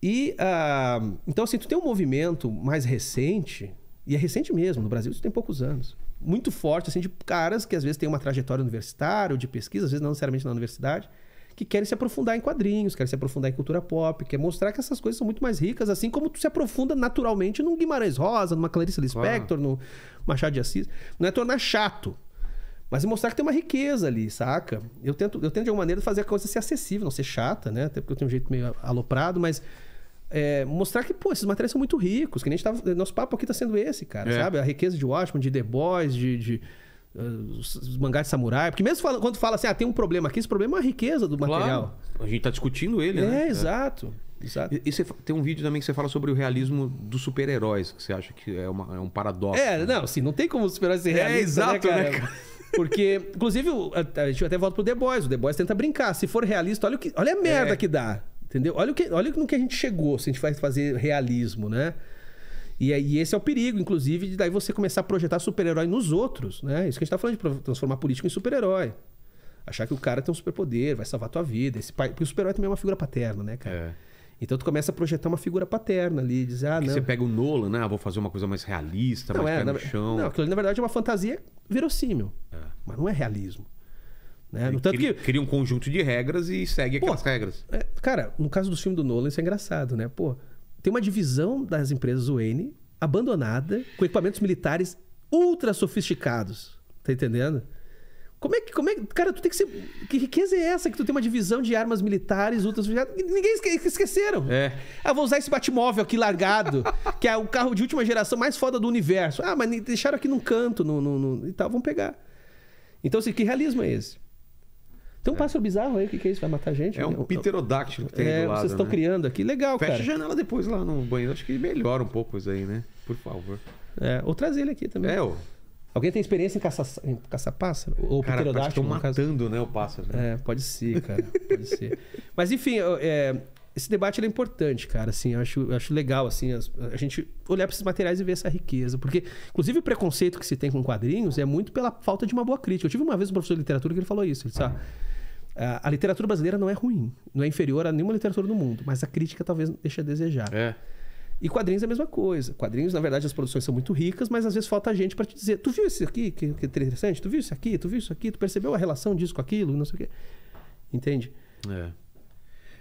Speaker 4: E, uh, então, assim, tu tem um movimento mais recente, e é recente mesmo, no Brasil isso tem poucos anos, muito forte, assim, de caras que às vezes têm uma trajetória universitária ou de pesquisa, às vezes não necessariamente na universidade, que querem se aprofundar em quadrinhos, querem se aprofundar em cultura pop, quer mostrar que essas coisas são muito mais ricas, assim como tu se aprofunda naturalmente num Guimarães Rosa, numa Clarice Lispector, ah. no Machado de Assis. Não é tornar chato, mas é mostrar que tem uma riqueza ali, saca? Eu tento, eu tento de alguma maneira fazer a coisa ser acessível, não ser chata, né? Até porque eu tenho um jeito meio aloprado, mas é, mostrar que, pô, esses materiais são muito ricos, que nem a gente tava, nosso papo aqui tá sendo esse, cara, é. sabe? A riqueza de Washington, de The Boys, de, de eh, os mangás de samurai. Porque mesmo quando fala assim, ah, tem um problema aqui, esse problema é a riqueza do material. Claro.
Speaker 1: A gente está discutindo ele, né? é, né? Exato. É. Exato. E, e você, tem um vídeo também que você fala sobre o realismo dos super-heróis, que você acha que é, uma, é um paradoxo.
Speaker 4: É, né? não, assim, não tem como os super-heróis se realizam. É, né, exato, né, cara? Né, cara? Porque, inclusive, a, gente até volta pro The Boys. O The Boys tenta brincar. Se for realista, olha, o que, olha a merda é. que dá. Entendeu? Olha, o que, olha no que a gente chegou se a gente vai fazer realismo, né? E, e esse é o perigo, inclusive, de daí você começar a projetar super-herói nos outros, né? Isso que a gente tá falando de transformar político em super-herói. Achar que o cara tem um superpoder, vai salvar a tua vida. Esse pai... Porque o super-herói também é uma figura paterna, né, cara? É. Então tu começa a projetar uma figura paterna ali, dizer, ah, não. Você
Speaker 1: pega o Nolan, né? Ah, vou fazer uma coisa mais realista, não, mais é, pé na... no chão. Não,
Speaker 4: aquilo na verdade é uma fantasia verossímil, é. mas não é realismo.
Speaker 1: Né? No tanto cria, que... cria um conjunto de regras e segue
Speaker 4: Pô, aquelas regras. É, cara, no caso do filme do Nolan, isso é engraçado, né? Pô, tem uma divisão das empresas Wayne abandonada, com equipamentos militares ultra sofisticados. Tá entendendo? Como é que. Como é, cara, tu tem que ser. Que riqueza é essa que tu tem uma divisão de armas militares, ultra sofisticadas? Ninguém esque, esqueceram. É. Ah, vou usar esse batmóvel aqui largado, que é o carro de última geração mais foda do universo. Ah, mas deixaram aqui num canto no, no, no e tal, vão pegar. Então, assim, que realismo é esse? Tem um é. pássaro bizarro aí, o que, que é isso? Vai matar a gente? É um pterodáctilo que tem é, aí do lado. Vocês estão né? criando aqui, legal, Fecha cara. Fecha a janela depois
Speaker 1: lá no banheiro, acho que melhora um pouco isso aí, né? Por favor. É, ou trazer ele aqui também. É, ou...
Speaker 4: Alguém tem experiência em caçar, em caçar pássaro? Ou cara, pterodáctilo? Estão
Speaker 1: matando, caso... né, o pássaro. Né? É, pode ser, cara. pode ser.
Speaker 4: Mas enfim, é, esse debate é importante, cara. Assim, eu acho, eu acho legal assim, a gente olhar para esses materiais e ver essa riqueza. Porque, inclusive, o preconceito que se tem com quadrinhos é muito pela falta de uma boa crítica. Eu tive uma vez um professor de literatura que ele falou isso. Ele disse, ah, a literatura brasileira não é ruim, não é inferior a nenhuma literatura do mundo, mas a crítica talvez deixe a desejar. É. E quadrinhos é a mesma coisa. Quadrinhos, na verdade, as produções são muito ricas, mas às vezes falta gente para te dizer: tu viu isso aqui, que, que é interessante? Tu viu isso aqui, tu viu isso aqui, tu percebeu a relação disso com aquilo, não sei o quê. Entende?
Speaker 1: É.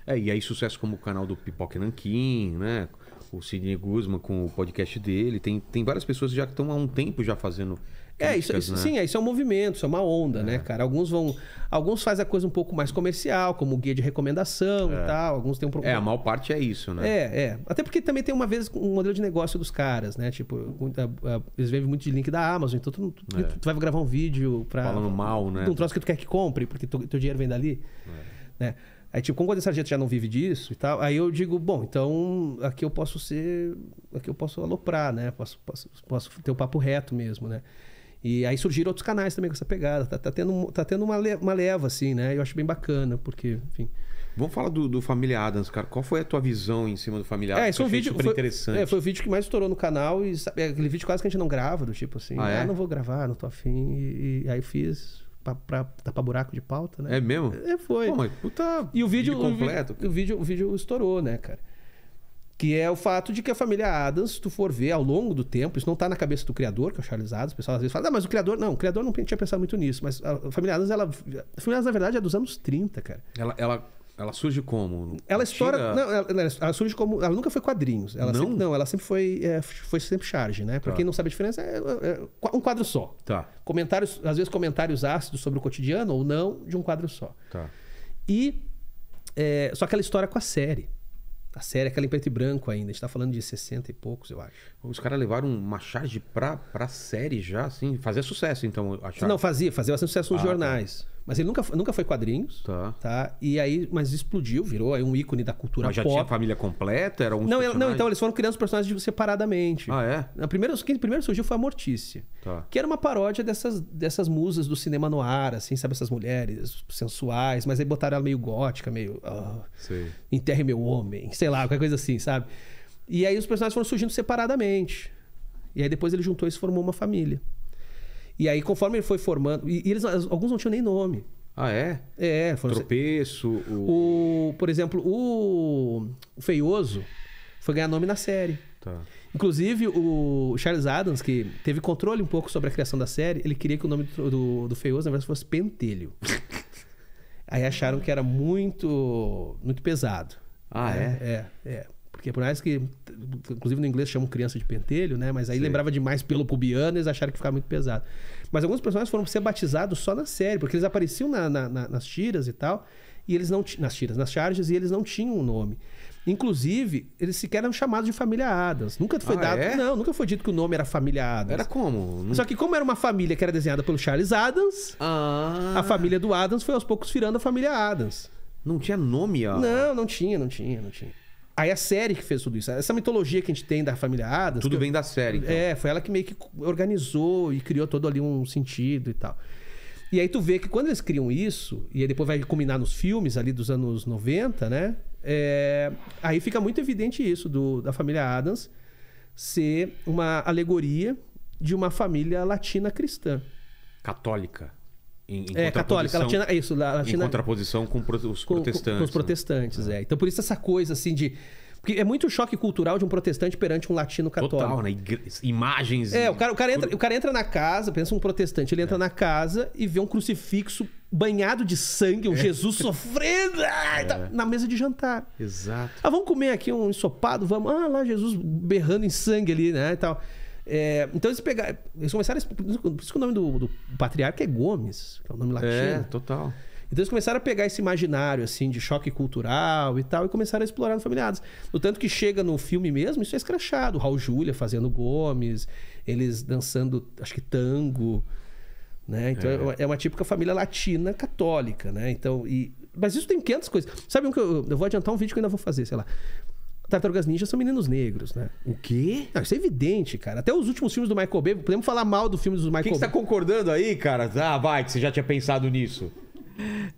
Speaker 1: É, e aí sucesso como o canal do Pipoque Nanquim, né? O Sidney Guzman com o podcast dele. Tem, tem várias pessoas já que estão há um tempo já fazendo. É, isso, isso né? sim, é,
Speaker 4: isso é um movimento, isso é uma onda, né, é. né, cara? Alguns vão. Alguns fazem a coisa um pouco mais comercial, como guia de recomendação é. e tal. Alguns têm um problema. É, a
Speaker 1: maior parte é isso, né? É, é.
Speaker 4: Até porque também tem uma vez um modelo de negócio dos caras, né? Tipo, é, é, eles vendem muito de link da Amazon, então tu, tu, é. tu vai gravar um vídeo pra. Falando mal, né? Um troço que tu quer que compre, porque tu, teu dinheiro vem dali. É. Né? Aí, é tipo, como essa gente já não vive disso e tal, aí eu digo, bom, então aqui eu posso ser. Aqui eu posso aloprar, né? Posso, posso, posso ter o um papo reto mesmo, né? E aí surgiram outros canais também com essa pegada. Tá, tá tendo, tá tendo uma, le, uma leva, assim, né? Eu acho bem bacana, porque, enfim.
Speaker 1: Vamos falar do, do Família Adams, cara. Qual foi a tua visão em cima do Família é, Adams? É, esse é um vídeo super interessante. Foi, é, foi o
Speaker 4: vídeo que mais estourou no canal e sabe, é aquele vídeo quase que a gente não grava, do tipo assim, ah, é? ah não vou gravar, não tô afim. E, e aí eu fiz, pra, tapar buraco de pauta, né? É mesmo? É, foi. Pô, mas puta. E o vídeo. completo. O, o, vídeo, o vídeo estourou, né, cara? Que é o fato de que a família Adams, se tu for ver ao longo do tempo, isso não tá na cabeça do criador, que é o Charles Adams. O pessoal às vezes fala, ah, mas o criador. Não, o criador não tinha pensado muito nisso. Mas a família Adams, ela. A família Adams, na verdade, é dos anos 30, cara.
Speaker 1: Ela. ela ela surge como? Ela história Não, ela,
Speaker 4: ela, surge como. Ela nunca foi quadrinhos. Ela não? Sempre, não, ela sempre foi, é, foi sempre charge, né? Pra tá. quem não sabe a diferença, é, é, é um quadro só. Tá. Comentários, às vezes comentários ácidos sobre o cotidiano ou não, de um quadro só. Tá. E. É, só aquela história com a série. A série aquela em preto e branco ainda. A gente tá falando de 60 e poucos,
Speaker 1: eu acho. Os caras levaram uma charge pra, pra série já, assim. Fazia sucesso, então, a charge. Não, fazia. Fazia bastante sucesso nos ah, tá.
Speaker 4: jornais. Tá. Mas ele nunca, nunca foi quadrinhos. Tá. tá. E aí, mas explodiu, virou aí um ícone da cultura mas já pop. tinha família
Speaker 1: completa? Era um não, não, então eles
Speaker 4: foram criando os personagens separadamente. Ah, é? Na primeira, quem primeiro surgiu foi a Mortícia. Tá. Que era uma paródia dessas, dessas musas do cinema no ar, assim, sabe? Essas mulheres sensuais, mas aí botaram ela meio gótica, meio. Oh, Enterre meu homem, sei lá, qualquer coisa assim, sabe? E aí os personagens foram surgindo separadamente. E aí depois ele juntou e formou uma família. E aí, conforme ele foi formando. E, e eles, alguns não tinham nem nome. Ah, é? É, foram.
Speaker 1: Tropeço. O...
Speaker 4: o... por exemplo, o... o Feioso foi ganhar nome na série. Tá. Inclusive, o Charles Adams, que teve controle um pouco sobre a criação da série, ele queria que o nome do, do, do Feioso, na verdade, fosse Pentelho. Aí acharam que era muito, muito pesado. Ah, é? É, é. é. Porque por mais que, inclusive no inglês chamam criança de pentelho, né? Mas aí Sim. lembrava demais pelo pubiano, eles acharam que ficava muito pesado. Mas alguns personagens foram ser batizados só na série, porque eles apareciam na, na, na, nas tiras e tal, e eles não nas tiras, nas charges, e eles não tinham um nome. Inclusive, eles sequer eram chamados de família Adams. Nunca foi ah, dado. É? Não, nunca foi dito que o nome era família Adams. Era como? Só que, como era uma família que era desenhada pelo Charles Adams,
Speaker 3: ah.
Speaker 4: a família do Adams foi aos poucos virando a família Adams. Não tinha
Speaker 1: nome, ó.
Speaker 4: Não, não tinha, não tinha, não tinha. Aí a série que fez tudo isso. Essa mitologia que a gente tem da família Adams. Tudo vem da série. Então. É, foi ela que meio que organizou e criou todo ali um sentido e tal. E aí tu vê que quando eles criam isso, e depois vai culminar nos filmes ali dos anos 90, né? É... aí fica muito evidente isso do, da família Adams ser uma alegoria de uma família latina cristã.
Speaker 1: Católica. Em, em é, católica, ela tinha, é isso, ela tinha, em contraposição com os com, protestantes. Com, os né?
Speaker 4: protestantes, né? é. Então por isso essa coisa assim de porque é muito choque cultural de um protestante perante um latino católico. Total,
Speaker 1: né? Igre... Imagens.
Speaker 4: É, o cara, o, cara entra, o cara entra na casa, pensa um protestante, ele entra é. na casa e vê um crucifixo banhado de sangue, um é. Jesus
Speaker 3: sofrendo ah,
Speaker 4: tá é. na mesa de jantar. Exato. Ah, vamos comer aqui um ensopado, vamos. Ah, lá Jesus berrando em sangue ali, né? E tal. É, então eles pegaram. Eles começaram. Por isso que o nome do, do patriarca é Gomes, que é o nome latino. É, total. Então eles começaram a pegar esse imaginário, assim, de choque cultural e tal, e começaram a explorar no Familiados. No tanto que chega no filme mesmo, isso é escrachado. Raul Júlia fazendo Gomes, eles dançando, acho que tango, né? Então é, é, uma, é uma típica família latina católica, né? Então, e... Mas isso tem 500 coisas. Sabe um que eu, eu vou adiantar um vídeo que eu ainda vou fazer, sei lá. Tartarugas Ninja são meninos negros, né? O quê? Não, isso é evidente, cara. Até os últimos filmes do Michael Bay, podemos falar mal do filme dos Michael tá Bay. Quem está
Speaker 1: concordando aí, cara? Ah, vai, que você já tinha pensado nisso.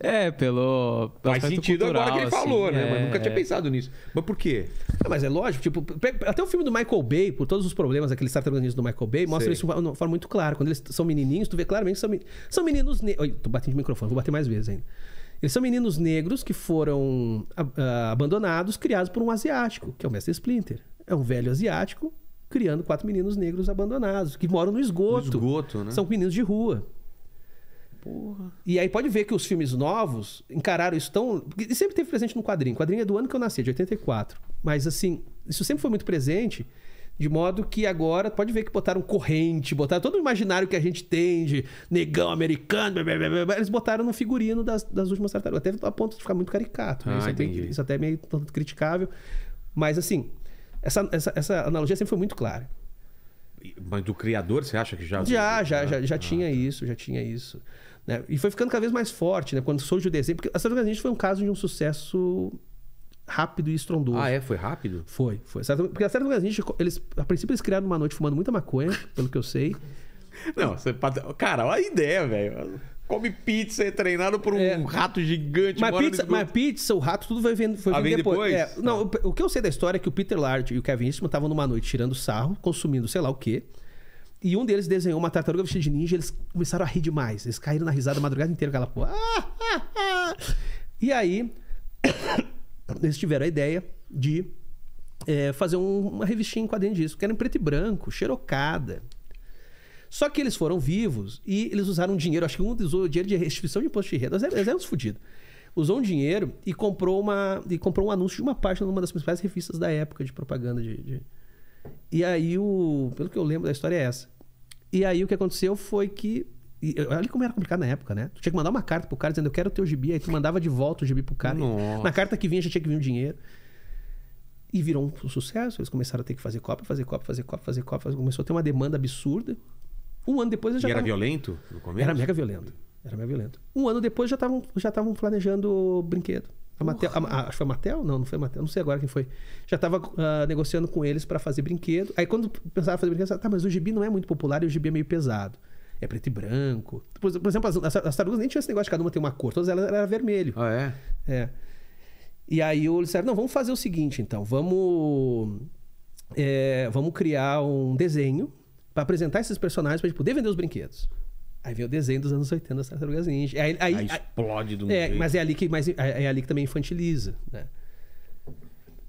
Speaker 1: É, pelo. Faz sentido cultural, agora que ele assim, falou, né? É, mas nunca é. tinha pensado
Speaker 4: nisso. Mas por quê? É, mas é lógico, tipo, até o filme do Michael Bay, por todos os problemas, aqueles tartarugas do Michael Bay, mostra Sei. isso de uma forma muito clara. Quando eles são menininhos, tu vê claramente que são, meninos. negros. Oi, tô batendo de microfone, vou bater mais vezes ainda. Eles são meninos negros que foram ah, ah, abandonados, criados por um asiático, que é o mestre Splinter. É um velho asiático criando quatro meninos negros abandonados, que moram no esgoto. No esgoto, né? São meninos de rua. Porra. E aí pode ver que os filmes novos encararam isso tão. E sempre teve presente no quadrinho. O quadrinho é do ano que eu nasci, de 84. Mas assim, isso sempre foi muito presente. De modo que agora, pode ver que botaram corrente, botaram todo o imaginário que a gente tem de negão americano, blá, blá, blá, eles botaram no figurino das, das últimas tartarugas. Até a ponto de ficar muito caricato. Né? Ah, isso, é é até, isso, até, é meio tanto criticável. Mas assim, essa, essa, essa analogia sempre foi muito clara.
Speaker 1: Mas do criador, você acha que já. Já,
Speaker 4: já, já, já ah, tinha tá. isso, já tinha isso. Né? E foi ficando cada vez mais forte, né? Quando surge o desenho. Porque a Tartarugas Ninja foi um caso de um sucesso rápido e estrondoso. Ah, é? Foi rápido? Foi, foi. Porque a certa gente, eles, a princípio eles criaram uma noite fumando muita maconha, pelo que eu sei.
Speaker 1: Não, você, cara, olha a ideia, velho. Come pizza, é treinado por um é. rato gigante. Mas pizza, mas pizza, o rato, tudo foi vendo, foi ah, depois. depois? É,
Speaker 4: não, ah. o, o que eu sei da história é que o Peter Lard e o Kevin Eastman estavam numa noite tirando sarro, consumindo sei lá o quê. E um deles desenhou uma tartaruga vestida de ninja, e eles começaram a rir demais. Eles caíram na risada a madrugada inteira, aquela porra. E aí, eles tiveram a ideia de é, fazer um, uma revistinha em quadrinho disso, que era em preto e branco, xerocada. Só que eles foram vivos e eles usaram dinheiro, acho que um usou dinheiro de restituição de imposto de renda, eles eram é, é uns fodidos. Usou um dinheiro e comprou, uma, e comprou um anúncio de uma página numa das principais revistas da época de propaganda. De, de... E aí, o, pelo que eu lembro da história é essa. E aí o que aconteceu foi que e, olha como era complicado na época, né? Tu tinha que mandar uma carta pro cara dizendo, eu quero o teu gibi. Aí tu mandava de volta o gibi pro cara. Nossa. Na carta que vinha já tinha que vir o dinheiro. E virou um sucesso. Eles começaram a ter que fazer cópia, fazer cópia, fazer cópia, fazer cópia. Começou a ter uma demanda absurda. Um ano depois... já e era
Speaker 1: violento no começo? Era mega
Speaker 4: violento. Era mega violento. Um ano depois já estavam já estavam planejando brinquedo. A Matel, a, a, acho que foi a Matel? Não, não foi a Matel, não sei agora quem foi. Já estava uh, ah, negociando com eles para fazer brinquedo. Aí quando pensava em fazer brinquedo, pensava, tá, mas o gibi não é muito popular e o gibi é meio pesado é preto e branco. Por, por exemplo, as, as, tartarugas nem tinham esse negócio de cada uma ter uma cor, todas elas eram vermelho. Ah, é? É. E aí eu disseram, não, vamos fazer o seguinte então, vamos, é, vamos criar um desenho para apresentar esses personagens para gente poder vender os brinquedos. Aí vem o desenho dos anos 80 das tartarugas ninja. Aí, aí, aí
Speaker 1: explode do é, jeito. Mas é
Speaker 4: ali que, mas é, é ali que também infantiliza, né?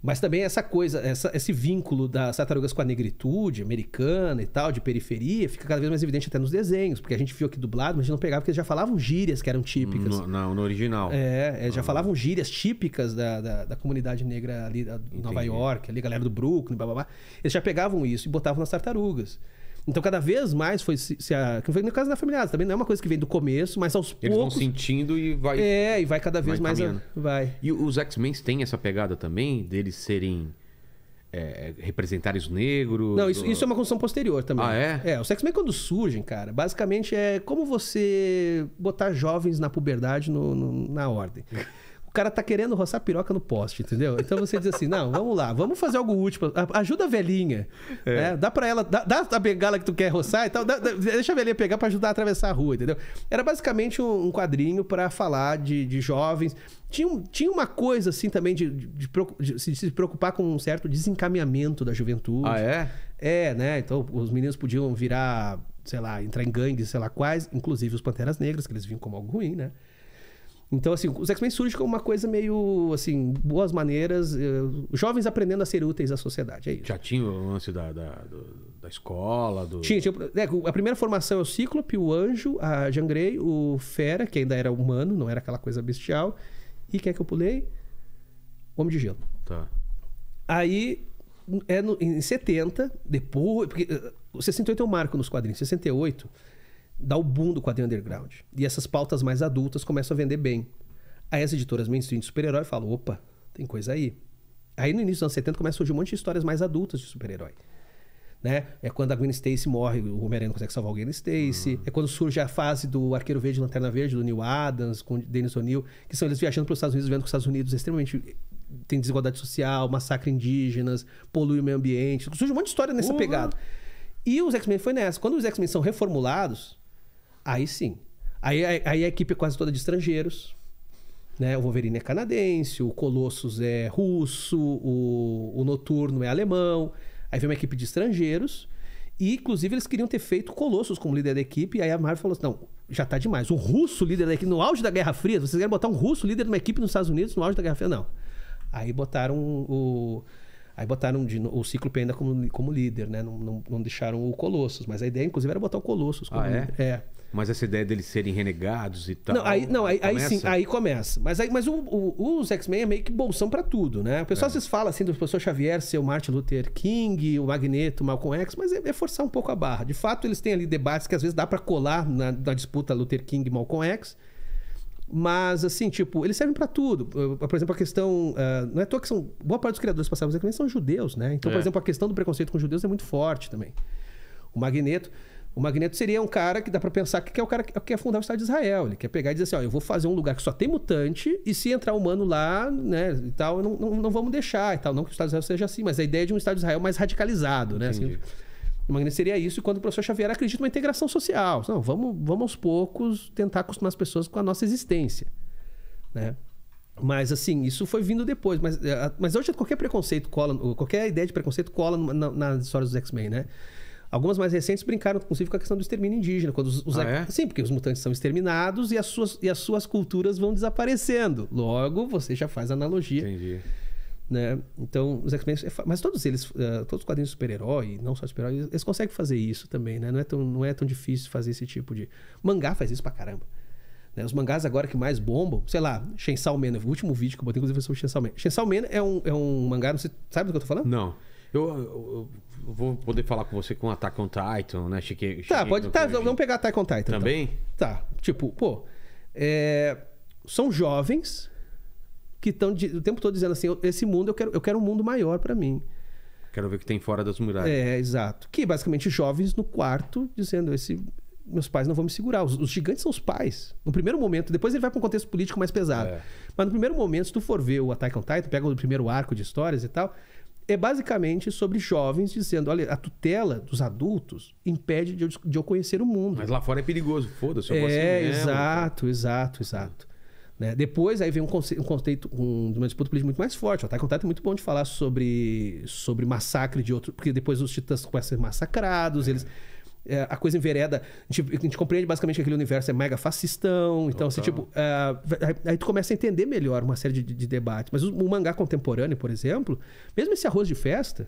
Speaker 4: Mas também essa coisa, essa, esse vínculo das tartarugas com a negritude americana e tal, de periferia, fica cada vez mais evidente até nos desenhos, porque a gente viu aqui dublado, mas a gente não pegava porque eles já falavam gírias que eram típicas. No,
Speaker 1: não, no original.
Speaker 4: É, é já falavam gírias típicas da, da, da, comunidade negra ali, da, Nova York, ali, galera do Brooklyn, blá blá blá. Eles já pegavam isso e botavam nas tartarugas. Então, cada vez mais foi se, se a, que foi no caso da familiar também não é uma coisa que vem do começo, mas aos Eles poucos. Eles vão sentindo e vai. É, e vai cada vez vai mais. A, vai.
Speaker 1: E os X-Men têm essa pegada também deles serem é, os negros. Não, isso, isso é uma construção posterior também. Ah, é?
Speaker 4: É, os X-Men quando surgem, cara, basicamente é como você botar jovens na puberdade no, no na ordem cara tá querendo roçar piroca no poste, entendeu? Então você diz assim: não, vamos lá, vamos fazer algo útil. Pra... Ajuda a velhinha. É. Né? Dá pra ela, dá, dá, a bengala que tu quer roçar e tal, dá, deixa a velhinha pegar para ajudar a atravessar a rua, entendeu? Era basicamente um, um quadrinho para falar de, de jovens. Tinha, tinha uma coisa assim também de, de, de, se preocupar com um certo desencaminhamento da juventude. Ah, é? É, né? Então os meninos podiam virar, sei lá, entrar em gangues, sei lá quais, inclusive os Panteras Negras, que eles vinham como algo ruim, né? Então, assim, os X-Men surge como uma coisa meio, assim, boas maneiras, eh, jovens aprendendo a ser úteis à sociedade, é isso.
Speaker 1: Já tinha o lance da, da, da escola, do... Tinha, tinha
Speaker 4: é, a primeira formação é o Cíclope, o Anjo, a Grey, o Fera, que ainda era humano, não era aquela coisa bestial, e quem é que eu pulei? O Homem de Gelo. Tá. Aí, é no, em 70, depois... Porque, 68 eh, é um marco nos quadrinhos, 68 dá o boom do quadrinho underground. E essas pautas mais adultas começam a vender bem. Aí as editoras mainstream de super-herói falam: opa, tem coisa aí. Aí no início dos anos 70 começa a surgir um monte de histórias mais adultas de super-herói. Né? É quando a Gwen Stacy morre, o Homem-Aranha consegue salvar o Gwen Stacy. Uhum. É quando surge a fase do Arqueiro Verde e Lanterna Verde, do Neil Adams, com Dennis O'Neill, que são eles viajando para os Estados Unidos, vendo que os Estados Unidos é extremamente tem desigualdade social, massacre indígenas, polui o meio ambiente. Surge um monte de história nessa uhum. pegada. E os X-Men foi nessa. Quando os X-Men são reformulados, Aí sim. Aí, aí, a equipe é quase toda de estrangeiros. Né? O Wolverine é canadense, o Colossus é russo, o, o Noturno é alemão. Aí vem uma equipe de estrangeiros. E, inclusive, eles queriam ter feito Colossus como líder da equipe. E aí a Marvel falou assim: não, já tá demais. O russo líder da equipe, no auge da Guerra Fria, vocês querem botar um russo líder de uma equipe nos Estados Unidos no auge da Guerra Fria? Não. Aí botaram o. Aí botaram de, o Cíclope ainda como, como líder, né? Não, não, não, deixaram o Colossus. Mas a ideia, inclusive, era botar o Colossus como ah, é? líder.
Speaker 1: é. Mas essa ideia deles serem renegados e tal. Não, aí, não, aí, aí sim, aí
Speaker 4: começa. Mas, aí, mas o, o, os X-Men é meio que bolsão para tudo, né? O pessoal é. às vezes fala assim do professor Xavier ser o Martin Luther King, o Magneto, o Malcolm X, mas é, é forçar um pouco a barra. De fato, eles têm ali debates que às vezes dá para colar na, na disputa Luther King e Malcolm X. Mas, assim, tipo, eles servem para tudo. Por exemplo, a questão. Uh, não é à toa que são. Boa parte dos criadores passados também são judeus, né? Então, é. por exemplo, a questão do preconceito com judeus é muito forte também. O Magneto. O Magneto seria um cara que dá para pensar que é o cara que quer fundar o Estado de Israel. Ele quer pegar e dizer assim: ó, eu vou fazer um lugar que só tem mutante e se entrar humano lá, né, e tal, não, não, não vamos deixar e tal. Não que o Estado de Israel seja assim, mas a ideia é de um Estado de Israel mais radicalizado, né? Assim, o Magneto seria isso. E quando o professor Xavier acredita numa integração social. Não, vamos, vamos aos poucos tentar acostumar as pessoas com a nossa existência, né? Mas assim, isso foi vindo depois. Mas, eh, mas hoje qualquer preconceito cola, qualquer ideia de preconceito cola na, na, nas histórias dos X-Men, né? Algumas mais recentes brincaram, inclusive, com a questão do extermínio indígena. Quando os, os ah, é? Sim, porque os mutantes são exterminados e as, suas, e as suas culturas vão desaparecendo. Logo, você já faz analogia. Entendi. Né? Então, os X-Men. É mas todos eles, eh, todos os quadrinhos de super-herói, não só super-herói, eles conseguem fazer isso também, né? Não é, tão, não é tão difícil fazer esse tipo de. mangá faz isso pra caramba. Né? Os mangás agora que mais bombam, sei lá, Chainsaw Man, o último vídeo que eu botei, inclusive, foi sobre
Speaker 1: Chainsaw Man. Chainsaw Man é um, é um mangá, não sabe do que eu tô falando? Não. Eu, eu, eu vou poder falar com você com Attack on Titan, né? Cheguei, tá, cheguei tá, pode. Tá, vamos pegar Attack on Titan. Então. Também? Então. Tá.
Speaker 4: Tipo, pô. É, são jovens que estão o tempo todo dizendo assim: esse mundo eu quero, eu quero um mundo maior para mim.
Speaker 1: Quero ver o que tem fora das muralhas.
Speaker 4: É, exato. Que basicamente jovens no quarto dizendo: esse, meus pais não vão me segurar. Os, os, gigantes são os pais. No primeiro momento, depois ele vai para um contexto político mais pesado. É. Mas no primeiro momento, se tu for ver o Attack on Titan, pega o primeiro arco de histórias e tal, é basicamente sobre jovens dizendo: olha, a tutela dos adultos impede de eu, de eu conhecer o mundo.
Speaker 1: Mas lá fora é perigoso,
Speaker 4: foda-se. Eu é, assim exato, exato, exato. Né? Depois aí vem um conceito, um conceito um, uma disputa política muito mais forte. O Ataque tá? Contato é muito bom de falar sobre, sobre massacre de outro, porque depois os titãs começam a ser massacrados, é. eles é, a coisa envereda. A gente, a gente, compreende basicamente que aquele universo é mega fascistão. Então, assim, tipo. É, aí tu começa a entender melhor uma série de, de, de debates. Mas o, o, mangá contemporâneo, por exemplo, mesmo esse arroz de festa.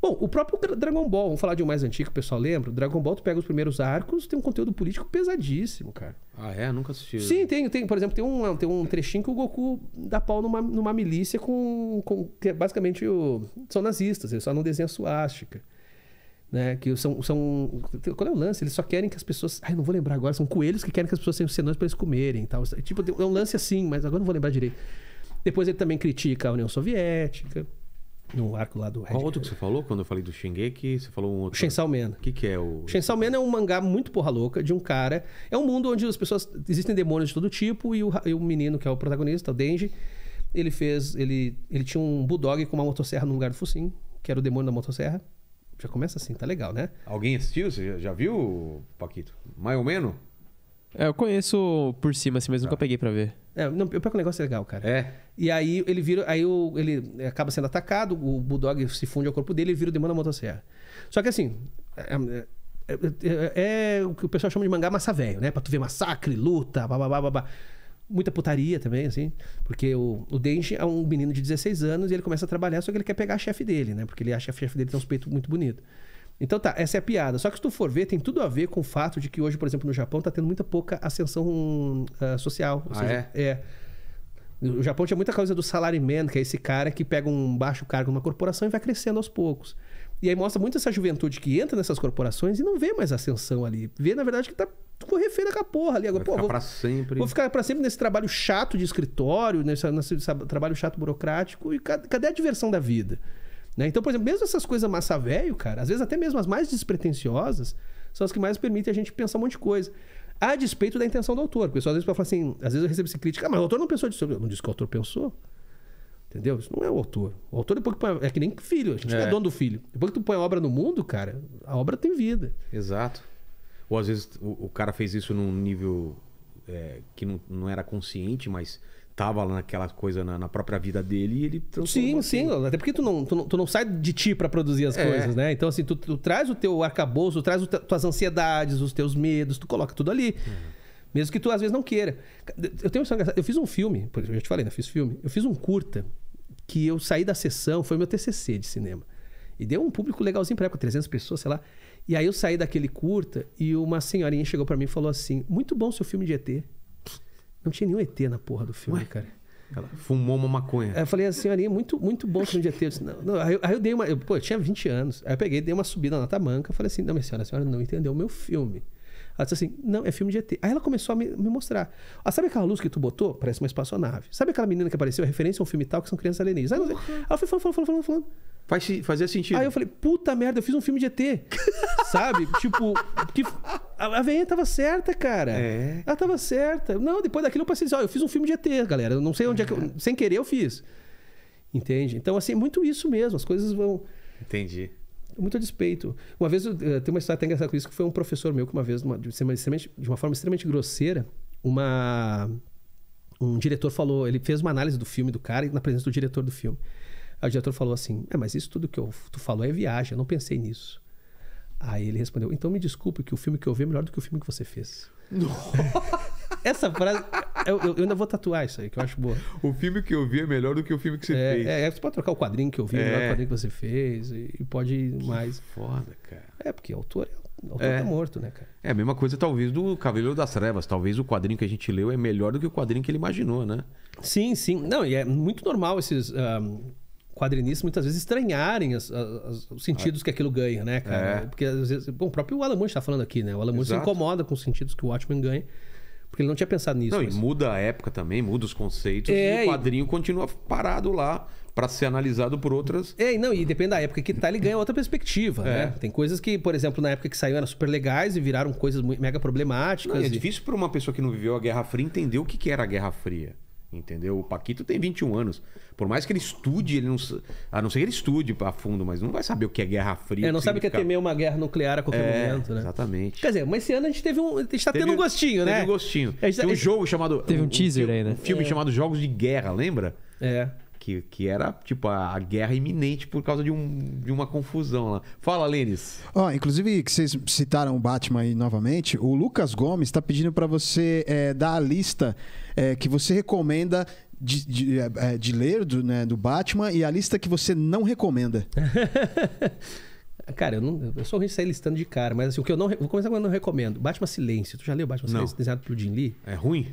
Speaker 4: Bom, o próprio Dragon Ball, vamos falar de um mais antigo, o pessoal lembra? O Dragon Ball, tu pega os primeiros arcos, tem um conteúdo político pesadíssimo,
Speaker 1: cara. Ah, é? Nunca assisti. Sim,
Speaker 4: tem, tem. Por exemplo, tem um, tem um trechinho que o Goku dá pau numa, numa milícia com, com. que é basicamente o, são nazistas, eles só não desenha suástica. Né? Que são, são. Qual é o lance? Eles só querem que as pessoas. Ai, não vou lembrar agora. São coelhos que querem que as pessoas tenham cenões para eles comerem. Tal. Tipo, é um lance assim, mas agora não vou lembrar direito. Depois ele também critica a União Soviética.
Speaker 1: No arco lá do Red Qual outro que você falou quando eu falei do Shingeki?
Speaker 4: Você falou um outro. Chainsaw Man. O que, que é o. Chainsaw Man é um mangá muito porra louca de um cara. É um mundo onde as pessoas. Existem demônios de todo tipo e o, e o menino que é o protagonista, o Denji, ele fez. Ele, ele tinha um bulldog com uma motosserra no lugar do focinho, que era o demônio da motosserra.
Speaker 3: Já começa assim, tá legal, né? Alguém assistiu? Você já viu, Paquito? Mais ou menos? É, eu conheço por cima, assim, mas nunca ah. peguei para ver.
Speaker 4: É, não, eu pego um negócio é legal, cara. É. E aí ele vira. Aí o, ele acaba sendo atacado, o Bulldog se funde ao corpo dele e vira o demônio da motosserra. Só que assim. É, é, é, é, é o que o pessoal chama de mangá massa velho, né? Pra tu ver massacre, luta, babá, babá muita putaria também, assim. Porque o, o Denji é um menino de 16 anos e ele começa a trabalhar, só que ele quer pegar a chefe dele, né? Porque ele acha que a chefe dele tem um peito muito bonito. Então tá, essa é a piada. Só que se tu for ver, tem tudo a ver com o fato de que hoje, por exemplo, no Japão tá tendo muita pouca ascensão uh, social. Ou ah, seja, é? é. O Japão tinha muita coisa do salaryman, que é esse cara que pega um baixo cargo numa corporação e vai crescendo aos poucos. E aí mostra muito essa juventude que entra nessas corporações e não vê mais ascensão ali. Vê, na verdade, que tá correfeira com a porra ali. Agora, Vai pô, ficar vou, pra sempre. Vou ficar pra sempre nesse trabalho chato de escritório, nesse, nesse trabalho chato burocrático. E cadê a diversão da vida? Né? Então, por exemplo, mesmo essas coisas massa velho, cara, às vezes até mesmo as mais despretensiosas são as que mais permitem a gente pensar um monte de coisa a despeito da intenção do autor. pessoal às vezes fala assim, às vezes eu recebo essa crítica, ah, mas o autor não pensou disso. Eu não disse que o autor pensou. Entendeu? Isso não é o autor. O autor, depois que põe. É que nem filho, a gente é. não é dono do filho. Depois que tu põe a obra no mundo, cara, a obra tem vida.
Speaker 1: Exato. Ou às vezes o, o cara fez isso num nível é, que não, não era consciente, mas tava lá naquela coisa na, na, própria vida dele e ele
Speaker 4: transformou. Sim, assim. sim. Até porque tu não, tu não, tu não sai de ti para produzir as é. coisas, né? Então, assim, tu, tu traz o teu arcabouço, tu traz as tuas ansiedades, os teus medos, tu coloca tudo ali. Uhum. Mesmo que tu às vezes não queira. Eu tenho uma eu fiz um filme, eu já te falei, né? Eu fiz filme. Eu fiz um curta que eu saí da sessão, foi meu TCC de cinema. E deu um público legalzinho pra época, 300 pessoas, sei lá. E aí eu saí daquele curta e uma senhorinha chegou para mim e falou assim: Muito bom seu filme de ET. Não tinha nenhum ET na porra do filme, Ué? cara.
Speaker 1: Ela fumou uma maconha.
Speaker 4: eu falei, assim, senhorinha, muito, muito bom seu filme de ET. Eu disse, não, não. Aí, eu, aí, eu, dei uma. Eu, pô, eu tinha 20 anos. Aí eu peguei, dei uma subida na tamanca. Falei assim: Não, minha senhora, a senhora não entendeu o meu filme. Ela disse assim: não, é filme de ET. Aí ela começou a me, me mostrar. Ah, sabe aquela luz que tu botou? Parece uma espaçonave. Sabe aquela menina que apareceu? A referência a um filme tal que são crianças alienígenas. Aí ela, uhum. ela foi falando, falando, falando, falando. Faz, fazia sentido. Aí eu falei, puta merda, eu fiz um filme de ET. sabe? Tipo, que, a, a veinha tava certa, cara. É. Ela tava certa. Não, depois daquilo eu passei assim, ó, eu fiz um filme de ET, galera. Eu não sei onde é, é que eu, é. Sem querer eu fiz. Entende? Então, assim, é muito isso mesmo. As coisas vão. Entendi muito a despeito. Uma vez, eh, tem uma história até engraçada com isso, que foi um professor meu que uma vez, de uma, de uma forma extremamente grosseira, uma, um diretor falou, ele fez uma análise do filme do cara, na presença do diretor do filme. Aí o diretor falou assim, é, mas isso tudo que eu, tu falou é viagem, eu não pensei nisso. Aí ele respondeu, então me desculpe que o filme que eu vi é melhor do que o filme que você fez. Essa frase. Eu, eu, ainda vou tatuar isso aí, que eu acho boa. O filme que eu vi é melhor do que o filme que você é, fez. É, é você pode trocar o quadrinho que eu vi, é. o melhor é. quadrinho que você fez, e, e pode ir mais. Foda, cara. É, porque autor o é, autor é. tá morto, né,
Speaker 1: cara? É a mesma coisa, talvez, do Cavaleiro das Trevas. Talvez o quadrinho que a gente leu é melhor do que o quadrinho que ele imaginou, né? Sim, sim. Não, e é muito
Speaker 4: normal esses um, quadrinistas muitas vezes estranharem as, as, os sentidos ah. que aquilo ganha, né, cara? É. Porque às vezes. Bom, o próprio Alan Moore está falando aqui, né? O Alan Moore se incomoda com os sentidos que o Watchmen ganha.
Speaker 1: Porque ele não tinha pensado nisso. Não, mas... e muda a época também, muda os conceitos. É, e o quadrinho e... continua parado lá para ser analisado por outras. É, não, e depende da época que tá, ele ganha outra perspectiva, é. né?
Speaker 4: Tem coisas que, por exemplo, na época que saiu eram super legais e viraram coisas mega problemáticas. Não, e... É difícil para uma
Speaker 1: pessoa que não viveu a Guerra Fria entender o que, que era a Guerra Fria. Entendeu? O Paquito tem 21 anos. Por mais que ele estude, ele não, a não ser que ele estude a fundo, mas não vai saber o que é Guerra Fria. É, não que sabe o significa... que é temer
Speaker 4: uma guerra nuclear a qualquer é, momento,
Speaker 1: né? Exatamente.
Speaker 4: Quer dizer, mas esse ano a gente teve um. A gente tá tendo um gostinho, né? Teve um
Speaker 1: gostinho. tem tá um jogo chamado. Teve um, um teaser um, aí, né? Um filme é. chamado Jogos de Guerra, lembra? É. Que, que era, tipo, a, a guerra iminente por causa de, um, de uma confusão lá. Fala,
Speaker 2: Lênis. oh, inclusive, que vocês citaram o Batman aí novamente, o Lucas Gomes está pedindo para você é, dar a lista é, que você recomenda de, de, é, é, de, ler do, né, do Batman e a lista que você não recomenda.
Speaker 4: Cara, eu, não, eu sou ruim de sair listando de cara, mas assim, o que eu não. Vou começar quando eu não recomendo. Batman Silêncio. Tu já leu Batman não. Silêncio, desenhado pelo Jim Lee? É ruim?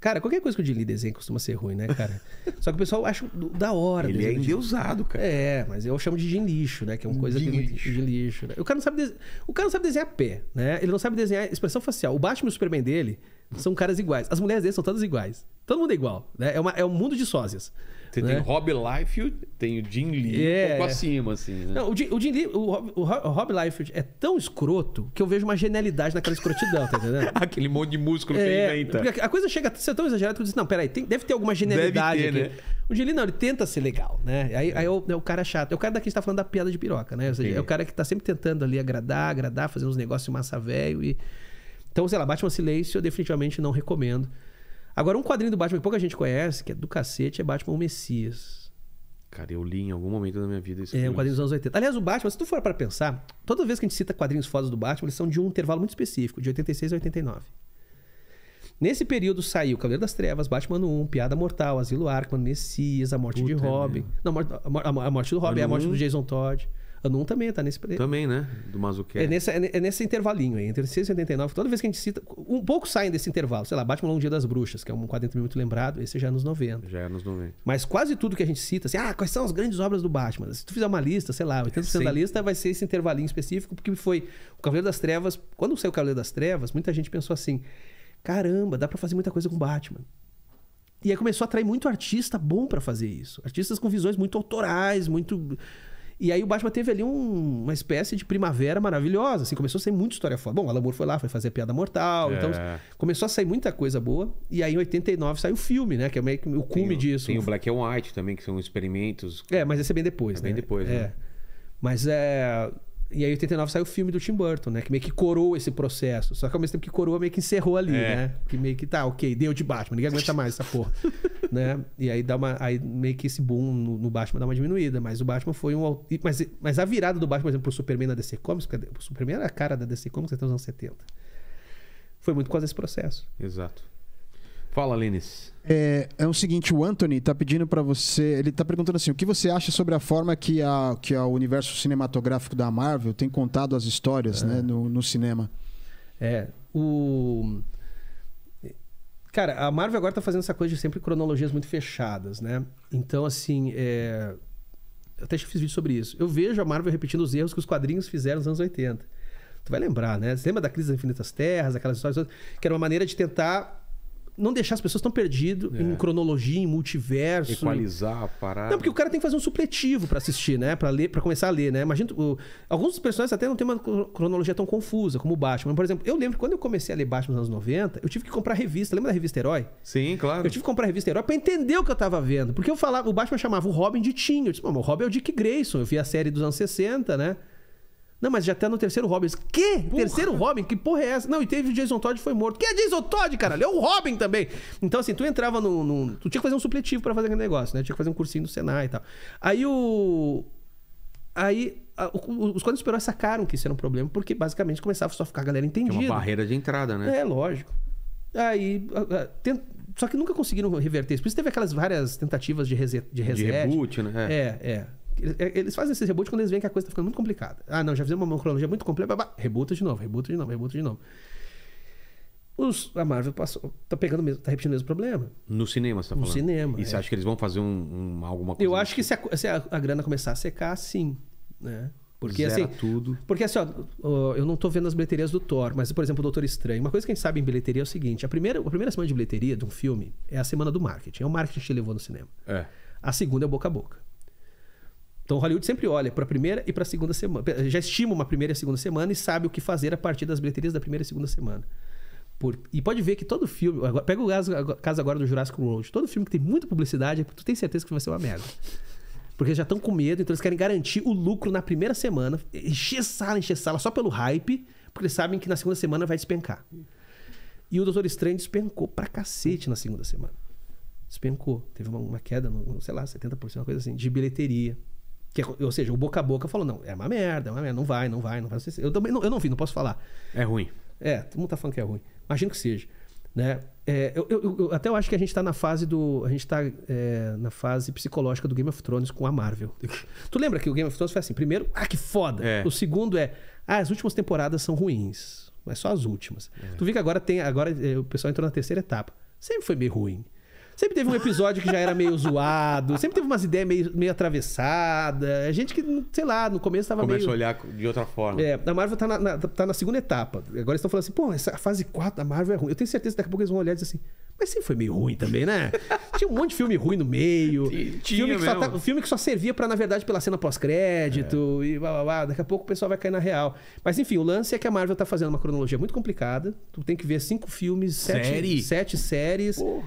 Speaker 4: Cara, qualquer coisa que o Dili desenha costuma ser ruim, né, cara? Só que o pessoal acha da hora. Ele é endeusado, cara. É, mas eu chamo de gin lixo, né? Que é uma coisa gin que... Lixo. Gin lixo. Né? O, cara não sabe de... o cara não sabe desenhar pé, né? Ele não sabe desenhar expressão facial. O Batman e o Superman dele são caras iguais. As mulheres dele são todas iguais. Todo mundo é igual, né? É, uma... é um mundo de sósias.
Speaker 1: Você né? tem Rob Liefeld, tem o Jim Lee é. um pouco acima, assim. Né? Não,
Speaker 4: o, Jim, o Jim Lee, o Rob, o Rob Liefeld é tão escroto que eu vejo uma genialidade naquela escrotidão, tá entendendo? Aquele monte de músculo é, que ele é, inventa. Porque a coisa chega a ser tão exagerada que eu disse, não, peraí, tem, deve ter alguma genialidade ter, aqui. Né? O Jim Lee não, ele tenta ser legal, né? Aí, é. aí o, é o cara chato. É o cara daqui que está falando da piada de piroca, né? Ou seja, é o cara que está sempre tentando ali agradar, agradar, fazer uns negócios massa velho e... Então, sei lá, Batman Silêncio eu definitivamente não recomendo. Agora, um quadrinho do Batman que pouca gente conhece, que é do cacete, é Batman o Messias.
Speaker 1: Cara, eu li em algum momento da minha vida isso. É, um quadrinho
Speaker 4: dos anos 80. Aliás, o Batman, se tu for para pensar, toda vez que a gente cita quadrinhos fodas do Batman, eles são de um intervalo muito específico, de 86 a 89. Nesse período saiu Cavaleiro das Trevas, Batman 1, Piada Mortal, Asilo Arkham, Messias, A Morte Puta de Robin. Não, a, morte do Robin é a morte do Jason Todd. Ano 1 também tá nesse... Também,
Speaker 1: né? Do Mazuquer. É nesse,
Speaker 4: é, é nesse intervalinho aí, entre 89. Toda vez que a gente cita... Um pouco saem desse intervalo. Sei lá, Batman Long Dia das Bruxas, que é um quadrinho muito lembrado. Esse já é nos 90.
Speaker 1: Já é nos 90.
Speaker 4: Mas quase tudo que a gente cita, assim... Ah, quais são as grandes obras do Batman? Se tu fizer uma lista, sei lá, 80% é, da lista vai ser esse intervalinho específico. Porque foi o Cavaleiro das Trevas... Quando saiu o Cavaleiro das Trevas, muita gente pensou assim... Caramba, dá para fazer muita coisa com Batman. E aí começou a atrair muito artista bom para fazer isso. Artistas com visões muito autorais, muito e aí o Batman teve ali um, uma espécie de primavera maravilhosa, assim, começou a sair muita história foda. Bom, o Alan foi lá, foi fazer a Piada Mortal, então é. então começou a sair muita coisa boa. E aí em 89 saiu o filme, né? Que é meio que o cume tem, disso. Tem o Black and White
Speaker 1: também, que são experimentos.
Speaker 4: É, mas esse é bem depois, é né? Bem depois, é. né? Mas é... E aí, em 89 saiu o filme do Tim Burton, né? Que meio que corou esse processo. Só que ao mesmo tempo que corou meio que encerrou ali, é. né? Que meio que tá, ok, deu de Batman, ninguém aguenta mais essa porra. né? E aí dá uma. Aí meio que esse boom no, no, Batman dá uma diminuída. Mas o Batman foi um. Mas, mas a virada do Batman, por exemplo, pro Superman na DC Comics, porque o Superman era a cara da DC Comics até os anos 70. Foi muito quase esse processo.
Speaker 1: Exato. Fala, Lênis.
Speaker 2: É, é o seguinte, o Anthony tá pedindo para você, ele tá perguntando assim, o que você acha sobre a forma que a que o universo cinematográfico da Marvel tem contado as histórias, é. né, no, no cinema? É, o
Speaker 4: Cara, a Marvel agora tá fazendo essa coisa de sempre cronologias muito fechadas, né? Então, assim, é... eu até já fiz vídeo sobre isso. Eu vejo a Marvel repetindo os erros que os quadrinhos fizeram nos anos 80. Tu vai lembrar, né? Você lembra da crise das infinitas terras, aquelas histórias que era uma maneira de tentar não deixar as pessoas tão perdidas é. em cronologia, em multiverso. Equalizar a parada. Não, porque o cara tem que fazer um supletivo para assistir, né? Para ler, para começar a ler, né? Imagina. O... alguns dos personagens até não tem uma cronologia tão confusa, como o Batman. Por exemplo, eu lembro que quando eu comecei a ler Batman nos anos 90, eu tive que comprar revista. Lembra da revista Herói? Sim, claro. Eu tive que comprar revista Herói para entender o que eu tava vendo. Porque eu falava, o Batman chamava o Robin de Tinho. Eu disse, mas o Robin é o Dick Grayson. Eu vi a série dos anos 60, né? Não, mas já tá no terceiro Robin. Que? Porra. Terceiro Robin? Que porra é essa? Não, e teve o Jason Todd foi morto. Que é Jason Todd, caralho? É o Robin também. Então, assim, tu entrava no. no... Tu tinha que fazer um supletivo para fazer aquele negócio, né? Tinha que fazer um cursinho do Senai e tal. Aí o. Aí a, o, os quadros superiores sacaram que isso era um problema, porque basicamente começava só a ficar a galera entendida. Tinha uma
Speaker 1: barreira de entrada, né? É,
Speaker 4: lógico. Aí. A, a, tent... Só que nunca conseguiram reverter isso. Por isso teve aquelas várias tentativas de reset. De, reset. de reboot, né? É, é. é. É, é, eles fazem esses reboots quando eles veem que a coisa tá ficando muito complicada. Ah, não, já fizemos uma cronologia muito completa, rebuta de novo, rebuta de novo, rebuta de novo. Os, a Marvel passou, tá pegando mesmo, tá repetindo o mesmo problema.
Speaker 1: No cinema, você tá no falando? No cinema. E é. você acha que eles vão fazer um, um alguma coisa?
Speaker 4: Eu acho que tipo? se a, se a, a grana começar a secar, sim. Né? Porque Zera assim. tudo. Porque assim, ó, eu não tô vendo as bilheterias do Thor, mas, por exemplo, o Doutor Estranho. Uma coisa que a gente sabe em bilheteria é o seguinte: a primeira, a primeira semana de bilheteria de um filme é a semana do marketing. É o marketing que te levou no cinema. É. A segunda é boca a boca. Então Hollywood sempre olha para a primeira e para a segunda semana, já estima uma primeira e segunda semana e sabe o que fazer a partir das bilheterias da primeira e segunda semana. Por, e pode ver que todo filme. Agora, pega o caso, caso, agora do Jurassic World. Todo filme que tem muita publicidade, é tu tem certeza que vai ser uma merda. Porque já estão com medo, então eles querem garantir o lucro na primeira semana, encher sala, encher sala só pelo hype, porque eles sabem que na segunda semana vai despencar. E o Doutor Estranho despencou pra cacete na segunda semana. Despencou. Teve uma, uma queda, no, sei lá, 70%, uma coisa assim, de bilheteria. Que, é ou seja, o boca a boca falou: não, é uma merda, é uma merda, não vai, não vai, não vai. Eu também não, eu não vi, não posso falar. É ruim. É, todo mundo tá falando que é ruim. Imagino que seja. Né? É, eu, eu, eu, até eu acho que a gente está na fase do. A gente tá é, na fase psicológica do Game of Thrones com a Marvel. tu lembra que o Game of Thrones foi assim: primeiro, ah, que foda. É. O segundo é, ah, as últimas temporadas são ruins. Mas só as últimas. É. Tu vê que agora tem. Agora é, o pessoal entrou na terceira etapa.
Speaker 1: Sempre foi meio ruim.
Speaker 4: Sempre teve um episódio que já era meio zoado, sempre teve umas ideias meio, meio atravessada. A é gente que, sei lá, no começo tava Começa meio.
Speaker 1: Começa a olhar de outra forma. É,
Speaker 4: a Marvel tá na, na tá na segunda etapa. Agora eles estão falando assim, pô, essa fase 4 da Marvel é ruim. Eu tenho certeza que daqui a pouco eles vão olhar e dizer assim. Mas sim, foi meio ruim também, né? Tinha um monte de filme ruim no meio. Tinha, filme, que mesmo. só, tá, filme que só servia para na verdade, pela cena pós-crédito é. e blá, blá, blá. Daqui a pouco o pessoal vai cair na real. Mas enfim, o lance é que a Marvel tá fazendo uma cronologia muito complicada. Tu tem que ver cinco filmes, sete, Série? sete séries, uh,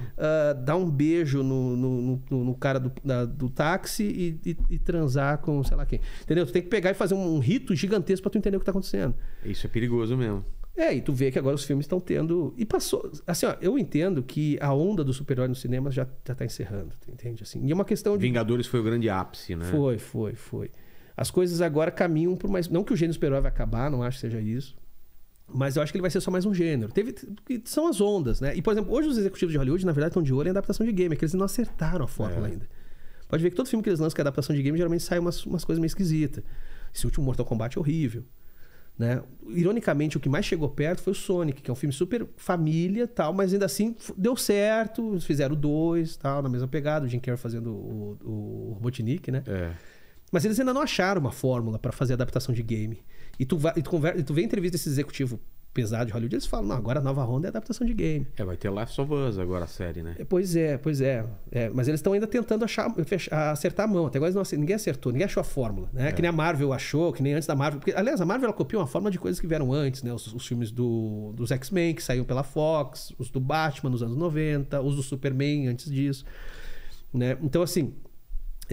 Speaker 4: dá um um beijo no, no, no, no cara do, da, do táxi e, e, e, transar com sei lá quem. Entendeu? Tu tem que pegar e fazer um, um rito gigantesco para tu entender o que tá acontecendo.
Speaker 1: Isso é perigoso mesmo.
Speaker 4: É, e tu vê que agora os filmes estão tendo. E passou. Assim, ó, eu entendo que a onda do super-herói no cinema já, já tá encerrando, entende?
Speaker 1: Assim, e é uma questão de. Vingadores foi o grande ápice, né? Foi,
Speaker 4: foi, foi. As coisas agora caminham por mais. Não que o gênero super-herói vai acabar, não acho que seja isso. Mas eu acho que ele vai ser só mais um gênero. Teve, são as ondas, né? E, por exemplo, hoje os executivos de Hollywood, na verdade, estão de olho em adaptação de game, é que eles não acertaram a fórmula é. ainda. Pode ver que todo filme que eles lançam que é adaptação de game, geralmente sai umas, umas coisas meio esquisitas. Esse último Mortal Kombat é horrível. Né? Ironicamente, o que mais chegou perto foi o Sonic, que é um filme super família tal, mas ainda assim deu certo. Fizeram dois, tal, na mesma pegada, o Jim Carrey fazendo o, o, Robotnik, né? É. Mas eles ainda não acharam uma fórmula para fazer adaptação de game. E tu, vai, e tu, e tu vê entrevista desse executivo pesado de Hollywood, eles falam, não, agora a nova ronda é adaptação de game.
Speaker 1: É, vai ter Last of Us agora a série, né? É,
Speaker 4: pois é, pois é. é mas eles estão ainda tentando achar, fechar, acertar a mão. Até agora não, ninguém acertou, ninguém achou a fórmula, né? É. Que nem a Marvel achou, que nem antes da Marvel. Porque, aliás, a Marvel ela copiou uma fórmula de coisas que vieram antes, né? Os, os filmes do, dos X-Men que saíram pela Fox, os do Batman nos anos 90, os do Superman antes disso, né? Então, assim,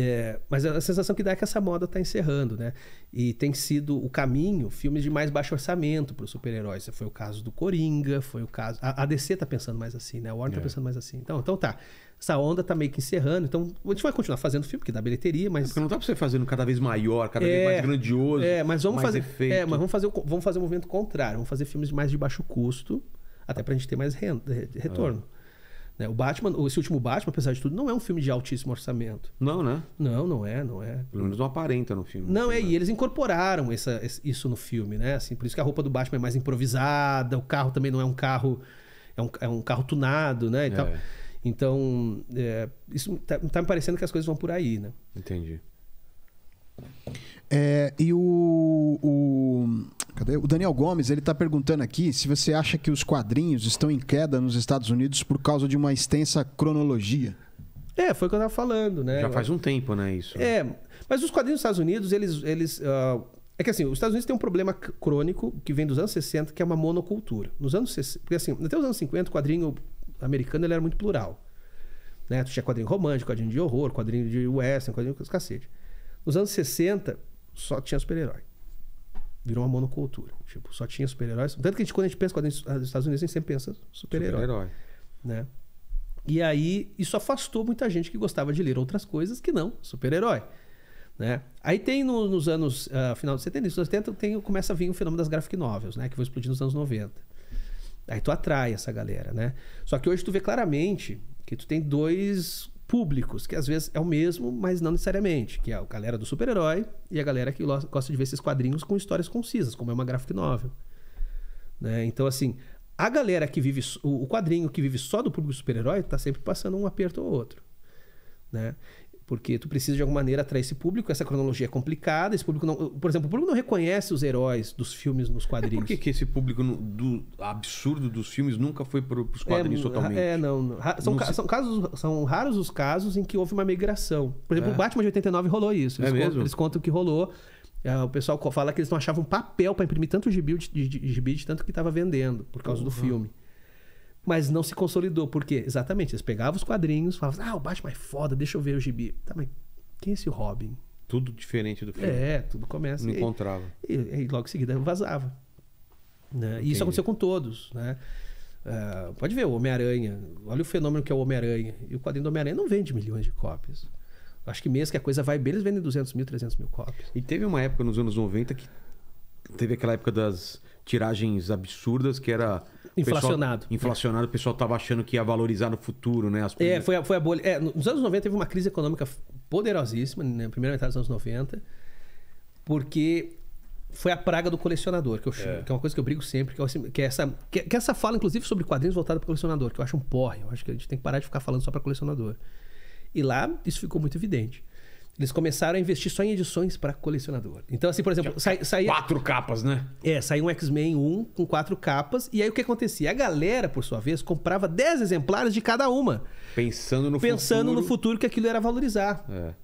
Speaker 4: é, mas a sensação que dá é que essa moda está encerrando, né? E tem sido o caminho filmes de mais baixo orçamento para os super-heróis. Foi o caso do Coringa, foi o caso. A, DC está pensando mais assim, né? A Warner está é. pensando mais assim. Então, então tá. Essa onda está meio que encerrando. Então, a gente vai continuar
Speaker 1: fazendo filme, porque dá bilheteria, mas. É porque não dá para você fazendo cada vez maior, cada vez é, mais grandioso. É, mas vamos fazer. Efeito. É, mas
Speaker 4: vamos fazer, vamos fazer o um movimento contrário. Vamos fazer filmes mais de baixo custo, até para a gente ter mais renda, retorno. É. Né, o Batman, esse último Batman, apesar de tudo, não é um filme de altíssimo orçamento.
Speaker 1: Não, né? Não, não é, não é. Pelo menos não aparenta no filme.
Speaker 4: Não, é, e eles incorporaram essa, isso no filme, né? Assim, por isso que a roupa do Batman é mais improvisada, o carro também não é um carro. É um, é um carro tunado, né? E é. tal. Então, é, isso tá, tá, me parecendo que as coisas vão por aí, né?
Speaker 2: Entendi. É, e o, o, cadê? o Daniel Gomes ele está perguntando aqui se você acha que os quadrinhos estão em queda nos Estados Unidos por causa de uma extensa cronologia.
Speaker 4: É, foi o que eu estava falando, né? Já faz
Speaker 1: um tempo, né, isso? É,
Speaker 4: mas os quadrinhos dos Estados Unidos, eles... eles uh, é que assim, os Estados Unidos tem um problema crônico que vem dos anos 60, que é uma monocultura. Nos anos 60... Porque assim, até os anos 50, o quadrinho americano ele era muito plural. Né? tinha quadrinho romântico, quadrinho de horror, quadrinho de western, quadrinho de cacete. Nos anos 60, só tinha super-herói. Virou uma monocultura. Tipo, só tinha super-heróis. Tanto que a gente, quando a gente pensa nos Estados Unidos, a gente sempre pensa super-herói. Super-herói. Né? E aí, isso afastou muita gente que gostava de ler outras coisas que não super-herói. Né? Aí tem no, nos anos uh, final de 70 e 80 tem, começa a vir o fenômeno das graphic novels, né? Que vai explodir nos anos 90. Aí tu atrai essa galera, né? Só que hoje tu vê claramente que tu tem dois públicos, que às vezes é o mesmo, mas não necessariamente, que é a galera do super-herói e a galera que gosta de ver esses quadrinhos com histórias concisas, como é uma graphic novel. Né? Então, assim, a galera que vive o quadrinho que vive só do público super-herói está sempre passando um aperto ou outro. Né? Porque tu precisa de alguma maneira atrair esse público, essa cronologia é complicada, esse público não. Por exemplo, o público não reconhece os heróis
Speaker 1: dos filmes nos quadrinhos. É por que, que esse público do absurdo dos filmes nunca foi para os é quadrinhos é, totalmente? É,
Speaker 4: não. não. São, não ca, se... são, casos, são raros os casos em que houve uma migração. Por exemplo, é. o Batman de 89 rolou isso. É eles, é mesmo? Contam, eles contam que rolou. É, o pessoal fala que eles não achavam papel para imprimir tanto gibi de, de, de, de tanto que estava vendendo por causa uhum. do filme mas não se consolidou. porque Exatamente, eles pegavam os quadrinhos, falavam, ah, o Batman é foda, deixa eu ver o gibi. Tá, mas quem é esse Robin?
Speaker 1: Tudo diferente do filme. É, tudo começa. Não e, encontrava. E,
Speaker 4: e, logo em seguida vazava.
Speaker 1: Né? E isso aconteceu
Speaker 4: com todos, né? Uh, pode ver o Homem-Aranha. Olha o fenômeno que é o Homem-Aranha. E o quadrinho do Homem-Aranha não vende milhões de cópias. Acho que mesmo que a coisa vai bem, eles vendem 200 mil, 300 mil cópias.
Speaker 1: E teve uma época nos anos 90 que teve aquela época das tiragens absurdas que era Inflacionado. Pessoal, inflacionado, o pessoal estava achando que ia valorizar no futuro, né? É,
Speaker 4: foi a, foi a bolha. É, nos anos 90 teve uma crise econômica poderosíssima, na né, primeira metade dos anos 90, porque foi a praga do colecionador, que, eu, é. que é uma coisa que eu brigo sempre, que, eu, é assim, que é essa, que, que, é essa fala, inclusive, sobre quadrinhos voltada para colecionador, que eu acho um porre. Eu acho que a gente tem que parar de ficar falando só para colecionador. E lá isso ficou muito evidente. Eles começaram a investir só em edições para colecionador. Então, assim, por exemplo, saía. Sai... Quatro capas, né? É, saiu um X-Men 1 com quatro capas. E aí o que acontecia? A galera, por sua vez, comprava dez exemplares de cada uma. Pensando no Pensando futuro. no futuro que aquilo era valorizar. É.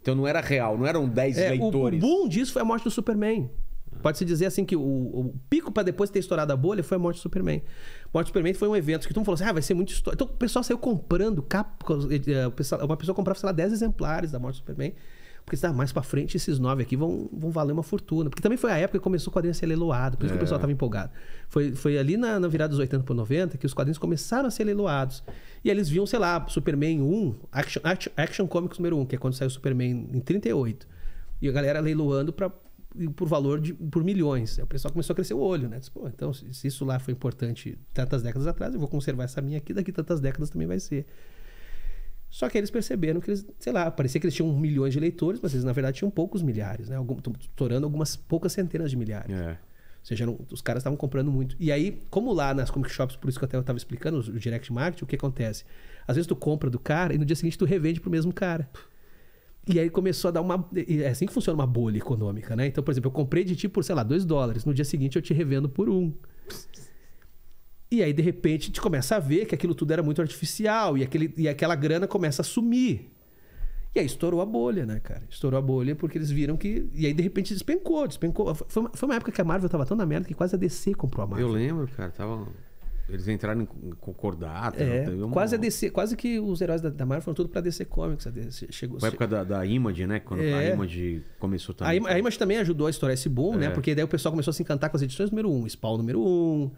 Speaker 4: Então não era real, não eram 10 é, leitores. O boom disso foi a morte do Superman. Pode-se dizer assim que o, o pico para depois ter estourado a bolha foi a morte do Superman. Morte do Superman foi um evento que todo mundo falou assim: ah, vai ser muito história. Então o pessoal saiu comprando, cap... Eh, eh, uma pessoa comprava, sei lá, 10 exemplares da morte do Superman. Porque está mais para frente, esses nove aqui vão, vão valer uma fortuna. Porque também foi a época que começou o quadrinho a ser leiloado, por isso é. que o é. pessoal estava empolgado. Foi, foi ali na, na virada dos 80 para 90 que os quadrinhos começaram a ser leiloados. E eles viam, sei lá, Superman 1, Action, Action, Action Comics número 1, que é quando saiu o Superman em 38. E a galera leiloando para por valor de por milhões. o pessoal começou a crescer o olho, né? Pô, então se isso lá foi importante tantas décadas atrás, eu vou conservar essa minha aqui, daqui tantas décadas também vai ser. Só que eles perceberam que eles, sei lá, parecia que eles tinham milhões de leitores, mas eles na verdade tinham poucos milhares, né? Algum, algumas poucas centenas de milhares. É. Ou seja, os caras estavam comprando muito. E aí, como lá nas comic shops, por isso que eu até estava explicando o direct marketing, o que acontece? Às vezes tu compra do cara e no dia seguinte tu revende pro mesmo cara. E aí começou a dar uma. É assim que funciona uma bolha econômica, né? Então, por exemplo, eu comprei de ti por, sei lá, 2 dólares. No dia seguinte eu te revendo por um. E aí, de repente, a gente começa a ver que aquilo tudo era muito artificial e, aquele, e aquela grana começa a sumir. E aí estourou a bolha, né, cara? Estourou a bolha porque eles viram que. E aí, de repente, despencou, despencou. Foi uma, foi uma época que a Marvel tava tão na merda que quase a DC comprou a Marvel.
Speaker 1: Eu lembro, cara, tava. Eles entraram em concordata. É, quase, a
Speaker 4: DC, quase que os heróis da, da Marvel foram tudo para DC Comics. A DC chegou, Foi a época
Speaker 1: da, da Image, né? Quando é. a Image começou também. A, a, Image
Speaker 4: também ajudou a estourar esse boom, né, é. né? Porque daí o pessoal começou a se encantar com as edições número 1. Um, Spawn número 1, um,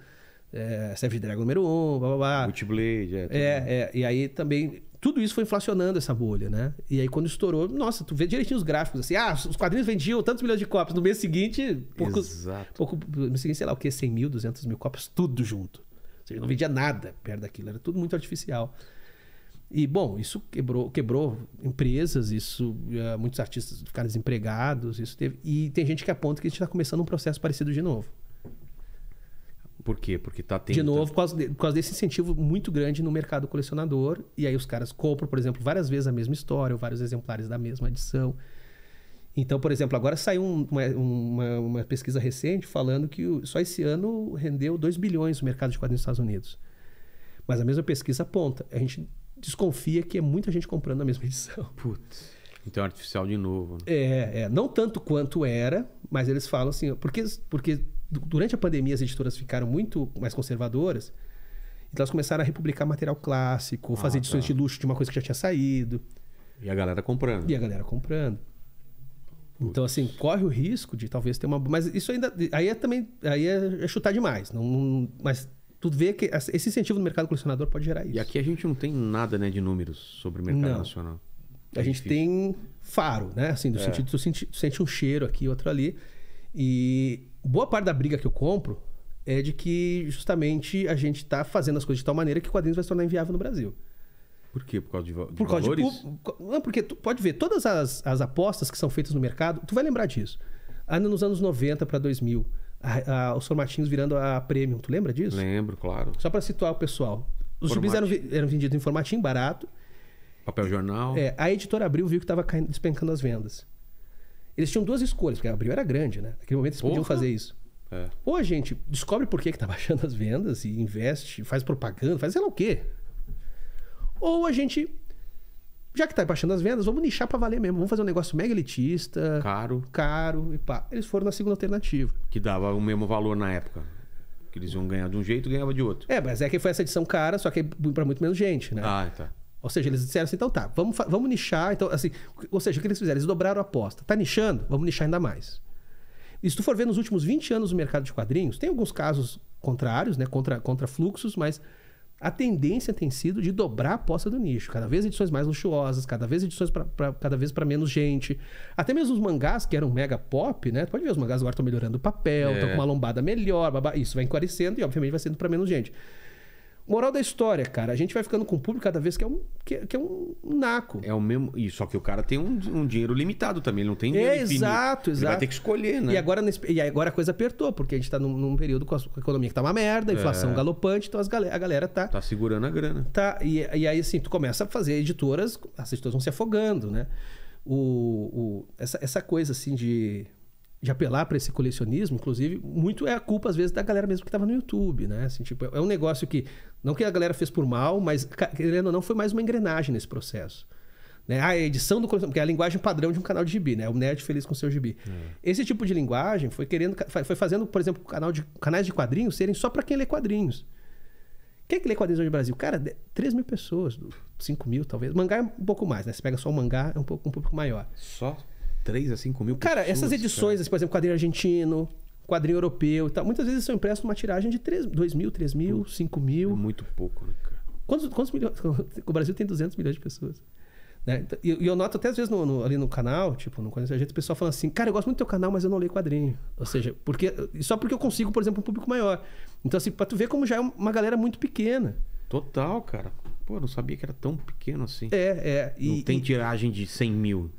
Speaker 4: é, Savage Dragon número 1, um, blá blá blá. Witchblade, é. É, é, e aí também tudo isso foi inflacionando essa bolha, né? E aí quando estourou, nossa, tu vê direitinho os gráficos assim, ah, os quadrinhos vendiam tantos milhões de cópias, no mês seguinte, poucos, Exato. pouco, no mês seguinte, sei lá o que, 100 mil, 200 mil cópias, tudo junto. Ou seja, não vendia nada perto daquilo, era tudo muito artificial. E, bom, isso quebrou, quebrou empresas, isso eh, muitos artistas ficaram desempregados, isso teve. E tem gente que aponta que a gente está começando um processo parecido de novo.
Speaker 1: Por quê? Porque está tendo. De
Speaker 4: novo, por causa, de, por causa, desse incentivo muito grande no mercado colecionador. E aí os caras compram, por exemplo, várias vezes a mesma história, ou vários exemplares da mesma edição. Então, por exemplo, agora saiu uma, uma, uma pesquisa recente falando que só esse ano rendeu 2 bilhões o mercado de quadrinhos nos Estados Unidos. Mas a mesma pesquisa aponta. A gente desconfia que é muita gente comprando a mesma edição. Putz.
Speaker 1: Então é artificial de novo. Né?
Speaker 4: É, é, não tanto quanto era, mas eles falam assim, porque, porque durante a pandemia as editoras ficaram muito mais conservadoras, então elas começaram a republicar material clássico, ah, fazer edições tá. de luxo de uma coisa que já tinha saído.
Speaker 1: E a galera comprando. E a
Speaker 4: galera comprando. Então, assim, corre o risco de talvez ter uma. Mas isso ainda. Aí é também. Aí é, é chutar demais. Não, não, mas tu vê que esse incentivo do mercado colecionador pode gerar
Speaker 1: isso. E aqui a gente não tem nada né, de números sobre o mercado não. nacional. É a gente difícil.
Speaker 4: tem faro, né? Assim, do é. sentido, tu sente, tu sente um cheiro aqui, outro ali. E boa parte da briga que eu compro é de que justamente a gente está fazendo as coisas de tal maneira que quadrinhos vai se tornar inviável no Brasil.
Speaker 1: Por quê? Por causa de, de por causa valores? De,
Speaker 4: não, porque tu pode ver, todas as, as apostas que são feitas no mercado, tu vai lembrar disso. Ainda nos anos 90 para 2000, a, a, os formatinhos virando a premium. Tu lembra disso? Lembro, claro. Só para situar o pessoal. Os gibis eram, eram vendidos em formatinho barato.
Speaker 1: Papel jornal.
Speaker 4: É, a editora Abril viu que estava despencando as vendas. Eles tinham duas escolhas, porque a Abril era grande, né? Naquele momento eles Porra. podiam fazer isso. É. Ou a gente descobre por que está baixando as vendas e investe, faz propaganda, faz sei lá o quê. Ou a gente, já que tá baixando as vendas, vamos nichar para valer mesmo. Vamos fazer um negócio mega elitista. Caro. Caro e pá. Eles foram na segunda alternativa.
Speaker 1: Que dava o mesmo valor na época. Que eles iam ganhar de um jeito e ganhava de outro.
Speaker 4: É, mas é que foi essa edição cara, só que é para muito menos gente, né? Ah, tá. Ou seja, eles disseram assim, então tá, vamos, vamos nichar. Então, assim, ou seja, o que eles fizeram? Eles dobraram a aposta. Tá nichando? Vamos nichar ainda mais. E se tu for ver nos últimos 20 anos o mercado de quadrinhos, tem alguns casos contrários, né? Contra, contra fluxos, mas a tendência tem sido de dobrar a aposta do nicho. Cada vez edições mais luxuosas, cada vez edições pra, pra cada vez para menos gente. Até mesmo os mangás que eram mega pop, né? Tu pode ver, os mangás agora estão melhorando o papel, estão é. com uma lombada melhor, babá. isso vai encarecendo e obviamente vai sendo para menos gente. Moral da história, cara, a gente vai ficando com o público cada vez que é um, que, é, que é um
Speaker 1: naco. É o mesmo. E só que o cara tem um, um dinheiro limitado também, ele não tem dinheiro. É, exato, exato. Ele vai ter que escolher, né? E agora, nesse, e agora a
Speaker 4: coisa apertou, porque a gente tá num, num período com a, com a, economia que tá uma merda, a inflação é. galopante, então as galera, a galera tá. Tá
Speaker 1: segurando a grana.
Speaker 4: Tá, e, e aí assim, tu começa a fazer editoras, as editoras vão se afogando, né? O, o, essa, essa coisa assim de de apelar para esse colecionismo, inclusive, muito é a culpa, às vezes, da galera mesmo que estava no YouTube, né? Assim, tipo, é um negócio que, não que a galera fez por mal, mas, querendo ou não, foi mais uma engrenagem nesse processo. Né? A edição do colecionismo, que é a linguagem padrão de um canal de gibi, né? O nerd feliz com seu gibi. É. Esse tipo de linguagem foi querendo, foi fazendo, por exemplo, canal de, canais de quadrinhos serem só para quem lê quadrinhos. Quem é que lê quadrinhos hoje no Brasil? Cara, 3 mil pessoas, 5 mil talvez. Mangá é um pouco mais, né? Você pega só o mangá, é um pouco,
Speaker 1: um pouco maior. Só? 3 a 5 mil Cara, pessoas, essas edições, cara.
Speaker 4: por exemplo, quadrinho argentino, quadrinho europeu e tal, muitas vezes são impressos numa tiragem de 3, 2 mil, 3 mil, Putz, 5 mil. É muito pouco, né, cara? Quantos, quantos milhões? O Brasil tem 200 milhões de pessoas. Né? Então, e, eu noto até às vezes no, no, ali no canal, tipo, não conheço a gente, o pessoal fala assim, cara, eu gosto muito do teu canal, mas eu não leio quadrinho. Ou seja, porque, só porque eu consigo, por exemplo, um público maior. Então, assim, pra tu ver como já é uma galera muito pequena.
Speaker 1: Total, cara. Pô, não sabia que era tão pequeno assim. É, é. E, não tem e... tiragem de 100 mil.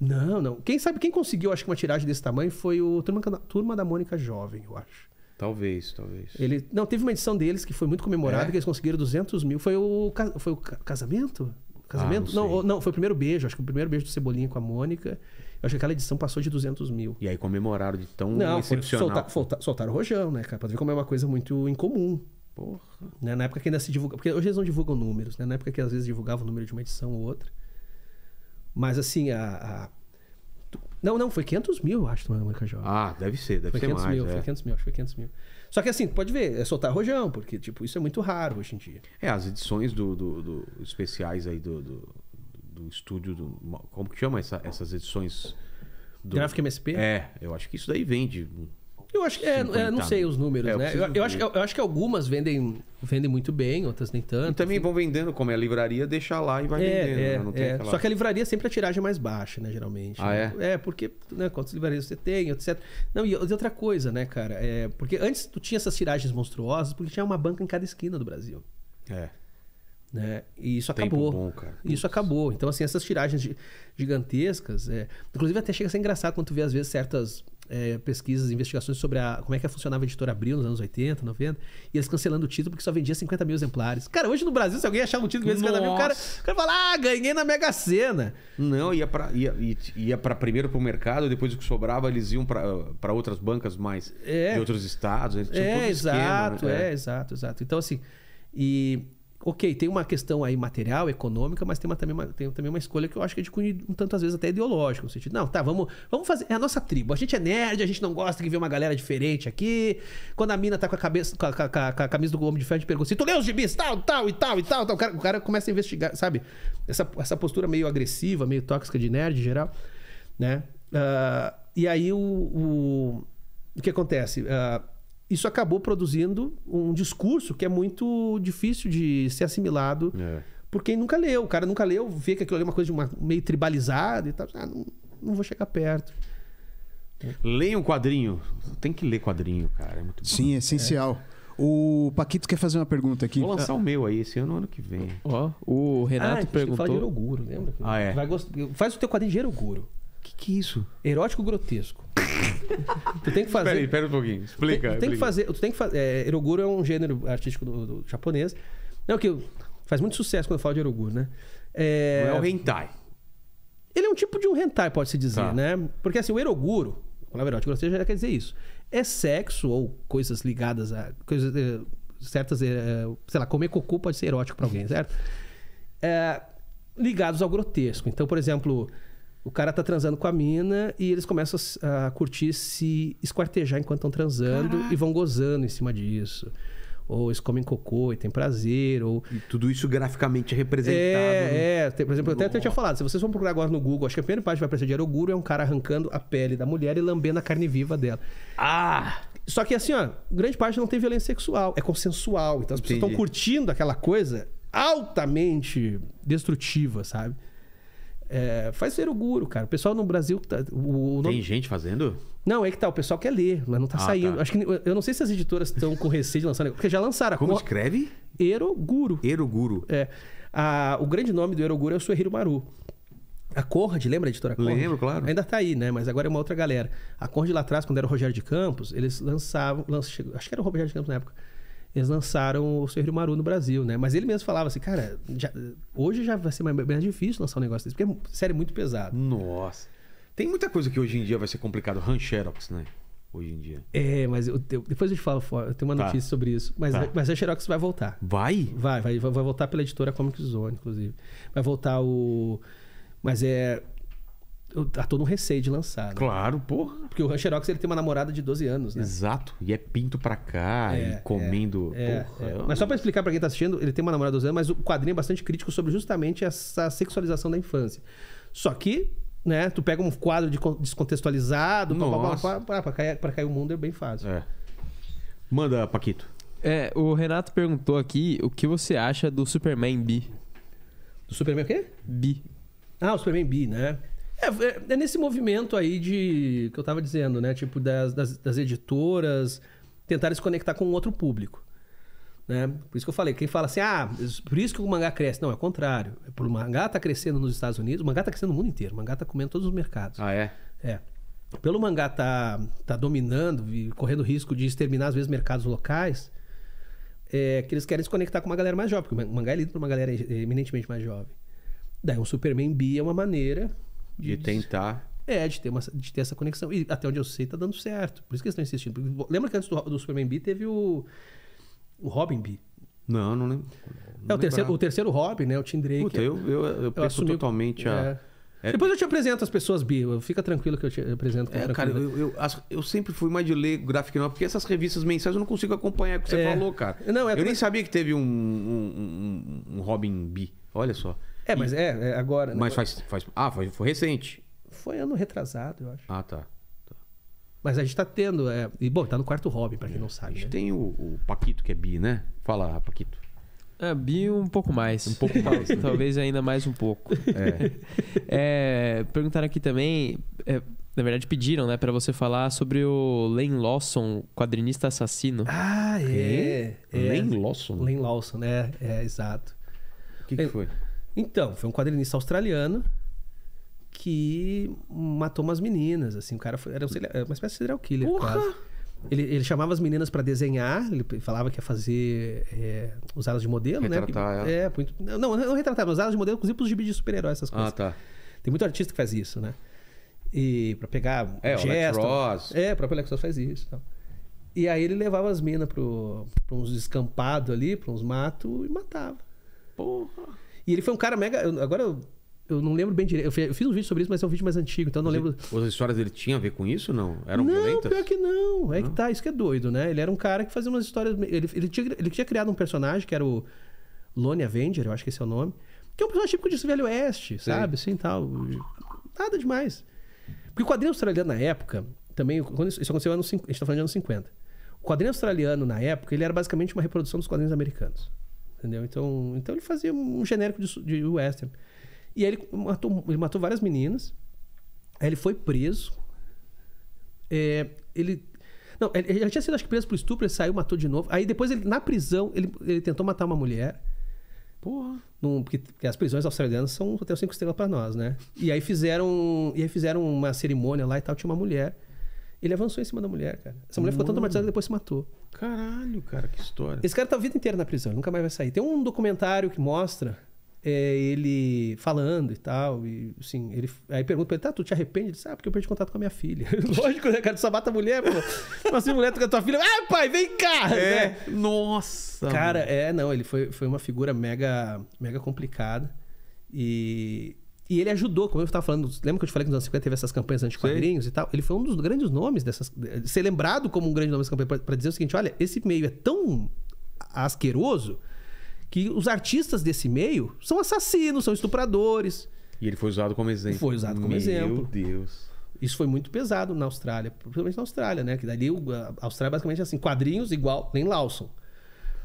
Speaker 4: Não, não. Quem sabe quem conseguiu, acho que uma tiragem desse tamanho foi o Turma, Turma da Mônica
Speaker 1: Jovem, eu acho. Talvez, talvez.
Speaker 4: Ele, não, teve uma edição deles que foi muito comemorada, é? que eles conseguiram 200 mil. Foi o, foi o casamento? Casamento? Ah, não, não, não, foi o primeiro beijo. Acho que o primeiro beijo do Cebolinha com a Mônica. Eu acho que aquela edição passou de 200
Speaker 1: mil. E aí comemoraram de tão não, excepcional. soltar,
Speaker 4: soltar, soltaram o rojão, né, cara? Pra ver como é uma coisa muito incomum. Porra. Né? Na época que ainda se divulga... Porque hoje eles não divulgam números, né? Na época que às vezes divulgava o número de uma edição ou outra. Mas assim, a, a... Não, não, foi 500 mil, eu acho, tomando Mônica Jovem.
Speaker 1: Ah, deve ser, deve foi ser mais. Mil, é. Foi
Speaker 4: 500 mil, acho que foi 500 mil. Só que assim, pode ver, é soltar rojão, porque tipo, isso é muito raro hoje em dia.
Speaker 1: É, as edições do, do, do especiais aí do, do, do, estúdio, do, como que chama essa, essas edições? Do... Gráfico MSP? É, eu acho que isso daí vende eu acho que é, é, não sei os números, é, né? Eu, eu acho, que,
Speaker 4: eu acho que algumas vendem, vendem muito bem, outras nem
Speaker 1: tanto. E também vão vendendo, como é a livraria, deixar lá e vai é, vendendo. É, né? não tem é. aquela... Só que a
Speaker 4: livraria sempre é a tiragem é mais baixa, né? Geralmente. Ah, né? é? É, porque né, quantas livrarias você tem, etc. Não, e outra coisa, né, cara? É, porque antes tu tinha essas tiragens monstruosas, porque tinha uma banca em cada esquina do Brasil. É. Né? E isso Tempo acabou. Bom, isso acabou. Então, assim, essas tiragens gigantescas. É... Inclusive, até chega a ser engraçado quando tu vê, às vezes, certas é, pesquisas, investigações sobre a, como é que funcionava a editora Abril nos anos 80, 90, e eles cancelando o título porque só vendia 50 mil exemplares. Cara, hoje no Brasil, se alguém achar um título que 50 mil, o cara, o cara fala, ah, ganhei na Mega Sena.
Speaker 1: Não, ia para ia, ia pra, primeiro para o mercado, depois o que sobrava eles iam para outras bancas mais é. de outros estados. Né? É, exato, né? É. é,
Speaker 4: exato, exato. Então, assim, e ok, tem uma questão aí material, econômica, mas tem, uma, também, uma, tem também uma escolha que eu acho que é de cunho, um tanto às vezes até ideológico, no sentido, não, tá, vamos, vamos fazer, é a nossa tribo, a gente é nerd, a gente não gosta de ver uma galera diferente aqui, quando a mina tá com a cabeça, com a, com a, com a camisa do Homem de Ferro, a gente pergunta assim, tu leu os gibis, tal, tal e tal e tal, tal. O, cara, o cara começa a investigar, sabe, essa, essa postura meio agressiva, meio tóxica de nerd em geral, né, uh, e aí o, o, o que acontece, uh, isso acabou produzindo um discurso que é muito difícil de
Speaker 1: ser assimilado
Speaker 4: é. por quem nunca leu. O cara nunca leu, vê que aquilo ali é uma coisa uma, meio tribalizada
Speaker 2: e tal. Ah, não, não vou chegar perto.
Speaker 1: É. Leia um quadrinho. Tem que ler quadrinho, cara. É
Speaker 2: muito Sim, é, é. essencial. É. O Paquito quer fazer uma pergunta aqui. Vou lançar ah. o
Speaker 1: meu aí, esse ano ano que vem. Ó,
Speaker 2: o Renato ah, perguntou. Fala de
Speaker 1: Eroguro, lembra? Ah, é. Gost... Faz o teu
Speaker 4: quadrinho de Eroguro que, que é isso? Erótico grotesco.
Speaker 1: tu tem que fazer. Espera, espera um pouquinho. Explica. Tu, tu tem que fazer.
Speaker 4: Tu tem que fazer. É, eroguro é um gênero artístico do, do japonês. Não que faz muito sucesso quando eu falo de eroguro, né? É... Não é o hentai. Ele é um tipo de um hentai, pode se dizer, tá. né? Porque assim, o eroguro, a palavra erótico grotesco já quer dizer isso. É sexo ou coisas ligadas a coisas é, certas, é, sei lá, comer cocô pode ser erótico para alguém, certo? É, ligados ao grotesco. Então, por exemplo, o cara tá transando com a mina e eles começam a curtir se esquartejar enquanto estão transando Caraca. e vão gozando em cima disso. Ou eles comem cocô e tem prazer, ou...
Speaker 1: E tudo isso graficamente representado. É, né?
Speaker 4: é. Tem, por exemplo, eu até, até tinha falado, se vocês vão procurar agora no Google, acho que a primeira página vai aparecer de Eroguro é um cara arrancando a pele da mulher e lambendo a carne viva dela. Ah! Só que assim, ó, grande parte não tem violência sexual, é consensual. Então as pessoas estão curtindo aquela coisa altamente destrutiva, sabe? É, faz ser o guru, cara. O pessoal no Brasil. Tá, o, o Tem
Speaker 1: gente fazendo?
Speaker 4: Não, é que tá. O pessoal quer ler, mas não tá ah, saindo. Tá. Acho que, eu não sei se as editoras estão com receio de lançar Porque já lançaram. Como a... escreve? Eroguro. Eroguro. É. A, o grande nome do Eroguro é o Suehiro Maru. A Cord, lembra a editora Cord? Lembro, claro. Ainda tá aí, né? Mas agora é uma outra galera. A Cord lá atrás, quando era o Rogério de Campos, eles lançavam. Acho que era o Rogério de Campos na época eles lançaram o Sergio Maru no Brasil, né? Mas ele mesmo falava assim, cara, já, hoje já vai ser mais, mais, difícil lançar um negócio desse, porque é série é muito pesado.
Speaker 1: Nossa. Tem muita coisa que hoje em dia vai ser complicado. Rancherox, né? Hoje em dia.
Speaker 4: É, mas eu, eu, depois eu te falo fora. Eu tenho uma tá. notícia sobre isso. Mas, tá. mas Xerox vai voltar.
Speaker 1: Vai? Vai, vai?
Speaker 4: vai voltar pela editora Comic Zone, inclusive. Vai voltar o... Mas é eu tô tá todo um receio de lançar. Né? Claro, porra. Porque o Rancherox ele tem uma namorada de 12 anos, né?
Speaker 1: Exato. E é pinto pra cá, é, e é, comendo.
Speaker 4: É, porra, é, Mas só para explicar para quem tá assistindo, ele tem uma namorada de 12 anos, mas o quadrinho é bastante crítico sobre justamente essa sexualização da infância. Só que, né, tu pega um quadro de descontextualizado, para cair, pra cair o mundo é bem fácil.
Speaker 3: É. Manda, Paquito. É, o Renato perguntou aqui o que você acha do Superman B. Do Superman o quê? B. Ah, o Superman B, né?
Speaker 4: É, é, é nesse movimento aí de. que eu estava dizendo, né? Tipo, das, das, das editoras tentarem se conectar com um outro público. Né? Por isso que eu falei, quem fala assim, ah, por isso que o mangá cresce. Não, é o contrário. É o mangá está crescendo nos Estados Unidos, o mangá está crescendo no mundo inteiro, o mangá está comendo todos os mercados. Ah, é? É. Pelo mangá tá, tá dominando e correndo risco de exterminar, às vezes, mercados locais, é que eles querem se conectar com uma galera mais jovem, porque o mangá é lido por uma galera eminentemente mais jovem. Daí um Superman B é uma maneira
Speaker 1: de, de tentar.
Speaker 4: É, de ter, uma, de ter essa conexão. E até onde eu sei, tá dando certo. Por isso que eles estão insistindo. Porque, lembra que antes do, do Superman B teve o, o Robin B?
Speaker 1: Não, não lembro. Não é o terceiro, o
Speaker 4: terceiro Robin, né? O Tim Drake. Puta, eu, eu, eu, eu totalmente a. É. É... Depois eu te apresento as pessoas, Bi. Fica tranquilo que eu te apresento. É, cara, eu,
Speaker 1: eu, as, eu, sempre fui mais de ler gráfico não, porque essas revistas mensais eu não consigo acompanhar o que você é. falou, cara. Não, é eu nem sabia que teve um, um, um, um Robin B. Olha só. É, mas é, é agora. Né? Mas agora... Faz, faz. Ah, foi, foi recente.
Speaker 4: Foi ano retrasado, eu acho. Ah, tá. tá. Mas a gente tá tendo. É... E, bom, tá no
Speaker 1: quarto hobby, pra quem não sabe. A gente né? tem o, o, Paquito, que é bi, né? Fala, Paquito.
Speaker 3: É, bi um pouco mais. Um pouco mais. né? Talvez ainda mais um pouco. É. é perguntaram aqui também. É, na verdade, pediram, né, para você falar sobre o Lane Lawson, quadrinista assassino. Ah, é. é. Lane Lawson? Lane
Speaker 4: Lawson, né? É, exato. O que, que foi? Então, foi um quadrinista australiano que matou umas meninas, assim, o cara foi, era, é uma espécie de serial killer, Porra! quase. Ele, ele chamava as meninas para desenhar, ele falava que ia fazer. É, usá-las de modelo, retratar, né? Retratar, É, não, não, não retratar, mas usá-las de modelo, inclusive pros gibis de super-heróis, essas ah, coisas. Ah, tá. Tem muito artista que faz isso, né? E para pegar. É, gesto, o Alex Ross. É, o próprio Alex Ross faz isso. Então. E aí ele levava as meninas para uns descampados ali, para uns matos e matava. Porra! E ele foi um cara mega. Eu, agora eu, eu não lembro bem direito. Eu, eu fiz um vídeo sobre isso, mas é um vídeo mais antigo, então eu não lembro.
Speaker 1: As histórias dele tinham a ver com isso não? Eram não, violentas? Pior
Speaker 4: que não. É não? que tá, isso que é doido, né? Ele era um cara que fazia umas histórias. Ele, ele, tinha, ele tinha criado um personagem que era o Lone Avenger, eu acho que esse é o nome. Que é um personagem típico de Velho Oeste, sabe? Sei. Assim tal. Nada demais. Porque o quadrinho australiano na época, também, quando isso, isso aconteceu, anos, a gente tá falando de anos 50. O quadrinho australiano na época, ele era basicamente uma reprodução dos quadrinhos americanos. Entendeu? Então, então ele fazia um genérico de, de western. E aí ele matou, ele matou várias meninas. Aí ele foi preso. É, ele. Não, ele já tinha sido acho que preso por estupro, ele saiu, matou de novo. Aí depois ele, na prisão, ele, ele tentou matar uma mulher. Porra. Num, porque, porque, as prisões australianas são um hotel cinco estrelas para nós, né? E aí fizeram. E aí fizeram uma cerimônia lá e tal, tinha uma mulher. Ele avançou em cima da mulher, cara. Essa mulher ficou tão traumatizada que depois se matou. Caralho, cara, que história. Esse cara tá a vida inteira na prisão, nunca mais vai sair. Tem um documentário que mostra é, ele falando e tal. E assim, ele. Aí pergunta pra ele, tá, tu te arrepende? Ele diz, ah, porque eu perdi contato com a minha filha. Lógico, né, cara? Tu só mata a mulher, pô. Mas assim se mulher com a tua filha, ah, pai, vem cá! É, né? nossa! Cara, mano. é, não, ele foi, foi uma figura mega, mega complicada. E e ele ajudou, como eu estava falando, lembra que eu te falei que nos anos 50 teve essas campanhas anti-quadrinhos e tal? Ele foi um dos grandes nomes dessas. Ser lembrado como um grande nome dessa campanha, para dizer o seguinte: olha, esse meio é tão asqueroso que os artistas desse meio são assassinos, são estupradores. E ele foi usado como exemplo. Foi usado como Meu exemplo. Meu
Speaker 1: Deus.
Speaker 4: Isso foi muito pesado na Austrália, principalmente na Austrália, né? Que dali a Austrália é basicamente é assim, quadrinhos igual, nem Lawson.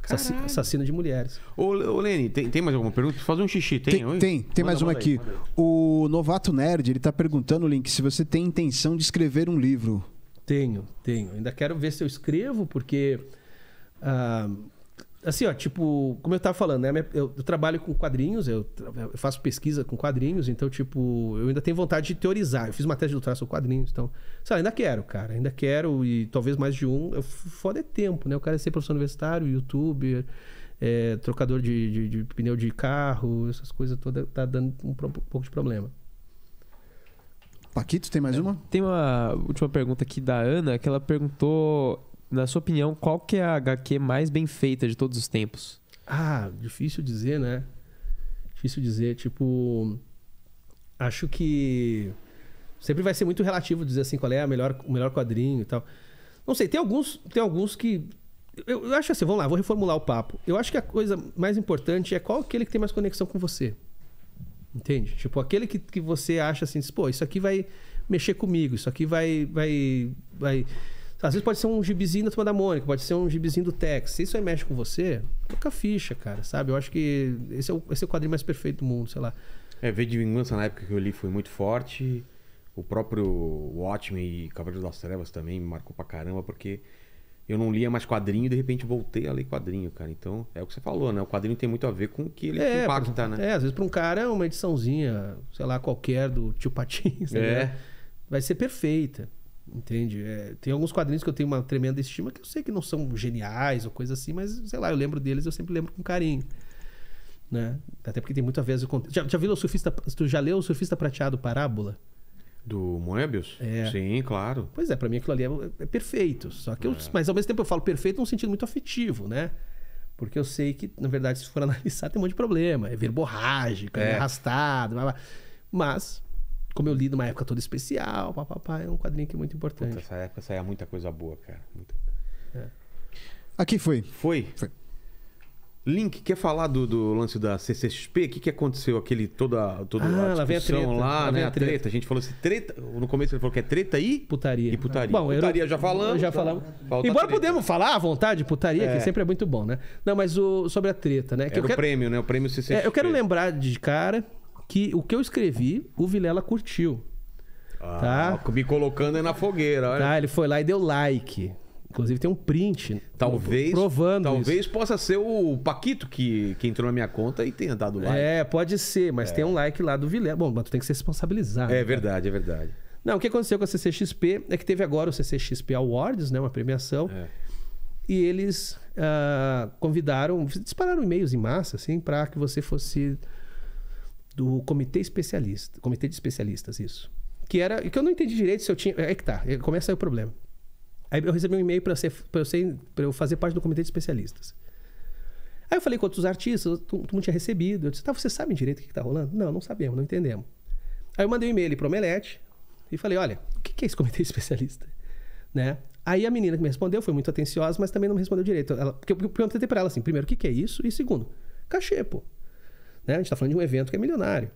Speaker 4: Caralho. assassino de mulheres. Ô, ô Lene,
Speaker 1: tem, tem, mais alguma pergunta? Faz um xixi, tem? Tem,
Speaker 4: oi? tem, tem mais uma aqui. Aí,
Speaker 2: o Novato Nerd, ele tá perguntando, Link, se você tem intenção de escrever um livro. Tenho, tenho.
Speaker 1: Ainda quero ver se eu
Speaker 4: escrevo, porque... Ah, assim, ó, tipo, como eu tava falando, né? Eu, eu trabalho com quadrinhos, eu, eu, faço pesquisa com quadrinhos, então, tipo, eu ainda tenho vontade de teorizar. Eu fiz uma tese de doutorado sobre quadrinhos, então, sei lá, ainda quero, cara, ainda quero, e talvez mais de um. Eu, foda é tempo, né? Eu quero ser professor universitário, youtuber, é, trocador de, de, de, pneu de carro, essas coisas todas, tá dando um, um pouco de problema.
Speaker 3: Paquito, tem mais é, uma? Tem uma última pergunta aqui da Ana, que ela perguntou na sua opinião, qual que é a HQ mais bem feita de todos os tempos?
Speaker 4: Ah, difícil dizer, né? Difícil dizer. Tipo, acho que sempre vai ser muito relativo dizer assim qual é a melhor, o melhor quadrinho e tal. Não sei, tem alguns, tem alguns que eu, eu acho assim, vamos lá, vou reformular o papo. Eu acho que a coisa mais importante é qual aquele que tem mais conexão com você. Entende? Tipo, aquele que, que você acha assim, pô, isso aqui vai mexer comigo, isso aqui vai vai vai às vezes pode ser um gibizinho da Turma da Mônica, pode ser um gibizinho do Tex. Se isso aí mexe com você, toca ficha, cara, sabe? Eu acho que
Speaker 1: esse é o, esse é o quadrinho mais perfeito do mundo, sei lá. É, V de Vingança na época que eu li foi muito forte. O próprio Watchmen e Cavaleiros das Trevas também me marcou pra caramba, porque eu não lia mais quadrinho e de repente voltei a ler quadrinho, cara. Então, é o que você falou, né? O quadrinho tem muito a ver com o que ele é, impacta, né? É, às
Speaker 4: vezes pra um cara é uma ediçãozinha, sei lá, qualquer do Tio Patins, né? É. Vai ser perfeita. Entende? É, tem alguns quadrinhos que eu tenho uma tremenda estima que eu sei que não são geniais ou coisa assim, mas sei lá, eu lembro deles, eu sempre lembro com carinho. Né? Até porque tem muita vez o já, já viu o surfista, tu já leu o surfista prateado Parábola? Do
Speaker 1: Moebius? É. Sim,
Speaker 4: claro. Pois é, para mim aquilo ali é, é perfeito. Só que eu, é. mas ao mesmo tempo eu falo perfeito num sentido muito afetivo, né? Porque eu sei que, na verdade, se for analisar, tem um monte de problema. É verborrágico, é, é arrastado, blá, blá. mas como eu li numa época toda especial, papapá, é um quadrinho que é muito importante. Puta,
Speaker 1: essa época saía é muita coisa boa, cara. Muito... É. Aqui foi. Foi? Foi. Link, quer falar do, do lance da CCXP? O que, que aconteceu? Aquele toda, toda ah, a discussão lá, lá né? A treta. a treta. A gente falou assim, treta. No começo ele falou que é treta e. Putaria. E putaria. bom, putaria eu, já falamos. Já falando. Embora
Speaker 4: podemos falar à vontade, putaria, é. que sempre é muito bom, né? Não, mas o, sobre a treta, né? Que Era quero... o prêmio,
Speaker 1: né? O prêmio CCXP. É, eu quero
Speaker 4: lembrar de cara que o que eu escrevi, o Vilela curtiu. Ah, tá? Me colocando aí na fogueira, olha. Tá, ele foi lá e deu like. Inclusive tem um print. Talvez. Provando. Talvez isso.
Speaker 1: possa ser o Paquito que, que entrou na minha conta e tenha dado like. É,
Speaker 4: pode ser, mas é. tem um like lá do Vilela. Bom, mas tu tem que se responsabilizar. É né? verdade, cara? é verdade. Não, o que aconteceu com a CCXP é que teve agora o CCXP Awards, né? Uma premiação. É. E eles uh, convidaram, dispararam e-mails em massa, assim, para que você fosse do comitê especialista, comitê de especialistas, isso. Que era, que eu não entendi direito se eu tinha, é que tá, é, começa aí o problema. Aí eu recebi um e-mail para ser, para eu ser, para eu fazer parte do comitê de especialistas. Aí eu falei com outros artistas, todo mundo tinha recebido. Eu disse, tá, você sabe direito o que está rolando? Não, não sabemos, não entendemos. Aí eu mandei um e-mail para o Omelete e falei, olha, o que é esse comitê especialista? Né? Aí a menina que me respondeu foi muito atenciosa, mas também não me respondeu direito. Ela, porque eu perguntei para ela assim, primeiro, o que é isso? E segundo, cachê, pô. Né? A gente está falando de um evento que é milionário.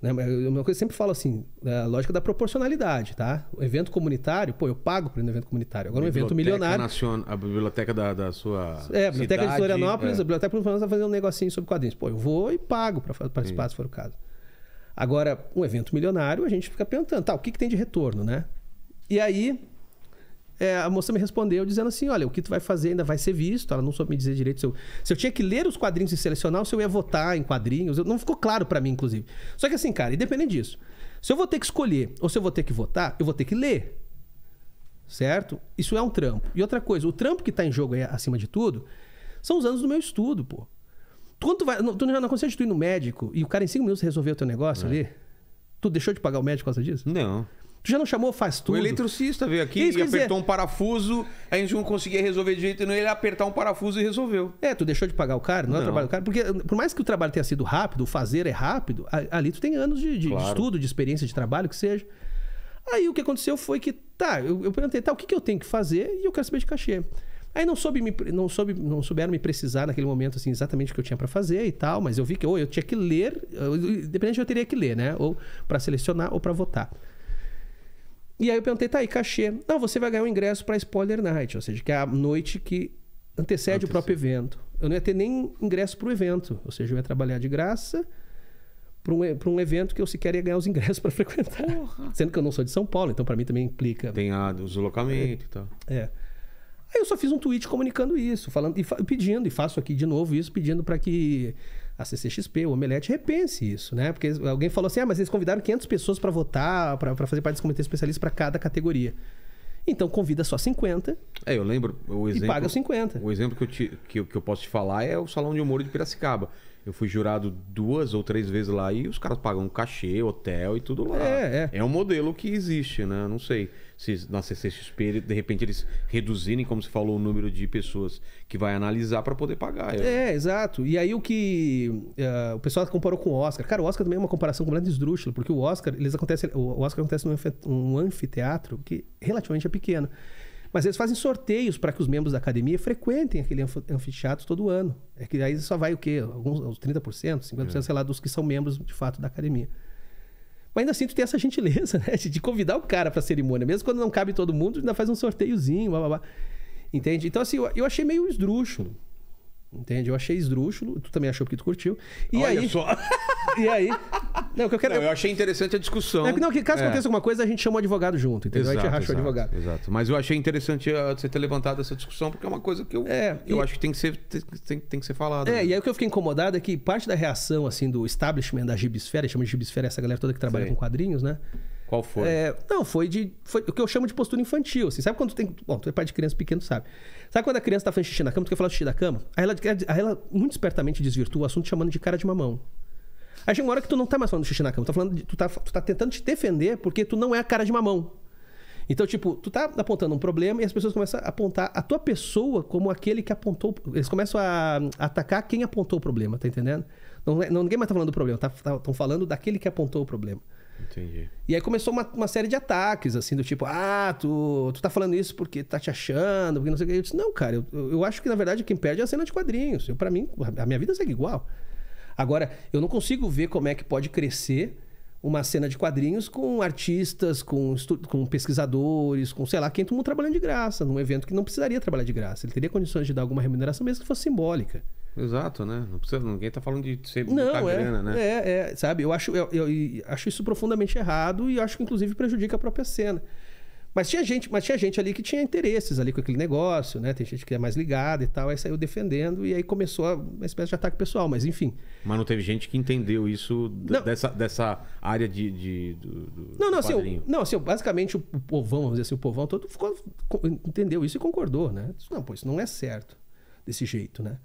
Speaker 4: Né? Uma coisa eu sempre falo assim, a lógica da proporcionalidade, tá? O evento comunitário, pô, eu pago ir um evento comunitário. Agora, um evento milionário.
Speaker 1: A biblioteca da, da sua. É, a biblioteca cidade, de Florianópolis, é. a
Speaker 4: biblioteca de Florianópolis vai fazer um negocinho sobre quadrinhos. Pô, eu vou e pago para participar, Sim. se for o caso. Agora, um evento milionário, a gente fica perguntando, tá, o que, que tem de retorno, né? E aí, é, a moça me respondeu dizendo assim: olha, o que tu vai fazer ainda vai ser visto. Ela não soube me dizer direito se eu, se eu tinha que ler os quadrinhos e selecionar, se eu ia votar em quadrinhos. Eu, não ficou claro para mim, inclusive. Só que assim, cara, independente disso, se eu vou ter que escolher ou se eu vou ter que votar, eu vou ter que ler. Certo? Isso é um trampo. E outra coisa, o trampo que está em jogo aí, acima de tudo, são os anos do meu estudo, pô. quanto tu, vai, tu não, não consegue tu ir no médico e o cara em cinco minutos resolveu o teu negócio é. ali, tu deixou de pagar o médico por causa disso? Não. Tu já não chamou faz tudo? O
Speaker 1: eletricista veio aqui Isso e apertou dizer... um parafuso, a gente não conseguia resolver de jeito nenhum, ele apertar um parafuso e resolveu. É, tu deixou de pagar o cara, não, é não. é trabalho do cara, porque uh,
Speaker 4: por mais que o trabalho tenha sido rápido, o fazer é rápido, ali tu tem anos de, de, claro. de estudo, de experiência, de trabalho, que seja. Aí o que aconteceu foi que, tá, eu, eu perguntei, tá, o que, que eu tenho que fazer e eu quero saber de cachê. Aí não soube, me, não soube, não souberam me precisar naquele momento assim exatamente o que eu tinha para fazer e tal, mas eu vi que ou eu tinha que ler, independente eu teria que ler, né? Ou para selecionar ou para votar. E aí eu perguntei, tá aí, cachê. Não, você vai ganhar um ingresso para Spoiler Night, ou seja, que é a noite que antecede o próprio evento. Eu não ia ter nem ingresso para o evento, ou seja, eu ia trabalhar de graça para um, pra um evento que eu sequer ia ganhar os ingressos para frequentar. Porra. Sendo que eu não sou de São Paulo, então para mim também implica. Tem a, o deslocamento e tal. É. é. Aí eu só fiz um tweet comunicando isso, falando e pedindo, e faço aqui de novo isso, pedindo para que a CCXP, o Omelete, repense isso, né? Porque alguém falou assim, ah, mas eles convidaram 500 pessoas para votar, para fazer parte desse comitê especialista para cada categoria. Então convida só 50.
Speaker 1: É, eu lembro o exemplo. E paga 50. O exemplo que eu, te, que, que eu posso te falar é o Salão de Humor de Piracicaba. Eu fui jurado duas ou três vezes lá e os caras pagam cachê, hotel e tudo lá. É, é. é um modelo que existe, né? Não sei se na CCXP, de repente eles reduzirem, como se falou, o número de pessoas que vai analisar para poder pagar. É,
Speaker 4: é, exato. E aí o que uh, o pessoal comparou com o Oscar. Cara, o Oscar também é uma comparação completamente esdrúxula, porque o Oscar, eles acontecem, o Oscar acontece num anfiteatro que relativamente é pequeno. Mas eles fazem sorteios para que os membros da academia frequentem aquele anfiteatro todo ano. É que aí só vai o quê? Alguns uns 30%, 50%, é. sei lá, dos que são membros de fato da academia. Mas ainda assim, tu tem essa gentileza, né? De convidar o cara pra cerimônia. Mesmo quando não cabe todo mundo, ainda faz um sorteiozinho, blá, blá, blá. Entende? Então, assim, eu achei meio esdrúxulo. Entende? Eu achei esdrúxulo, tu também achou porque tu
Speaker 1: curtiu. E Olha aí. Só. E aí. Não, que eu quero. Não, eu achei interessante a discussão. É, não, que caso é. aconteça
Speaker 4: alguma coisa, a gente chama o advogado junto, entendeu? Exato, a gente racha o advogado.
Speaker 1: Exato. Mas eu achei interessante eh, você ter levantado essa discussão, porque é uma coisa que eu, é, eu e... acho que tem que ser, tem, tem que ser falada. É, né? e
Speaker 4: aí o que eu fiquei incomodado é que parte da reação, assim, do establishment da gibisfera, chama de gibisfera essa galera toda que trabalha Sim. com quadrinhos, né? Qual foi? É, não, foi de. Foi o que eu chamo de postura infantil. Assim. Sabe quando tem. Bom, tu é pai de criança pequeno, sabe? Sabe quando a criança tá fazendo xixi na cama, tu quer falar xixi da cama? Aí ela, aí ela muito espertamente desvirtua o assunto chamando de cara de mamão. Aí chega uma hora que tu não tá mais falando xixi na cama, tu tá, falando de, tu, tá, tu tá tentando te defender porque tu não é a cara de mamão. Então, tipo, tu tá apontando um problema e as pessoas começam a apontar a tua pessoa como aquele que apontou. Eles começam a, a atacar quem apontou o problema, tá entendendo? Não, é, não ninguém mais tá falando do problema, estão tá, tá, falando daquele que apontou o problema. Entendi. E aí começou uma, uma, série de ataques, assim, do tipo, ah, tu, tu tá falando isso porque tá te achando, porque não sei o que. Eu disse, não, cara, eu, eu acho que na verdade quem perde é a cena de quadrinhos. Eu, para mim, a minha vida segue igual. Agora, eu não consigo ver como é que pode crescer uma cena de quadrinhos com artistas, com, com pesquisadores, com sei lá, quem todo mundo trabalhando de graça, num evento que não precisaria trabalhar de graça. Ele teria condições de dar alguma remuneração, mesmo que fosse simbólica.
Speaker 1: Exato, né? Não precisa, ninguém tá falando de ser não, é, grana, né? É,
Speaker 4: é, sabe? Eu acho, eu, eu, eu, acho isso profundamente errado e acho que inclusive prejudica a própria cena. Mas tinha gente, mas tinha gente ali que tinha interesses ali com aquele negócio, né? Tem gente que é mais ligada e tal, aí saiu defendendo e aí começou uma espécie de ataque pessoal, mas enfim.
Speaker 1: Mas não teve gente que entendeu isso dessa, dessa área de. de do, não, não, assim,
Speaker 4: não, assim, basicamente o povão, vamos dizer assim, o povão todo ficou, entendeu isso e concordou, né? Não, pô, isso não é certo desse jeito, né?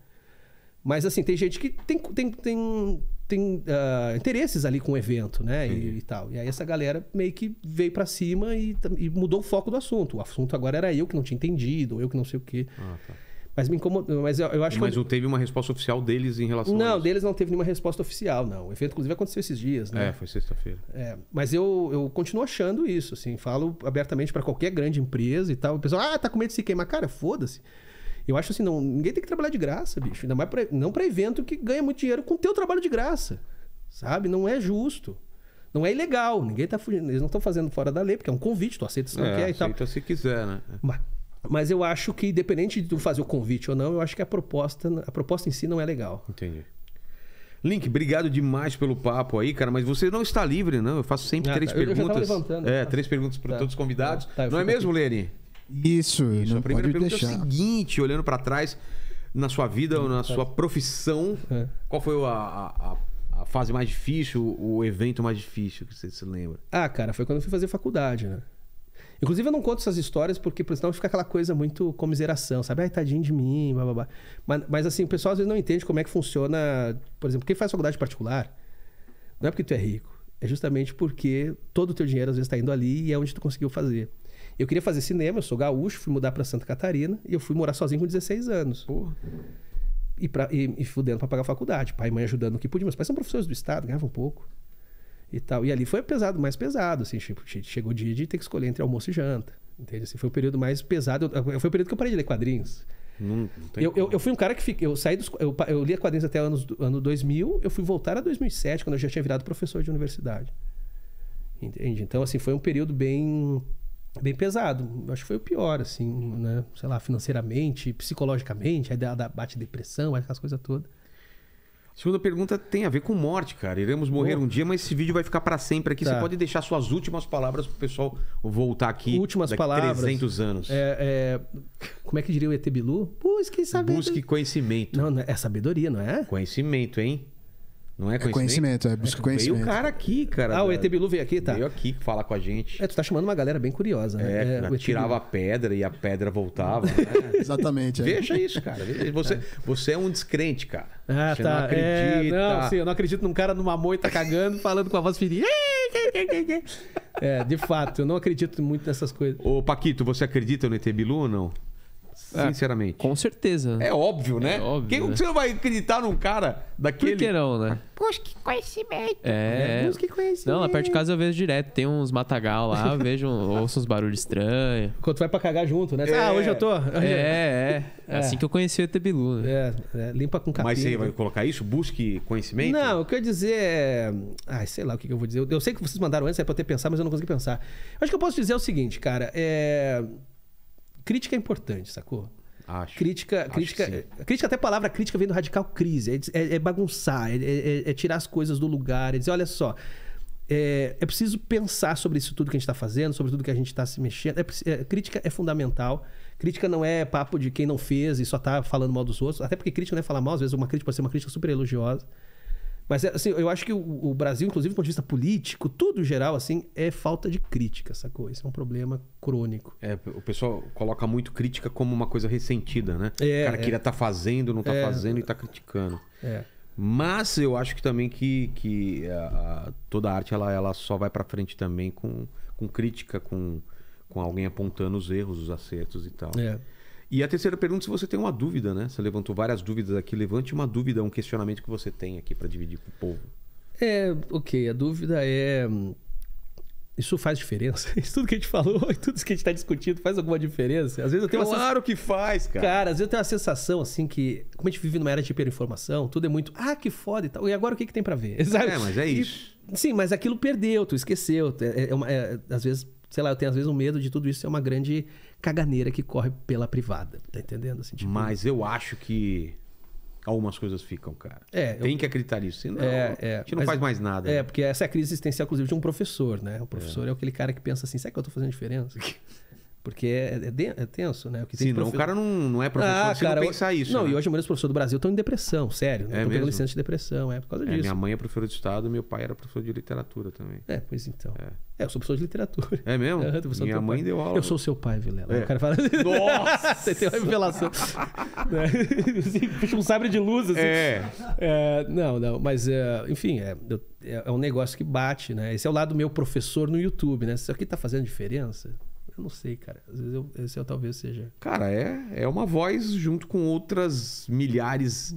Speaker 4: Mas assim, tem gente que tem, tem, tem, tem uh, interesses ali com o evento, né? E, e, tal. E aí essa galera meio que veio para cima e, e, mudou o foco do assunto. O assunto agora era eu que não tinha entendido, eu que não sei o quê. Ah, tá. Mas me incomodou. Mas eu, eu acho Mas que. Mas não
Speaker 1: teve uma resposta oficial deles em relação
Speaker 4: Não, deles não teve nenhuma resposta oficial, não. O evento, inclusive, aconteceu esses dias, né? É, foi sexta-feira. É. Mas eu, eu continuo achando isso, assim. Falo abertamente para qualquer grande empresa e tal. O pessoal, ah, tá com medo de se queimar. Cara, foda-se. Eu acho assim, não, ninguém tem que trabalhar de graça, bicho. Ainda mais pra, não para evento que ganha muito dinheiro com o teu trabalho de graça. Sabe? Não é justo. Não é ilegal, ninguém tá fugindo, eles não estão fazendo fora da lei, porque é um convite, tu aceita se não é, quer e é, tal.
Speaker 1: Aceita se quiser, né? Mas,
Speaker 4: mas eu acho que, independente de tu fazer o convite ou não, eu acho que a proposta, a proposta em si não é legal.
Speaker 1: Entendi. Link, obrigado demais pelo papo aí, cara. Mas você não está livre, não. Eu faço sempre ah, três tá. perguntas. é, tá. três perguntas para tá. todos os convidados. Tá, não é mesmo, Leni?
Speaker 2: Isso, Isso. Não a primeira pergunta deixar. é o
Speaker 1: seguinte, olhando para trás, na sua vida, ou na tá. sua profissão, é. qual foi a, a, a, fase mais difícil, o evento mais difícil que você se lembra? Ah, cara,
Speaker 4: foi quando eu fui fazer faculdade, né? Inclusive, eu não conto essas histórias porque senão fica aquela coisa muito comiseração, sabe? Ai, tadinho de mim, blá blá blá. Mas, mas assim, o pessoal às vezes não entende como é que funciona. Por exemplo, quem faz faculdade particular, não é porque tu é rico, é justamente porque todo o teu dinheiro às vezes está indo ali e é onde tu conseguiu fazer. Eu queria fazer cinema, eu sou gaúcho, fui mudar para Santa Catarina e eu fui morar sozinho com 16 anos. Porra. E, pra, e, e fudendo para pagar a faculdade. Pai e mãe ajudando o que podia. mas pais são professores do Estado, ganhavam pouco. E tal. E ali foi pesado, mais pesado. Assim, tipo, chegou o dia de ter que escolher entre almoço e janta. Entende? Assim, foi o período mais pesado. Eu, foi o período que eu parei de ler quadrinhos. Não, não eu, eu, eu, fui um cara que eu saí dos, eu, eu lia quadrinhos até anos, ano 2000, eu fui voltar a 2007, quando eu já tinha virado professor de universidade. Entende? Então, assim, foi um período bem bem pesado. Acho que foi o pior, assim, né? Sei lá, financeiramente, psicologicamente, aí bate depressão, aquelas coisas todas.
Speaker 1: Segunda pergunta tem a ver com morte, cara. Iremos morrer um dia, mas esse vídeo vai ficar para sempre aqui. Tá. Você pode deixar suas últimas palavras pro pessoal voltar aqui. Últimas daqui palavras. 300 anos.
Speaker 4: É, é... Como
Speaker 1: é que diria o ET Bilu? Busque sabedoria. Busque conhecimento. Não, é, é sabedoria, não é? Conhecimento, hein? Não é conhecimento? É conhecimento,
Speaker 2: é busca é, conhecimento. Veio o
Speaker 1: cara aqui, cara. Ah, da... o ET Bilu veio aqui, tá. Veio aqui falar com a gente.
Speaker 4: É, tu tá chamando uma galera bem curiosa, né? É, é tirava a
Speaker 1: pedra e a pedra voltava. Né? Exatamente. É. Veja isso, cara. É. Você, você é um descrente, cara. Ah, você tá. não é, acredita. É, não, sim, eu não acredito num cara numa moita cagando, falando com a voz ferida. é, de fato, eu não acredito muito nessas coisas. Ô, Paquito, você acredita no ET Bilu ou não?
Speaker 3: É, sinceramente. Com certeza. É óbvio, né? É óbvio, Quem, né? Você não vai acreditar num cara daquele. Porqueirão, né? Puxa, que conhecimento. É. Puxa, é, que conhecimento. Não, lá perto de casa eu vejo direto. Tem uns matagal lá, vejo, ouço uns barulhos estranhos. Quando
Speaker 4: tu vai pra cagar junto, né? Ah, é. Ah, hoje eu tô. é, é, é. Assim que eu conheci o ET Né? É, é, limpa com capim. Mas você né? vai
Speaker 3: colocar isso? Busque
Speaker 1: conhecimento? Não,
Speaker 4: o que eu ia dizer é. Ai, sei lá o que eu vou dizer. Eu, sei que vocês mandaram antes, é pra eu ter pensar, mas eu não consegui pensar. Acho que eu posso dizer o seguinte, cara. É Crítica é importante, sacou? Acho. Crítica, acho crítica, é, crítica, até a palavra crítica vem do radical crise. É, é, é bagunçar, é, é, é, tirar as coisas do lugar, é dizer, olha só, é, é preciso pensar sobre isso tudo que a gente está fazendo, sobre tudo que a gente está se mexendo. crítica é fundamental. Crítica não é papo de quem não fez e só está falando mal dos outros. Até porque crítica não é falar mal, às vezes uma crítica pode ser uma crítica super elogiosa. Mas é, assim, eu acho que o, Brasil, inclusive do ponto de vista político, tudo geral, assim, é falta de crítica, sacou? Isso é um problema crônico.
Speaker 1: É, o pessoal coloca muito crítica como uma coisa ressentida, né? É, o cara é. queria tá fazendo, não tá é, fazendo e tá criticando. É. Mas eu acho que também que, que a, toda a arte ela, ela só vai para frente também com, com crítica, com, com alguém apontando os erros, os acertos e tal. É. E a terceira pergunta, se você tem uma dúvida, né? Você levantou várias dúvidas aqui, levante uma dúvida, um questionamento que você tem aqui para dividir com o povo.
Speaker 4: É, ok. A dúvida é. Isso faz diferença? Isso tudo que a gente falou e tudo que a gente está discutindo faz alguma diferença? Às vezes eu tenho Claro sens... que faz, cara. Cara, às vezes eu tenho a sensação, assim, que como a gente vive numa era de hiperinformação, tudo é muito, ah, que foda e tal. E agora o que, que tem para ver? Sabe? É, mas é isso. E, sim, mas aquilo perdeu, tu esqueceu. É, é, uma, é, às vezes, sei lá, eu tenho às vezes um medo de tudo isso ser uma grande caganeira que corre pela privada. Tá entendendo?
Speaker 1: Assim, tipo... Mas eu acho que algumas coisas ficam, cara. É, Tem eu... que acreditar nisso, senão é, é, a gente não faz mais nada. É, né?
Speaker 4: porque essa é a crise existencial, inclusive, de um professor, né? O professor é. é aquele cara que pensa assim, será que eu tô fazendo diferença? Porque é, é, é tenso, né? Porque Sim, não, o cara não, não é professor, ah, cara, não pensar isso. Não, né? e hoje a maioria dos professores do Brasil estão em depressão, sério. É estão né? pegando licença de depressão, é por causa é, disso. Minha
Speaker 1: mãe é professora de Estado, meu pai era professor de literatura também. É, pois então. É, é eu sou professor de literatura. É mesmo? minha mãe pai. deu aula. Eu sou
Speaker 4: seu pai, Vilela. É. O cara fala... Assim, Nossa! você tem uma revelação. Né? Assim, puxa um sabre de luz, assim. É. é não, não, mas enfim, é, é um negócio que bate, né? Esse é o lado meu professor no YouTube, né? Isso aqui tá fazendo diferença? Eu não sei, cara. Às vezes eu, esse eu é talvez seja.
Speaker 1: Cara, é, é uma voz junto com outras milhares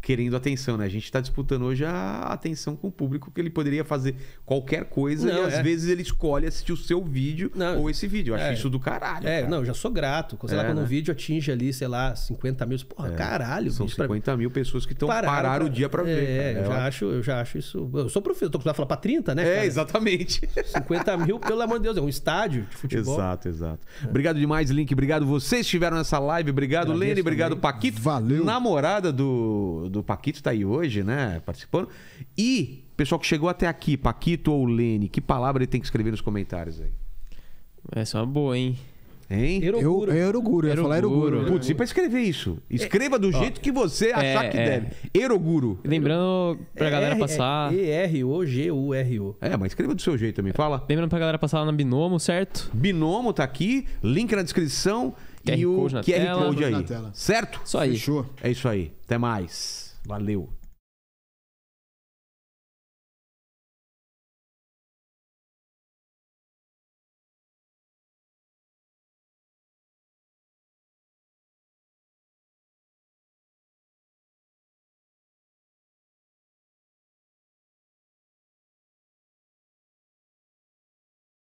Speaker 1: querendo atenção, né? A gente está disputando hoje a atenção com o público, que ele poderia fazer qualquer coisa não, e às é. vezes ele escolhe assistir o seu vídeo não, ou esse vídeo. Eu acho é. isso do caralho. É, cara. não, eu já sou grato. Sei é, lá, quando né? um vídeo atinge
Speaker 4: ali, sei lá, 50 mil. Porra, é, caralho. São 50 mil pessoas que estão pararam, pararam o dia para ver. É, cara. eu já, é, acho, eu já acho isso. Eu sou professor, tô acostumado a falar para 30, né? É, cara? É,
Speaker 1: exatamente. 50 mil, pelo amor de Deus, é um estádio de futebol. Exato, exato. Obrigado demais, Link. Obrigado vocês estiveram nessa live. Obrigado, Lene. Obrigado, Paquito. Valeu. Namorada do do, Paquito está aí hoje, né? Participando. E, pessoal que chegou até aqui, Paquito ou Lene, que palavra ele tem que escrever nos
Speaker 3: comentários aí? Essa é uma boa, hein? Hein?
Speaker 2: Eroguro. Eu, eroguro, eu ia falar eroguro.
Speaker 1: Putz, e pra escrever
Speaker 3: isso? Escreva do é, jeito que você é, achar que é. deve. Eroguro. Lembrando pra galera passar. E-R-O-G-U-R-O. É, mas escreva do seu jeito também, fala. Lembrando pra galera passar lá na Binomo, certo? Binomo tá aqui, link na descrição. QR e o Code QR
Speaker 1: Code aí. Na tela. Certo? Isso aí. Fechou. É isso aí. Até mais. Valeu.